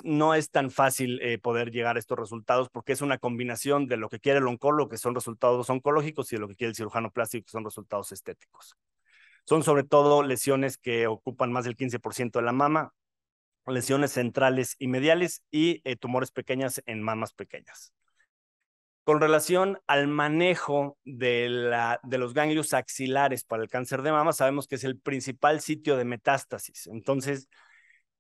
Speaker 10: no es tan fácil eh, poder llegar a estos resultados porque es una combinación de lo que quiere el oncólogo, que son resultados oncológicos, y lo que quiere el cirujano plástico, que son resultados estéticos. Son sobre todo lesiones que ocupan más del 15% de la mama, lesiones centrales y mediales y eh, tumores pequeñas en mamas pequeñas con relación al manejo de, la, de los ganglios axilares para el cáncer de mama, sabemos que es el principal sitio de metástasis. Entonces,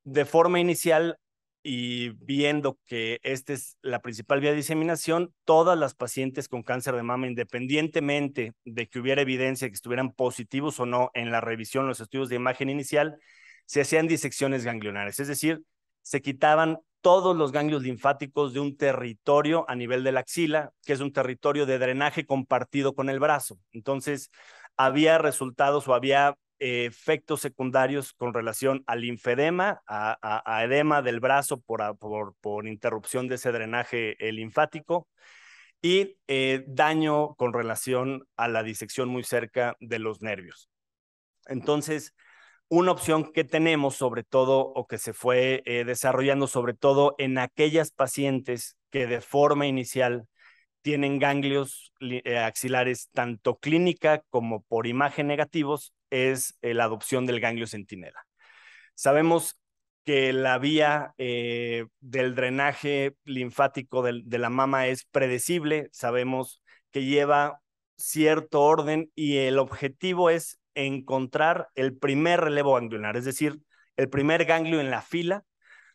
Speaker 10: de forma inicial y viendo que esta es la principal vía de diseminación, todas las pacientes con cáncer de mama, independientemente de que hubiera evidencia de que estuvieran positivos o no en la revisión, los estudios de imagen inicial, se hacían disecciones ganglionares, es decir, se quitaban todos los ganglios linfáticos de un territorio a nivel de la axila, que es un territorio de drenaje compartido con el brazo. Entonces, había resultados o había eh, efectos secundarios con relación al linfedema, a, edema del brazo por, interrupción de ese drenaje eh, linfático y eh, daño con relación a la disección muy cerca de los nervios. Entonces, una opción que tenemos sobre todo o que se fue eh, desarrollando sobre todo en aquellas pacientes que de forma inicial tienen ganglios eh, axilares tanto clínica como por imagen negativos es eh, la adopción del ganglio centinela. Sabemos que la vía del drenaje linfático de, la mama es predecible, sabemos que lleva cierto orden y el objetivo es encontrar el primer relevo ganglionar, es decir, el primer ganglio en la fila,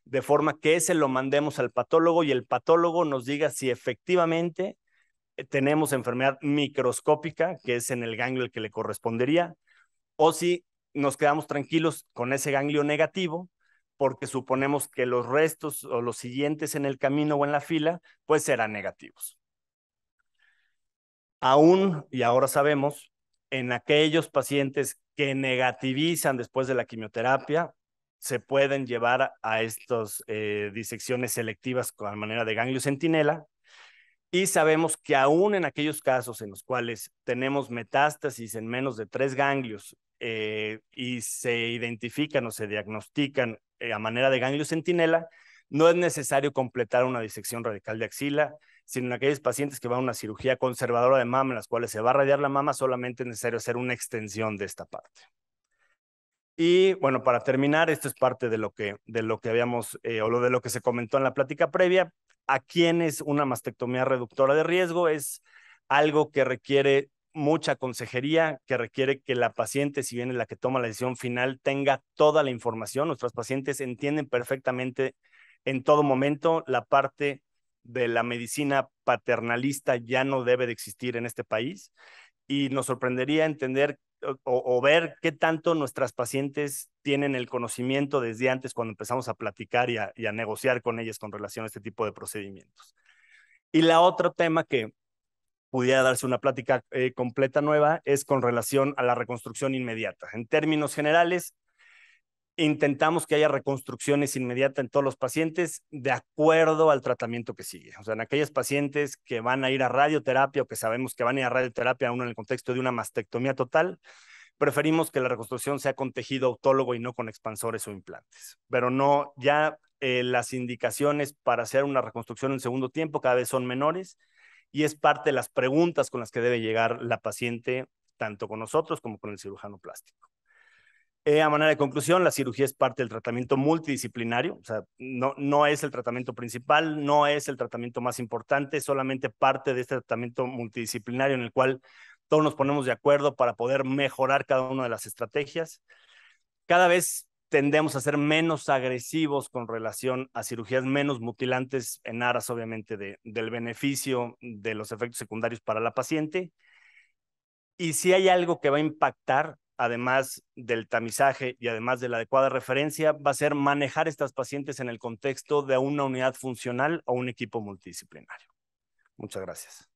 Speaker 10: de forma que ese lo mandemos al patólogo y el patólogo nos diga si efectivamente eh, tenemos enfermedad microscópica, que es en el ganglio el que le correspondería, o si nos quedamos tranquilos con ese ganglio negativo, porque suponemos que los restos o los siguientes en el camino o en la fila, pues serán negativos. Aún, y ahora sabemos, en aquellos pacientes que negativizan después de la quimioterapia, se pueden llevar a estas eh, disecciones selectivas con manera de ganglio centinela. Y sabemos que aún en aquellos casos en los cuales tenemos metástasis en menos de tres ganglios eh, y se identifican o se diagnostican eh, a manera de ganglio centinela, no es necesario completar una disección radical de axila, sino en aquellos pacientes que van a una cirugía conservadora de mama, en las cuales se va a radiar la mama, solamente es necesario hacer una extensión de esta parte. Y bueno, para terminar, esto es parte de lo que, de lo que habíamos, eh, o o de lo que se comentó en la plática previa, a quién es una mastectomía reductora de riesgo, es algo que requiere mucha consejería, que requiere que la paciente, si bien es la que toma la decisión final, tenga toda la información. Nuestros pacientes entienden perfectamente en todo momento la parte de la medicina paternalista ya no debe de existir en este país y nos sorprendería entender o, ver qué tanto nuestras pacientes tienen el conocimiento desde antes cuando empezamos a platicar y a, negociar con ellas con relación a este tipo de procedimientos. Y la otro tema que pudiera darse una plática eh, completa nueva es con relación a la reconstrucción inmediata. En términos generales, Intentamos que haya reconstrucciones inmediatas en todos los pacientes de acuerdo al tratamiento que sigue. O sea, en aquellos pacientes que van a ir a radioterapia o que sabemos que van a ir a radioterapia, aún en el contexto de una mastectomía total, preferimos que la reconstrucción sea con tejido autólogo y no con expansores o implantes. Pero no, ya eh, las indicaciones para hacer una reconstrucción en segundo tiempo cada vez son menores y es parte de las preguntas con las que debe llegar la paciente, tanto con nosotros como con el cirujano plástico. Eh, a manera de conclusión, la cirugía es parte del tratamiento multidisciplinario, o sea, no, no es el tratamiento principal, no es el tratamiento más importante, solamente parte de este tratamiento multidisciplinario en el cual todos nos ponemos de acuerdo para poder mejorar cada una de las estrategias. Cada vez tendemos a ser menos agresivos con relación a cirugías menos mutilantes en aras, obviamente, de, del beneficio de los efectos secundarios para la paciente. Y si hay algo que va a impactar además del tamizaje y además de la adecuada referencia, va a ser manejar estas pacientes en el contexto de una unidad funcional o un equipo multidisciplinario. Muchas gracias.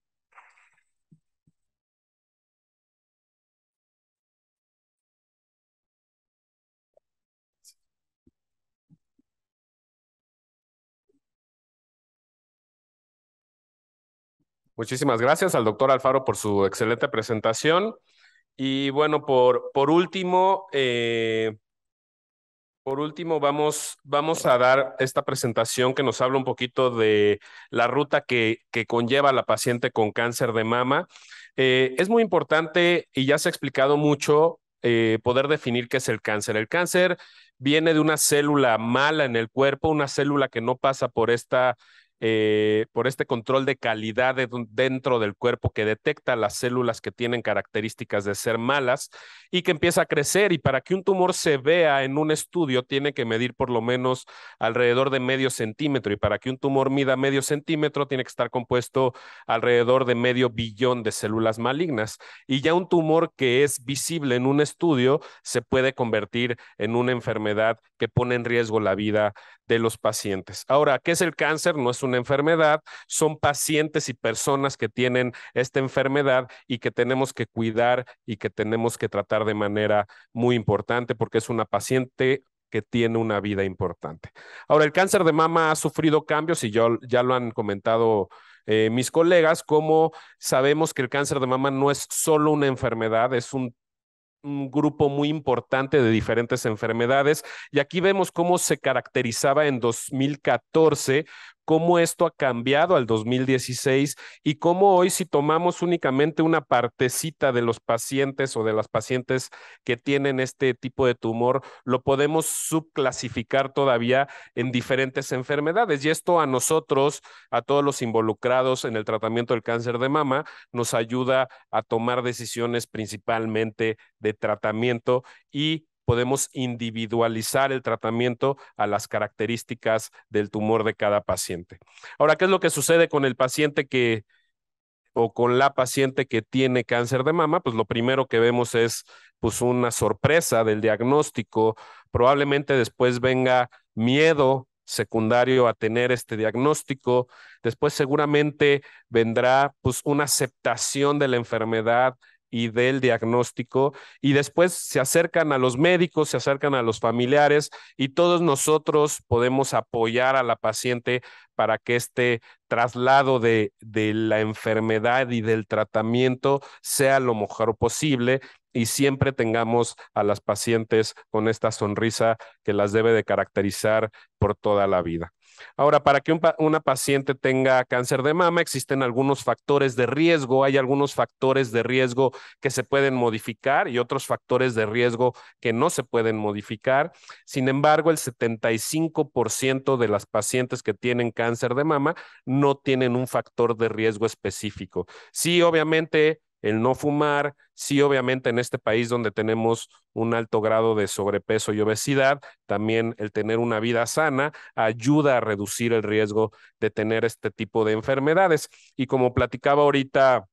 Speaker 1: Muchísimas gracias al doctor Alfaro
Speaker 3: por su excelente presentación. Y bueno, por, por último, eh, por último, vamos, vamos a dar esta presentación que nos habla un poquito de la ruta que, que conlleva la paciente con cáncer de mama. Eh, es muy importante, y ya se ha explicado mucho, eh, poder definir qué es el cáncer. El cáncer viene de una célula mala en el cuerpo, una célula que no pasa por esta eh, por este control de calidad dentro del cuerpo que detecta las células que tienen características de ser malas y que empieza a crecer. Y para que un tumor se vea en un estudio, tiene que medir por lo menos alrededor de medio centímetro. Y para que un tumor mida medio centímetro, tiene que estar compuesto alrededor de medio billón de células malignas. Y ya un tumor que es visible en un estudio se puede convertir en una enfermedad que pone en riesgo la vida de los pacientes. Ahora, ¿qué es el cáncer? No es un una enfermedad, son pacientes y personas que tienen esta enfermedad y que tenemos que cuidar y que tenemos que tratar de manera muy importante porque es una paciente que tiene una vida importante. Ahora, el cáncer de mama ha sufrido cambios y yo, ya lo han comentado eh, mis colegas, como sabemos que el cáncer de mama no es solo una enfermedad, es un un grupo muy importante de diferentes enfermedades. Y aquí vemos cómo se caracterizaba en 2014 cómo esto ha cambiado al 2016 y cómo hoy si tomamos únicamente una partecita de los pacientes o de las pacientes que tienen este tipo de tumor, lo podemos subclasificar todavía en diferentes enfermedades. Y esto a nosotros, a todos los involucrados en el tratamiento del cáncer de mama, nos ayuda a tomar decisiones principalmente de tratamiento y podemos individualizar el tratamiento a las características del tumor de cada paciente. Ahora, ¿qué es lo que sucede con el paciente que o con la paciente que tiene cáncer de mama? Pues lo primero que vemos es pues una sorpresa del diagnóstico, probablemente después venga miedo secundario a tener este diagnóstico. Después seguramente vendrá pues una aceptación de la enfermedad, y del diagnóstico y después se acercan a los médicos, se acercan a los familiares y todos nosotros podemos apoyar a la paciente para que este traslado de, de la enfermedad y del tratamiento sea lo mejor posible y siempre tengamos a las pacientes con esta sonrisa que las debe de caracterizar por toda la vida. Ahora, para que una paciente tenga cáncer de mama, existen algunos factores de riesgo, hay algunos factores de riesgo que se pueden modificar y otros factores de riesgo que no se pueden modificar. Sin embargo, el 75% de las pacientes que tienen cáncer de mama no tienen un factor de riesgo específico. Sí, obviamente el no fumar, sí, obviamente en este país donde tenemos un alto grado de sobrepeso y obesidad, también el tener una vida sana ayuda a reducir el riesgo de tener este tipo de enfermedades. Y como platicaba ahorita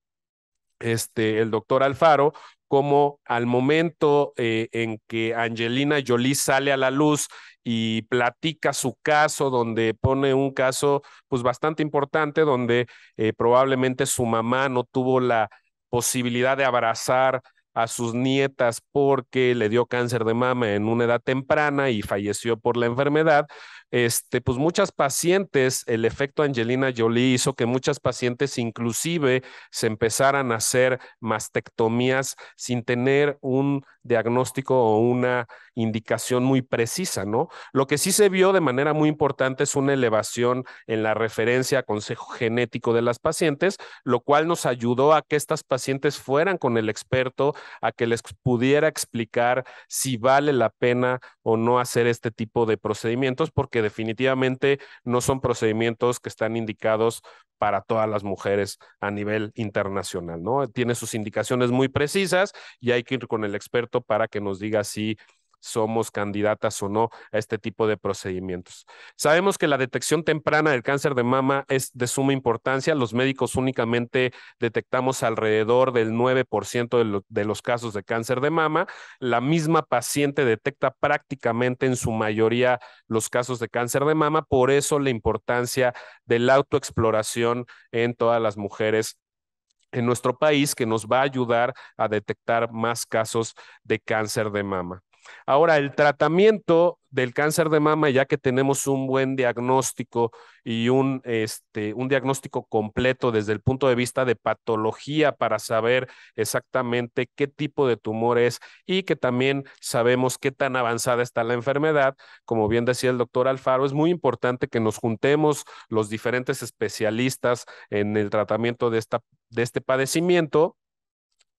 Speaker 3: este, el doctor Alfaro, como al momento eh, en que Angelina Jolie sale a la luz y platica su caso, donde pone un caso pues bastante importante, donde eh, probablemente su mamá no tuvo la posibilidad de abrazar a sus nietas porque le dio cáncer de mama en una edad temprana y falleció por la enfermedad, este, pues muchas pacientes, el efecto Angelina Jolie hizo que muchas pacientes inclusive se empezaran a hacer mastectomías sin tener un diagnóstico o una indicación muy precisa, ¿no? Lo que sí se vio de manera muy importante es una elevación en la referencia a consejo genético de las pacientes, lo cual nos ayudó a que estas pacientes fueran con el experto, a que les pudiera explicar si vale la pena o no hacer este tipo de procedimientos, porque definitivamente no son procedimientos que están indicados para todas las mujeres a nivel internacional, ¿no? Tiene sus indicaciones muy precisas y hay que ir con el experto para que nos diga si somos candidatas o no a este tipo de procedimientos. Sabemos que la detección temprana del cáncer de mama es de suma importancia. Los médicos únicamente detectamos alrededor del 9% de, los casos de cáncer de mama. La misma paciente detecta prácticamente en su mayoría los casos de cáncer de mama. Por eso la importancia de la autoexploración en todas las mujeres en nuestro país que nos va a ayudar a detectar más casos de cáncer de mama. Ahora, el tratamiento del cáncer de mama, ya que tenemos un buen diagnóstico y este, un, diagnóstico completo desde el punto de vista de patología para saber exactamente qué tipo de tumor es y que también sabemos qué tan avanzada está la enfermedad, como bien decía el doctor Alfaro, es muy importante que nos juntemos los diferentes especialistas en el tratamiento de este padecimiento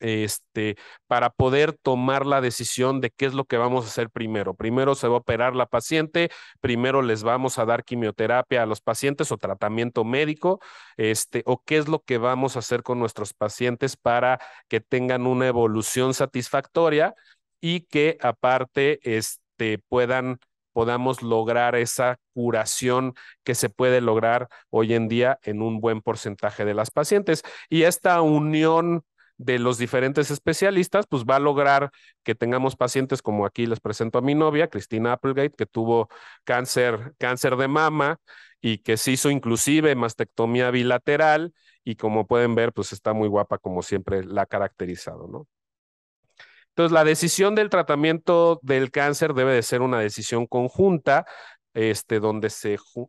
Speaker 3: este, para poder tomar la decisión de qué es lo que vamos a hacer primero. Primero se va a operar la paciente, primero les vamos a dar quimioterapia a los pacientes o tratamiento médico, este, o qué es lo que vamos a hacer con nuestros pacientes para que tengan una evolución satisfactoria y que aparte este, puedan podamos lograr esa curación que se puede lograr hoy en día en un buen porcentaje de las pacientes. Y esta unión de los diferentes especialistas, pues va a lograr que tengamos pacientes como aquí les presento a mi novia, Cristina Applegate, que tuvo cáncer, cáncer de mama y que se hizo inclusive mastectomía bilateral y como pueden ver, pues está muy guapa como siempre la ha caracterizado, ¿no? Entonces, la decisión del tratamiento del cáncer debe de ser una decisión conjunta este, donde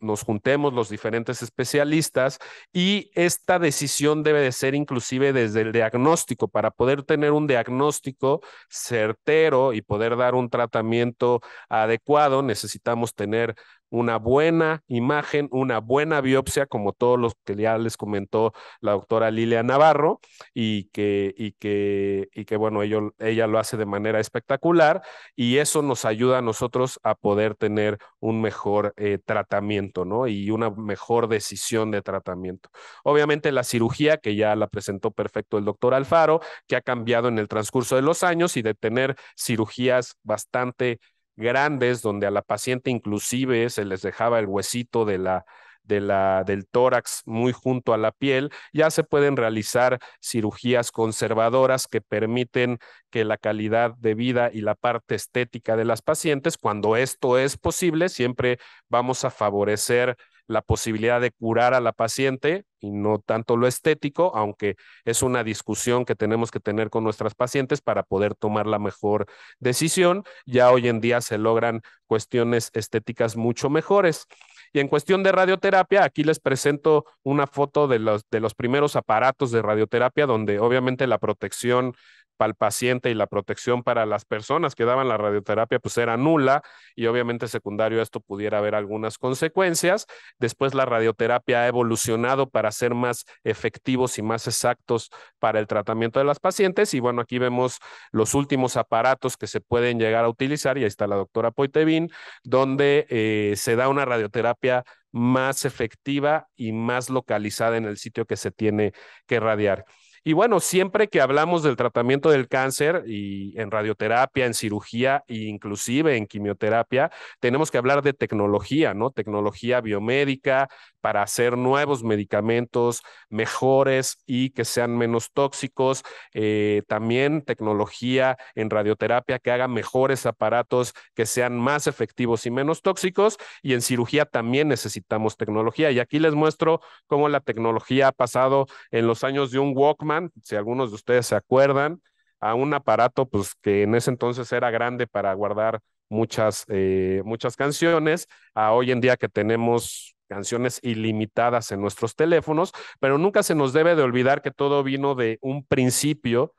Speaker 3: nos juntemos los diferentes especialistas y esta decisión debe de ser inclusive desde el diagnóstico para poder tener un diagnóstico certero y poder dar un tratamiento adecuado. Necesitamos tener una buena imagen, una buena biopsia, como todos los que ya les comentó la doctora Lilia Navarro, y que, y que, y que bueno, ella lo hace de manera espectacular, y eso nos ayuda a nosotros a poder tener un mejor eh, tratamiento, ¿no? Y una mejor decisión de tratamiento. Obviamente la cirugía, que ya la presentó perfecto el doctor Alfaro, que ha cambiado en el transcurso de los años y de tener cirugías bastante grandes donde a la paciente inclusive se les dejaba el huesito de la, de la, del tórax muy junto a la piel, ya se pueden realizar cirugías conservadoras que permiten que la calidad de vida y la parte estética de las pacientes, cuando esto es posible, siempre vamos a favorecer la posibilidad de curar a la paciente y no tanto lo estético, aunque es una discusión que tenemos que tener con nuestras pacientes para poder tomar la mejor decisión. Ya hoy en día se logran cuestiones estéticas mucho mejores. Y en cuestión de radioterapia, aquí les presento una foto de los, de los primeros aparatos de radioterapia, donde obviamente la protección para el paciente y la protección para las personas que daban la radioterapia pues era nula y obviamente secundario esto pudiera haber algunas consecuencias. Después la radioterapia ha evolucionado para ser más efectivos y más exactos para el tratamiento de las pacientes y bueno, aquí vemos los últimos aparatos que se pueden llegar a utilizar y ahí está la doctora Poitevin, donde eh, se da una radioterapia más efectiva y más localizada en el sitio que se tiene que radiar. Y bueno, siempre que hablamos del tratamiento del cáncer y en radioterapia, en cirugía e inclusive en quimioterapia, tenemos que hablar de tecnología, ¿no? Tecnología biomédica, para hacer nuevos medicamentos mejores y que sean menos tóxicos. Eh, también tecnología en radioterapia que haga mejores aparatos que sean más efectivos y menos tóxicos. Y en cirugía también necesitamos tecnología. Y aquí les muestro cómo la tecnología ha pasado en los años de un Walkman, si algunos de ustedes se acuerdan, a un aparato pues, que en ese entonces era grande para guardar muchas, eh, muchas canciones, a hoy en día que tenemos canciones ilimitadas en nuestros teléfonos, pero nunca se nos debe de olvidar que todo vino de un principio,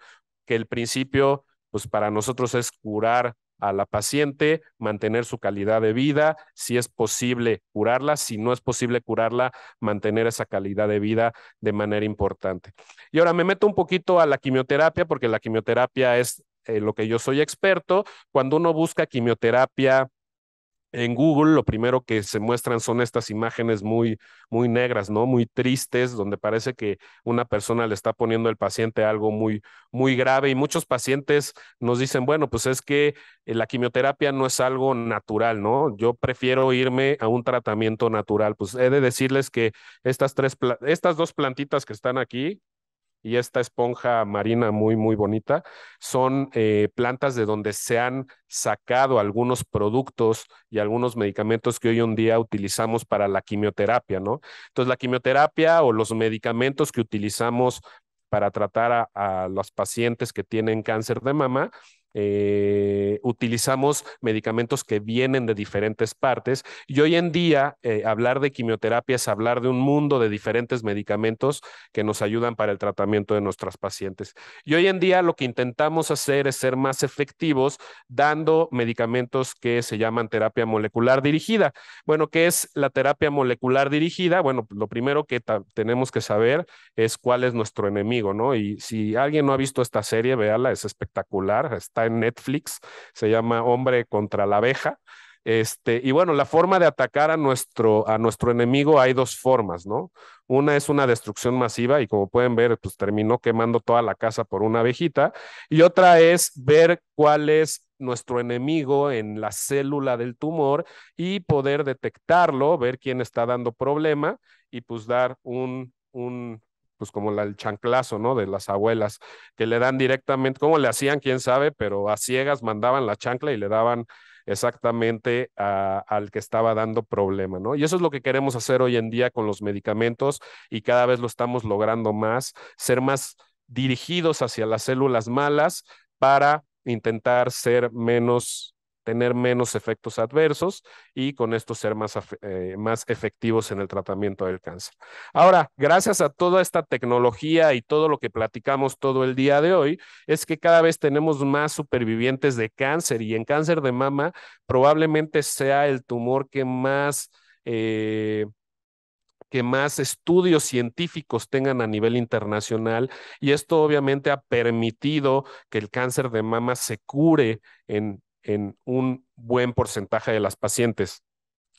Speaker 3: que el principio, pues para nosotros es curar a la paciente, mantener su calidad de vida, si es posible curarla, si no es posible curarla, mantener esa calidad de vida de manera importante. Y ahora me meto un poquito a la quimioterapia, porque la quimioterapia es eh, lo que yo soy experto. Cuando uno busca quimioterapia en Google lo primero que se muestran son estas imágenes muy, muy negras, ¿no? Muy tristes, donde parece que una persona le está poniendo al paciente algo muy, muy grave. Y muchos pacientes nos dicen, bueno, pues es que eh, la quimioterapia no es algo natural, ¿no? Yo prefiero irme a un tratamiento natural. Pues he de decirles que estas, tres, estas dos plantitas que están aquí, y esta esponja marina muy, muy bonita, son eh, plantas de donde se han sacado algunos productos y algunos medicamentos que hoy en día utilizamos para la quimioterapia, ¿no? Entonces, la quimioterapia o los medicamentos que utilizamos para tratar a los pacientes que tienen cáncer de mama eh, utilizamos medicamentos que vienen de diferentes partes y hoy en día eh, hablar de quimioterapia es hablar de un mundo de diferentes medicamentos que nos ayudan para el tratamiento de nuestras pacientes. Y hoy en día lo que intentamos hacer es ser más efectivos dando medicamentos que se llaman terapia molecular dirigida. Bueno, ¿qué es la terapia molecular dirigida? Bueno, lo primero que tenemos que saber es cuál es nuestro enemigo, ¿no? Y si alguien no ha visto esta serie, véala, es espectacular, está Netflix, se llama Hombre contra la abeja. Este, y bueno, la forma de atacar a nuestro, a nuestro enemigo hay dos formas, ¿no? Una es una destrucción masiva y como pueden ver, pues terminó quemando toda la casa por una abejita. Y otra es ver cuál es nuestro enemigo en la célula del tumor y poder detectarlo, ver quién está dando problema y pues dar un, un pues como el chanclazo, ¿no? De las abuelas, que le dan directamente, ¿cómo le hacían? ¿Quién sabe? Pero a ciegas mandaban la chancla y le daban exactamente al que estaba dando problema, ¿no? Y eso es lo que queremos hacer hoy en día con los medicamentos y cada vez lo estamos logrando más, ser más dirigidos hacia las células malas para intentar ser menos tener menos efectos adversos y con esto ser más, eh, más efectivos en el tratamiento del cáncer. Ahora, gracias a toda esta tecnología y todo lo que platicamos todo el día de hoy, es que cada vez tenemos más supervivientes de cáncer y en cáncer de mama probablemente sea el tumor que más... Eh, que más estudios científicos tengan a nivel internacional y esto obviamente ha permitido que el cáncer de mama se cure en en un buen porcentaje de las pacientes.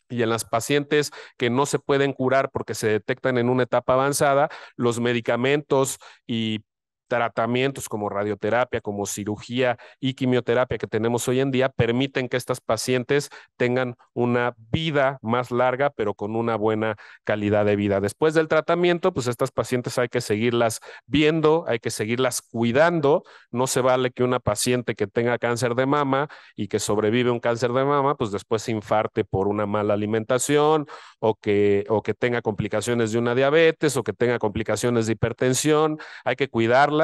Speaker 3: Y en las pacientes que no se pueden curar porque se detectan en una etapa avanzada, los medicamentos y tratamientos como radioterapia, como cirugía y quimioterapia que tenemos hoy en día permiten que estas pacientes tengan una vida más larga, pero con una buena calidad de vida. Después del tratamiento, pues estas pacientes hay que seguirlas viendo, hay que seguirlas cuidando. No se vale que una paciente que tenga cáncer de mama y que sobrevive un cáncer de mama, pues después se infarte por una mala alimentación o que, o que tenga complicaciones de una diabetes o que tenga complicaciones de hipertensión. Hay que cuidarla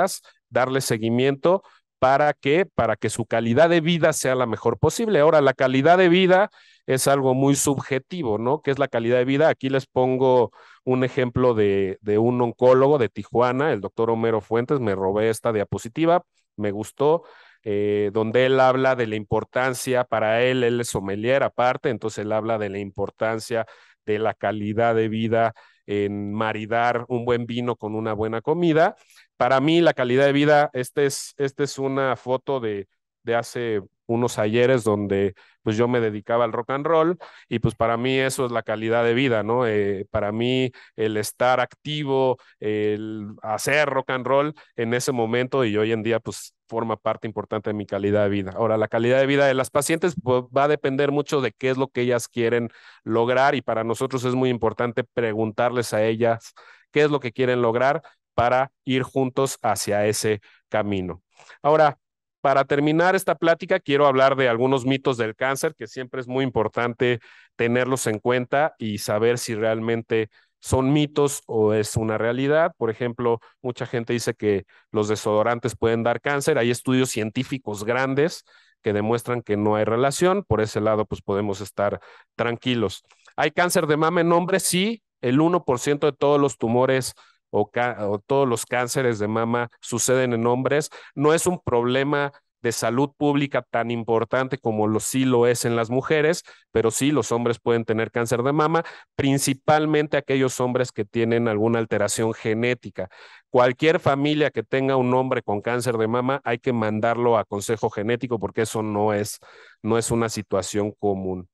Speaker 3: darle seguimiento para que para que su calidad de vida sea la mejor posible. Ahora, la calidad de vida es algo muy subjetivo, ¿no? ¿Qué es la calidad de vida? Aquí les pongo un ejemplo de, un oncólogo de Tijuana, el doctor Homero Fuentes, me robé esta diapositiva, me gustó, eh, donde él habla de la importancia, para él, él es sommelier aparte, entonces él habla de la importancia de la calidad de vida en maridar un buen vino con una buena comida para mí, la calidad de vida, esta es, este es una foto de, de hace unos ayeres donde pues yo me dedicaba al rock and roll y pues para mí eso es la calidad de vida, ¿no? Eh, para mí el estar activo, el hacer rock and roll en ese momento y hoy en día pues forma parte importante de mi calidad de vida. Ahora, la calidad de vida de las pacientes pues, va a depender mucho de qué es lo que ellas quieren lograr y para nosotros es muy importante preguntarles a ellas qué es lo que quieren lograr para ir juntos hacia ese camino. Ahora, para terminar esta plática, quiero hablar de algunos mitos del cáncer, que siempre es muy importante tenerlos en cuenta y saber si realmente son mitos o es una realidad. Por ejemplo, mucha gente dice que los desodorantes pueden dar cáncer. Hay estudios científicos grandes que demuestran que no hay relación. Por ese lado, pues podemos estar tranquilos. ¿Hay cáncer de mama en hombres? Sí, el 1% de todos los tumores o, todos los cánceres de mama suceden en hombres, no es un problema de salud pública tan importante como lo sí lo es en las mujeres, pero sí los hombres pueden tener cáncer de mama, principalmente aquellos hombres que tienen alguna alteración genética. Cualquier familia que tenga un hombre con cáncer de mama hay que mandarlo a consejo genético porque eso no es no es una situación común.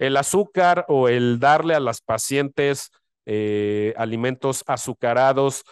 Speaker 3: El azúcar o el darle a las pacientes eh, alimentos azucarados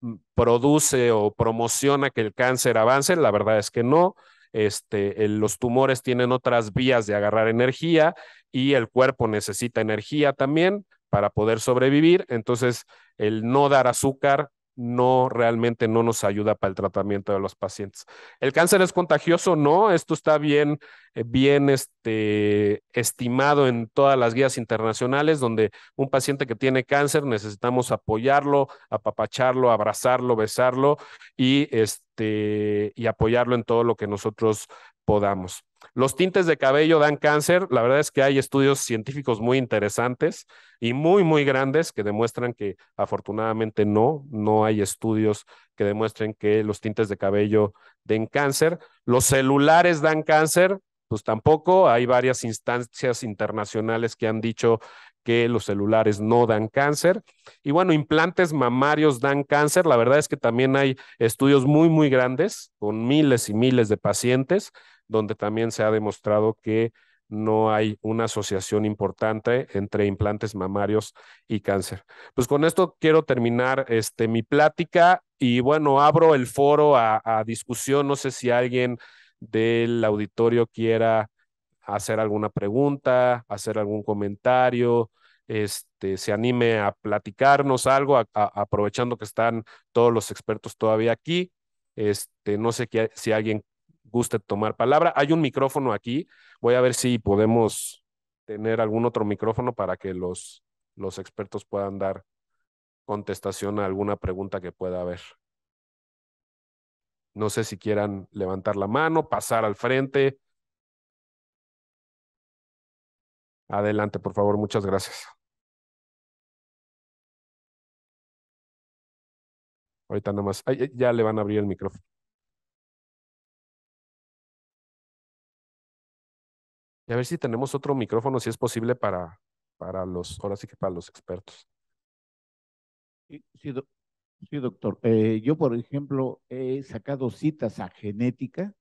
Speaker 3: mm, produce o promociona que el cáncer avance, la verdad es que no. Este, los tumores tienen otras vías de agarrar energía y el cuerpo necesita energía también para poder sobrevivir. Entonces, el no dar azúcar no realmente no nos ayuda para el tratamiento de los pacientes. ¿El cáncer es contagioso? No, esto está bien, eh, bien este, estimado en todas las guías internacionales, donde un paciente que tiene cáncer necesitamos apoyarlo, apapacharlo, abrazarlo, besarlo y, este, y apoyarlo en todo lo que nosotros podamos. Los tintes de cabello dan cáncer. La verdad es que hay estudios científicos muy interesantes y muy, muy grandes que demuestran que afortunadamente no, no hay estudios que demuestren que los tintes de cabello den cáncer. Los celulares dan cáncer, pues tampoco. Hay varias instancias internacionales que han dicho que los celulares no dan cáncer. Y bueno, implantes mamarios dan cáncer. La verdad es que también hay estudios muy, muy grandes con miles y miles de pacientes donde también se ha demostrado que no hay una asociación importante entre implantes mamarios y cáncer. Pues con esto quiero terminar este, mi plática y bueno, abro el foro a, discusión. No sé si alguien del auditorio quiera hacer alguna pregunta, hacer algún comentario, este, se anime a platicarnos algo, aprovechando que están todos los expertos todavía aquí. Este, no sé si alguien guste tomar palabra. Hay un micrófono aquí. Voy a ver si podemos tener algún otro micrófono para que los, los expertos puedan dar contestación a alguna pregunta que pueda haber.
Speaker 2: No sé si quieran levantar la mano, pasar al frente.
Speaker 1: Adelante, por favor. Muchas gracias. Ahorita nada más. ya le van a abrir el micrófono. Y a ver
Speaker 2: si
Speaker 3: tenemos otro micrófono, si es posible, para, para los, ahora sí que para los expertos.
Speaker 4: Sí, sí, doctor. Eh, yo, por ejemplo, he sacado citas a genética,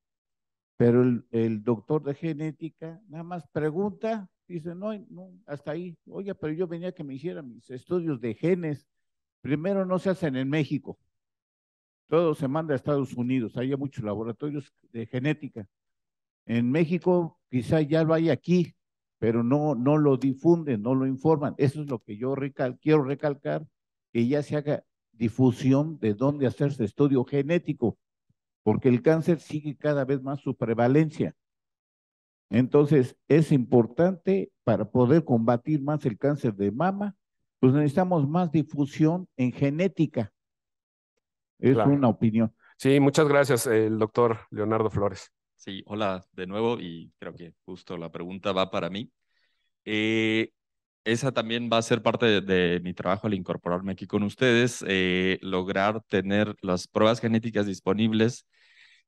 Speaker 4: pero el, el doctor de genética nada más pregunta, dice, no, no, hasta ahí. Oye, pero yo venía que me hicieran mis estudios de genes. Primero no se hacen en México. Todo se manda a Estados Unidos. Hay muchos laboratorios de genética. En México quizá ya lo hay aquí, pero no, no lo difunden, no lo informan. Eso es lo que yo quiero recalcar, que ya se haga difusión de dónde hacerse estudio genético, porque el cáncer sigue cada vez más su prevalencia. Entonces, es importante para poder combatir más el cáncer de mama, pues necesitamos más difusión en genética. Es una opinión.
Speaker 3: Sí, muchas gracias, el doctor Leonardo Flores. Sí, hola de nuevo y creo que justo la pregunta
Speaker 9: va para mí. Eh, esa también va a ser parte de, mi trabajo al incorporarme aquí con ustedes, eh, lograr tener las pruebas genéticas disponibles,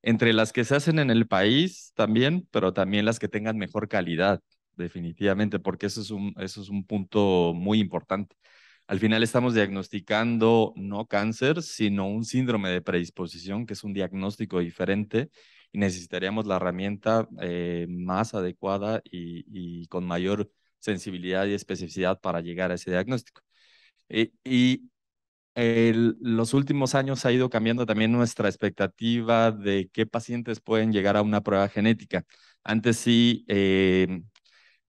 Speaker 9: entre las que se hacen en el país también, pero también las que tengan mejor calidad, definitivamente, porque eso es eso es un punto muy importante. Al final estamos diagnosticando no cáncer, sino un síndrome de predisposición, que es un diagnóstico diferente necesitaríamos la herramienta eh, más adecuada y, con mayor sensibilidad y especificidad para llegar a ese diagnóstico. Eh, y, los últimos años ha ido cambiando también nuestra expectativa de qué pacientes pueden llegar a una prueba genética. Antes sí, eh,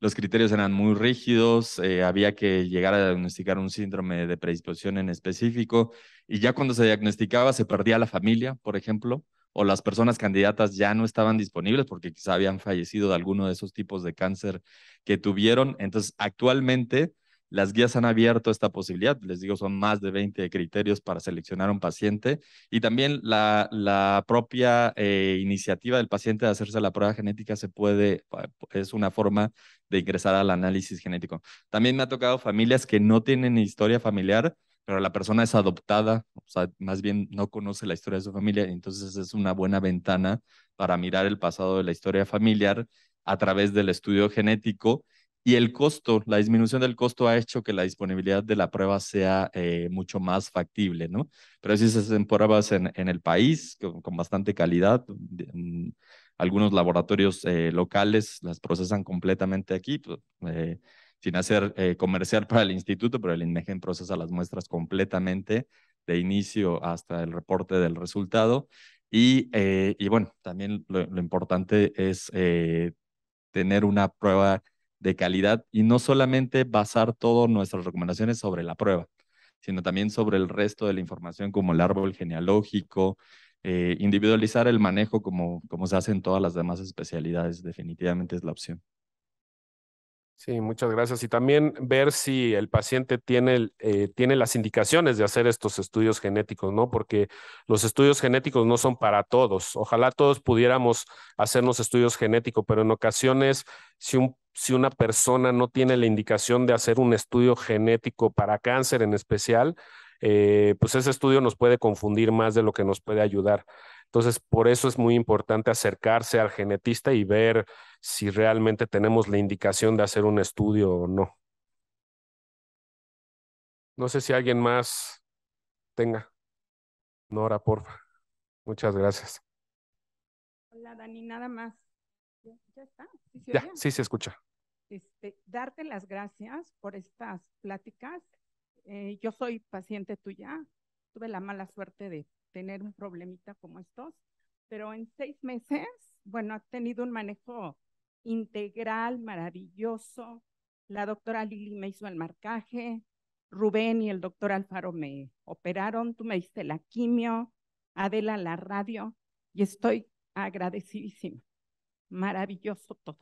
Speaker 9: los criterios eran muy rígidos, había que llegar a diagnosticar un síndrome de predisposición en específico, y ya cuando se diagnosticaba se perdía la familia, por ejemplo, o las personas candidatas ya no estaban disponibles porque quizá habían fallecido de alguno de esos tipos de cáncer que tuvieron. Entonces, actualmente las guías han abierto esta posibilidad. Les digo, son más de 20 criterios para seleccionar un paciente y también la, propia eh, iniciativa del paciente de hacerse la prueba genética se puede, es una forma de ingresar al análisis genético. También me ha tocado familias que no tienen historia familiar pero la persona es adoptada, o sea, más bien no conoce la historia de su familia, entonces es una buena ventana para mirar el pasado de la historia familiar a través del estudio genético y el costo, la disminución del costo ha hecho que la disponibilidad de la prueba sea eh, mucho más factible, ¿no? Pero si se hacen pruebas en, el país con, bastante calidad, algunos laboratorios eh, locales las procesan completamente aquí, pues, eh, sin hacer eh, comercial para el instituto, pero el INMEGEN procesa las muestras completamente, de inicio hasta el reporte del resultado. Y, eh, bueno, también lo, importante es eh, tener una prueba de calidad y no solamente basar todas nuestras recomendaciones sobre la prueba, sino también sobre el resto de la información como el árbol genealógico, eh, individualizar el manejo como, como se hace en todas las demás especialidades, definitivamente es la opción.
Speaker 3: Sí, muchas gracias. Y también ver si el paciente eh, tiene, las indicaciones de hacer estos estudios genéticos, ¿no? Porque los estudios genéticos no son para todos. Ojalá todos pudiéramos hacernos estudios genéticos, pero en ocasiones, si, si una persona no tiene la indicación de hacer un estudio genético para cáncer en especial, eh, pues ese estudio nos puede confundir más de lo que nos puede ayudar. Entonces, por eso es muy importante acercarse al genetista y ver si realmente tenemos la indicación de hacer un estudio o no. No sé si alguien
Speaker 2: más tenga. Nora, porfa. Muchas gracias.
Speaker 11: Hola, Dani, nada más. ¿Ya está? ¿Sí
Speaker 6: se, sí se
Speaker 2: escucha.
Speaker 11: Este, darte las gracias por estas pláticas. Eh, yo soy paciente tuya, tuve la mala suerte de tener un problemita como estos, pero en seis meses, bueno, ha tenido un manejo integral, maravilloso. La doctora Lili me hizo el marcaje, Rubén y el doctor Alfaro me operaron, tú me diste la quimio, Adela la radio, y estoy agradecidísima. Maravilloso todo.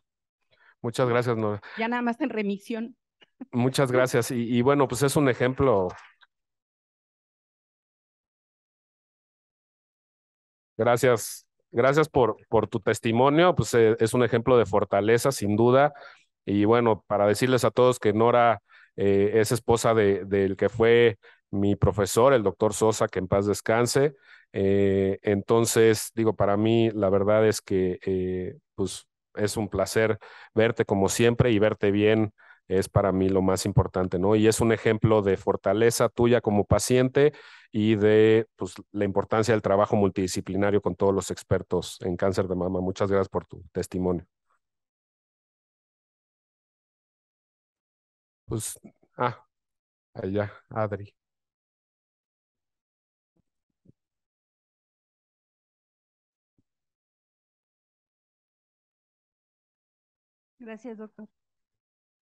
Speaker 3: Muchas gracias, Nora.
Speaker 8: Ya nada más en remisión.
Speaker 3: Muchas gracias. Y, bueno, pues es un ejemplo.
Speaker 2: Gracias,
Speaker 3: gracias por, por tu testimonio. Pues eh, es un ejemplo de fortaleza, sin duda. Y bueno, para decirles a todos que Nora eh, es esposa del de, que fue mi profesor, el doctor Sosa, que en paz descanse. Eh, entonces, digo, para mí la verdad es que pues, es un placer verte como siempre y verte bien es para mí lo más importante, ¿no? Y es un ejemplo de fortaleza tuya como paciente y de pues, la importancia del trabajo multidisciplinario con todos los expertos en cáncer de mama. Muchas gracias por tu testimonio.
Speaker 1: Pues, ah, allá, Adri. Gracias, doctor.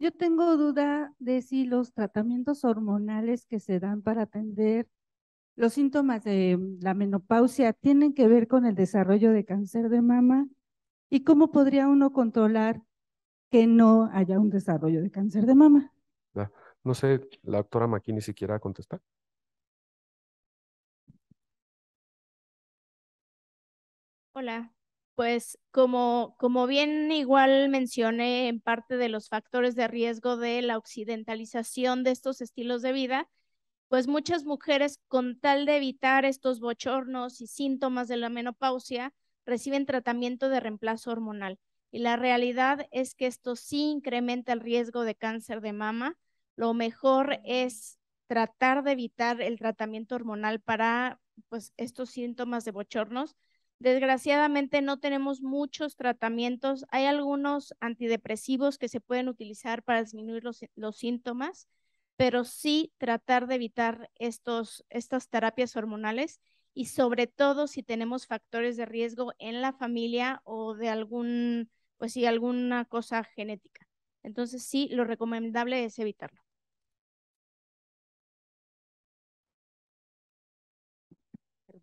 Speaker 1: Yo tengo duda de si los tratamientos hormonales que se dan
Speaker 11: para atender los síntomas de mm, la menopausia tienen que ver con el desarrollo de cáncer de mama y cómo podría uno controlar que no
Speaker 1: haya un desarrollo de cáncer de mama.
Speaker 3: Ah, no sé, la doctora Maki ni siquiera contestar.
Speaker 5: Hola, pues como, bien igual mencioné en parte de los factores de riesgo de la occidentalización de estos estilos de vida, pues muchas mujeres con tal de evitar estos bochornos y síntomas de la menopausia reciben tratamiento de reemplazo hormonal. Y la realidad es que esto sí incrementa el riesgo de cáncer de mama. Lo mejor es tratar de evitar el tratamiento hormonal para pues, estos síntomas de bochornos Desgraciadamente no tenemos muchos tratamientos. Hay algunos antidepresivos que se pueden utilizar para disminuir los, síntomas, pero sí tratar de evitar estos, estas terapias hormonales y sobre todo si tenemos factores de riesgo en la familia o de algún, pues alguna cosa genética. Entonces sí, lo recomendable es evitarlo.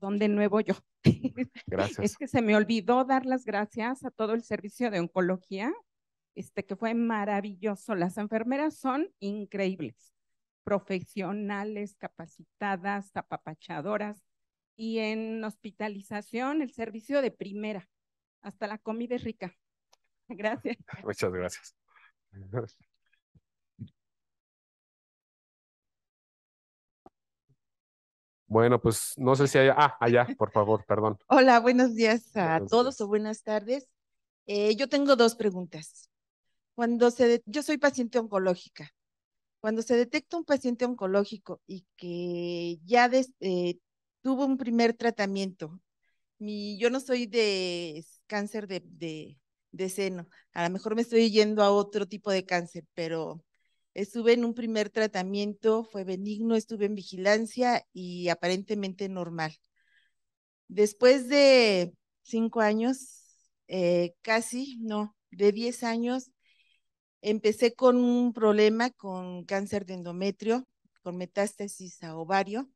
Speaker 1: Donde nuevo yo. Gracias. es
Speaker 11: que se me olvidó dar las gracias a todo el servicio de oncología, este que fue maravilloso. Las enfermeras son increíbles, profesionales, capacitadas, apapachadoras y en hospitalización el servicio de primera. Hasta la comida es rica. Gracias.
Speaker 3: Muchas gracias. Bueno, pues no sé si hay, ah, allá, por favor, perdón.
Speaker 1: Hola, buenos días
Speaker 11: a todos o buenas tardes. Eh, yo tengo dos preguntas. Cuando se, yo soy paciente oncológica. Cuando se detecta un paciente oncológico y que ya eh, tuvo un primer tratamiento, yo no soy de cáncer de, de, de seno, a lo mejor me estoy yendo a otro tipo de cáncer, pero Estuve en un primer tratamiento, fue benigno, estuve en vigilancia y aparentemente normal. Después de cinco años, eh, casi, no, de diez años, empecé con un problema con cáncer de endometrio, con metástasis a ovario.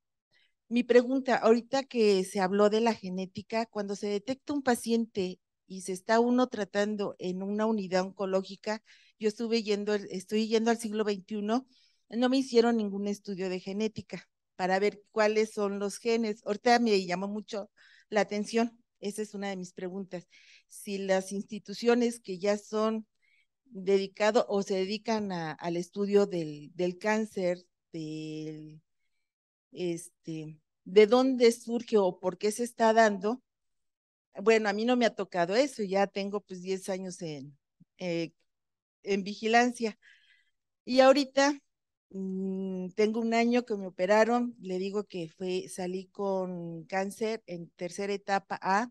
Speaker 11: Mi pregunta, ahorita que se habló de la genética, cuando se detecta un paciente y se está uno tratando en una unidad oncológica, yo estuve yendo, estoy yendo al siglo XXI, no me hicieron ningún estudio de genética para ver cuáles son los genes. Ahorita me llamó mucho la atención, esa es una de mis preguntas. Si las instituciones que ya son dedicadas o se dedican al estudio del, del cáncer, del, este, de dónde surge o por qué se está dando, bueno, a mí no me ha tocado eso, ya tengo pues 10 años en, eh, en vigilancia. Y ahorita mm, tengo un año que me operaron, le digo que fue, salí con cáncer en tercera etapa A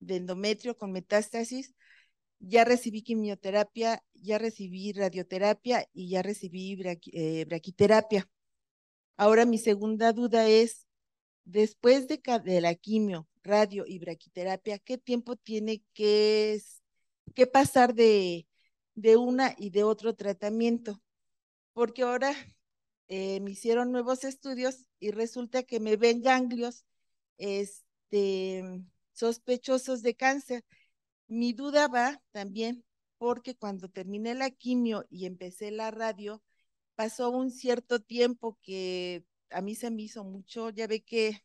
Speaker 11: de endometrio con metástasis. Ya recibí quimioterapia, ya recibí radioterapia y ya recibí eh, braquiterapia. Ahora mi segunda duda es, después de, la quimio, radio y braquiterapia, ¿qué tiempo tiene que, que pasar de, de una y de otro tratamiento, porque ahora eh, me hicieron nuevos estudios y resulta que me ven ganglios este, sospechosos de cáncer. Mi duda va también porque cuando terminé la quimio y empecé la radio, pasó un cierto tiempo que a mí se me hizo mucho, ya ve que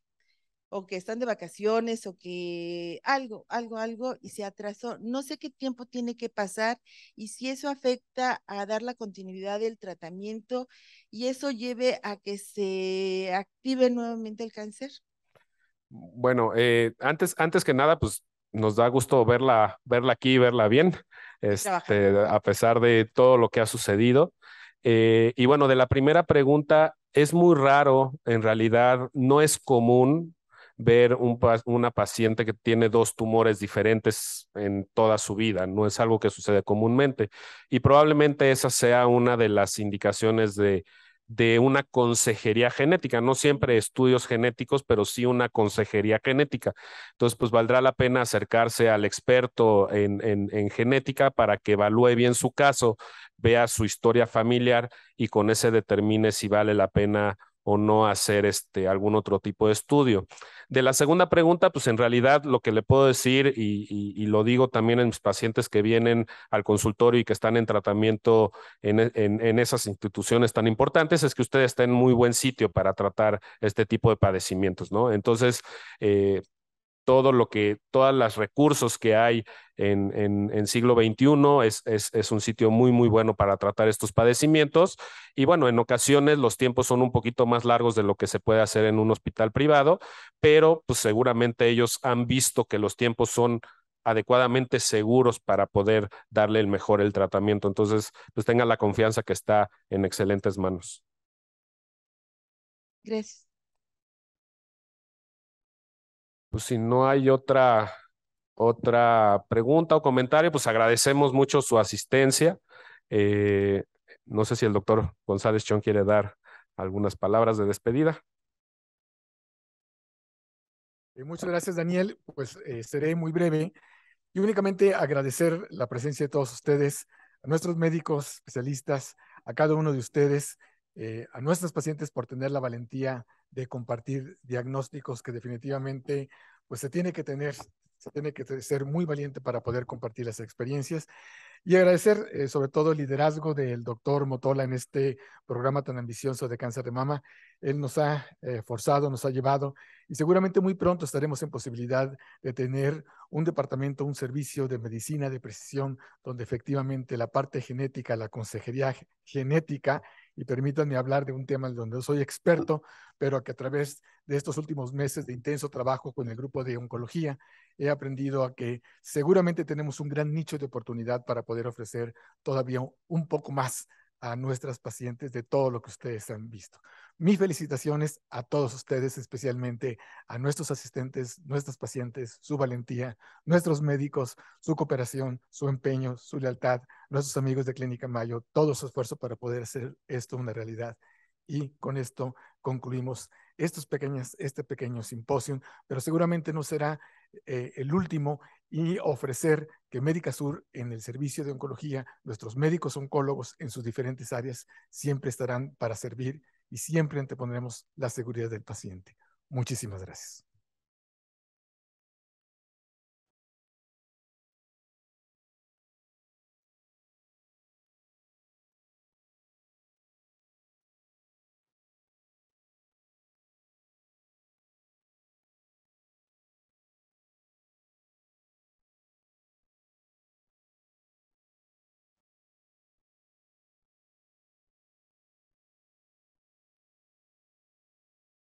Speaker 11: o que están de vacaciones o que algo, algo, algo y se atrasó. No sé qué tiempo tiene que pasar y si eso afecta a dar la continuidad del tratamiento y eso lleve a que se active nuevamente el cáncer.
Speaker 3: Bueno, eh, antes, antes que nada, pues nos da gusto verla, verla aquí, verla bien, este, a pesar de todo lo que ha sucedido. Eh, y bueno, de la primera pregunta, es muy raro, en realidad no es común ver una paciente que tiene dos tumores diferentes en toda su vida. No es algo que sucede comúnmente. Y probablemente esa sea una de las indicaciones de, una consejería genética, no siempre estudios genéticos, pero sí una consejería genética. Entonces, pues valdrá la pena acercarse al experto en, en, genética para que evalúe bien su caso, vea su historia familiar y con ese determine si vale la pena o no hacer este, algún otro tipo de estudio. De la segunda pregunta, pues en realidad lo que le puedo decir, y, lo digo también en mis pacientes que vienen al consultorio y que están en tratamiento en, esas instituciones tan importantes, es que usted está en muy buen sitio para tratar este tipo de padecimientos, ¿no? Entonces, eh, todo lo que, todos los recursos que hay en, en, siglo XXI, es, es, un sitio muy, muy bueno para tratar estos padecimientos. Y bueno, en ocasiones los tiempos son un poquito más largos de lo que se puede hacer en un hospital privado, pero pues seguramente ellos han visto que los tiempos son adecuadamente seguros para poder darle el mejor el tratamiento. Entonces, pues tengan la confianza que está en excelentes manos. Gracias. Pues, si no hay otra, pregunta o comentario, pues agradecemos mucho su asistencia. Eh, no sé si el doctor González Chon quiere dar algunas palabras de despedida.
Speaker 4: muchas gracias, Daniel. Pues eh, seré muy breve y únicamente agradecer la presencia de todos ustedes, a nuestros médicos, especialistas, a cada uno de ustedes. Eh, a nuestros pacientes por tener la valentía de compartir diagnósticos que definitivamente pues se tiene que tener, se tiene que ser muy valiente para poder compartir las experiencias y agradecer eh, sobre todo el liderazgo del doctor Motola en este programa tan ambicioso de cáncer de mama. Él nos ha eh, forzado, nos ha llevado y seguramente muy pronto estaremos en posibilidad de tener un departamento, un servicio de medicina de precisión, donde efectivamente la parte genética, la consejería genética, y permítanme hablar de un tema en donde soy experto, pero que a través de estos últimos meses de intenso trabajo con el grupo de oncología, he aprendido a que seguramente tenemos un gran nicho de oportunidad para poder ofrecer todavía un poco más a nuestras pacientes de todo lo que ustedes han visto. Mis felicitaciones a todos ustedes, especialmente a nuestros asistentes, nuestras pacientes, su valentía, nuestros médicos, su cooperación, su empeño, su lealtad, nuestros amigos de Clínica Mayo, todo su esfuerzo para poder hacer esto una realidad. Y con esto concluimos este pequeño simposio, pero seguramente no será eh, el último y ofrecer Médica Sur en el servicio de oncología, nuestros médicos oncólogos en sus diferentes áreas siempre estarán para servir y siempre antepondremos la seguridad del paciente. Muchísimas gracias.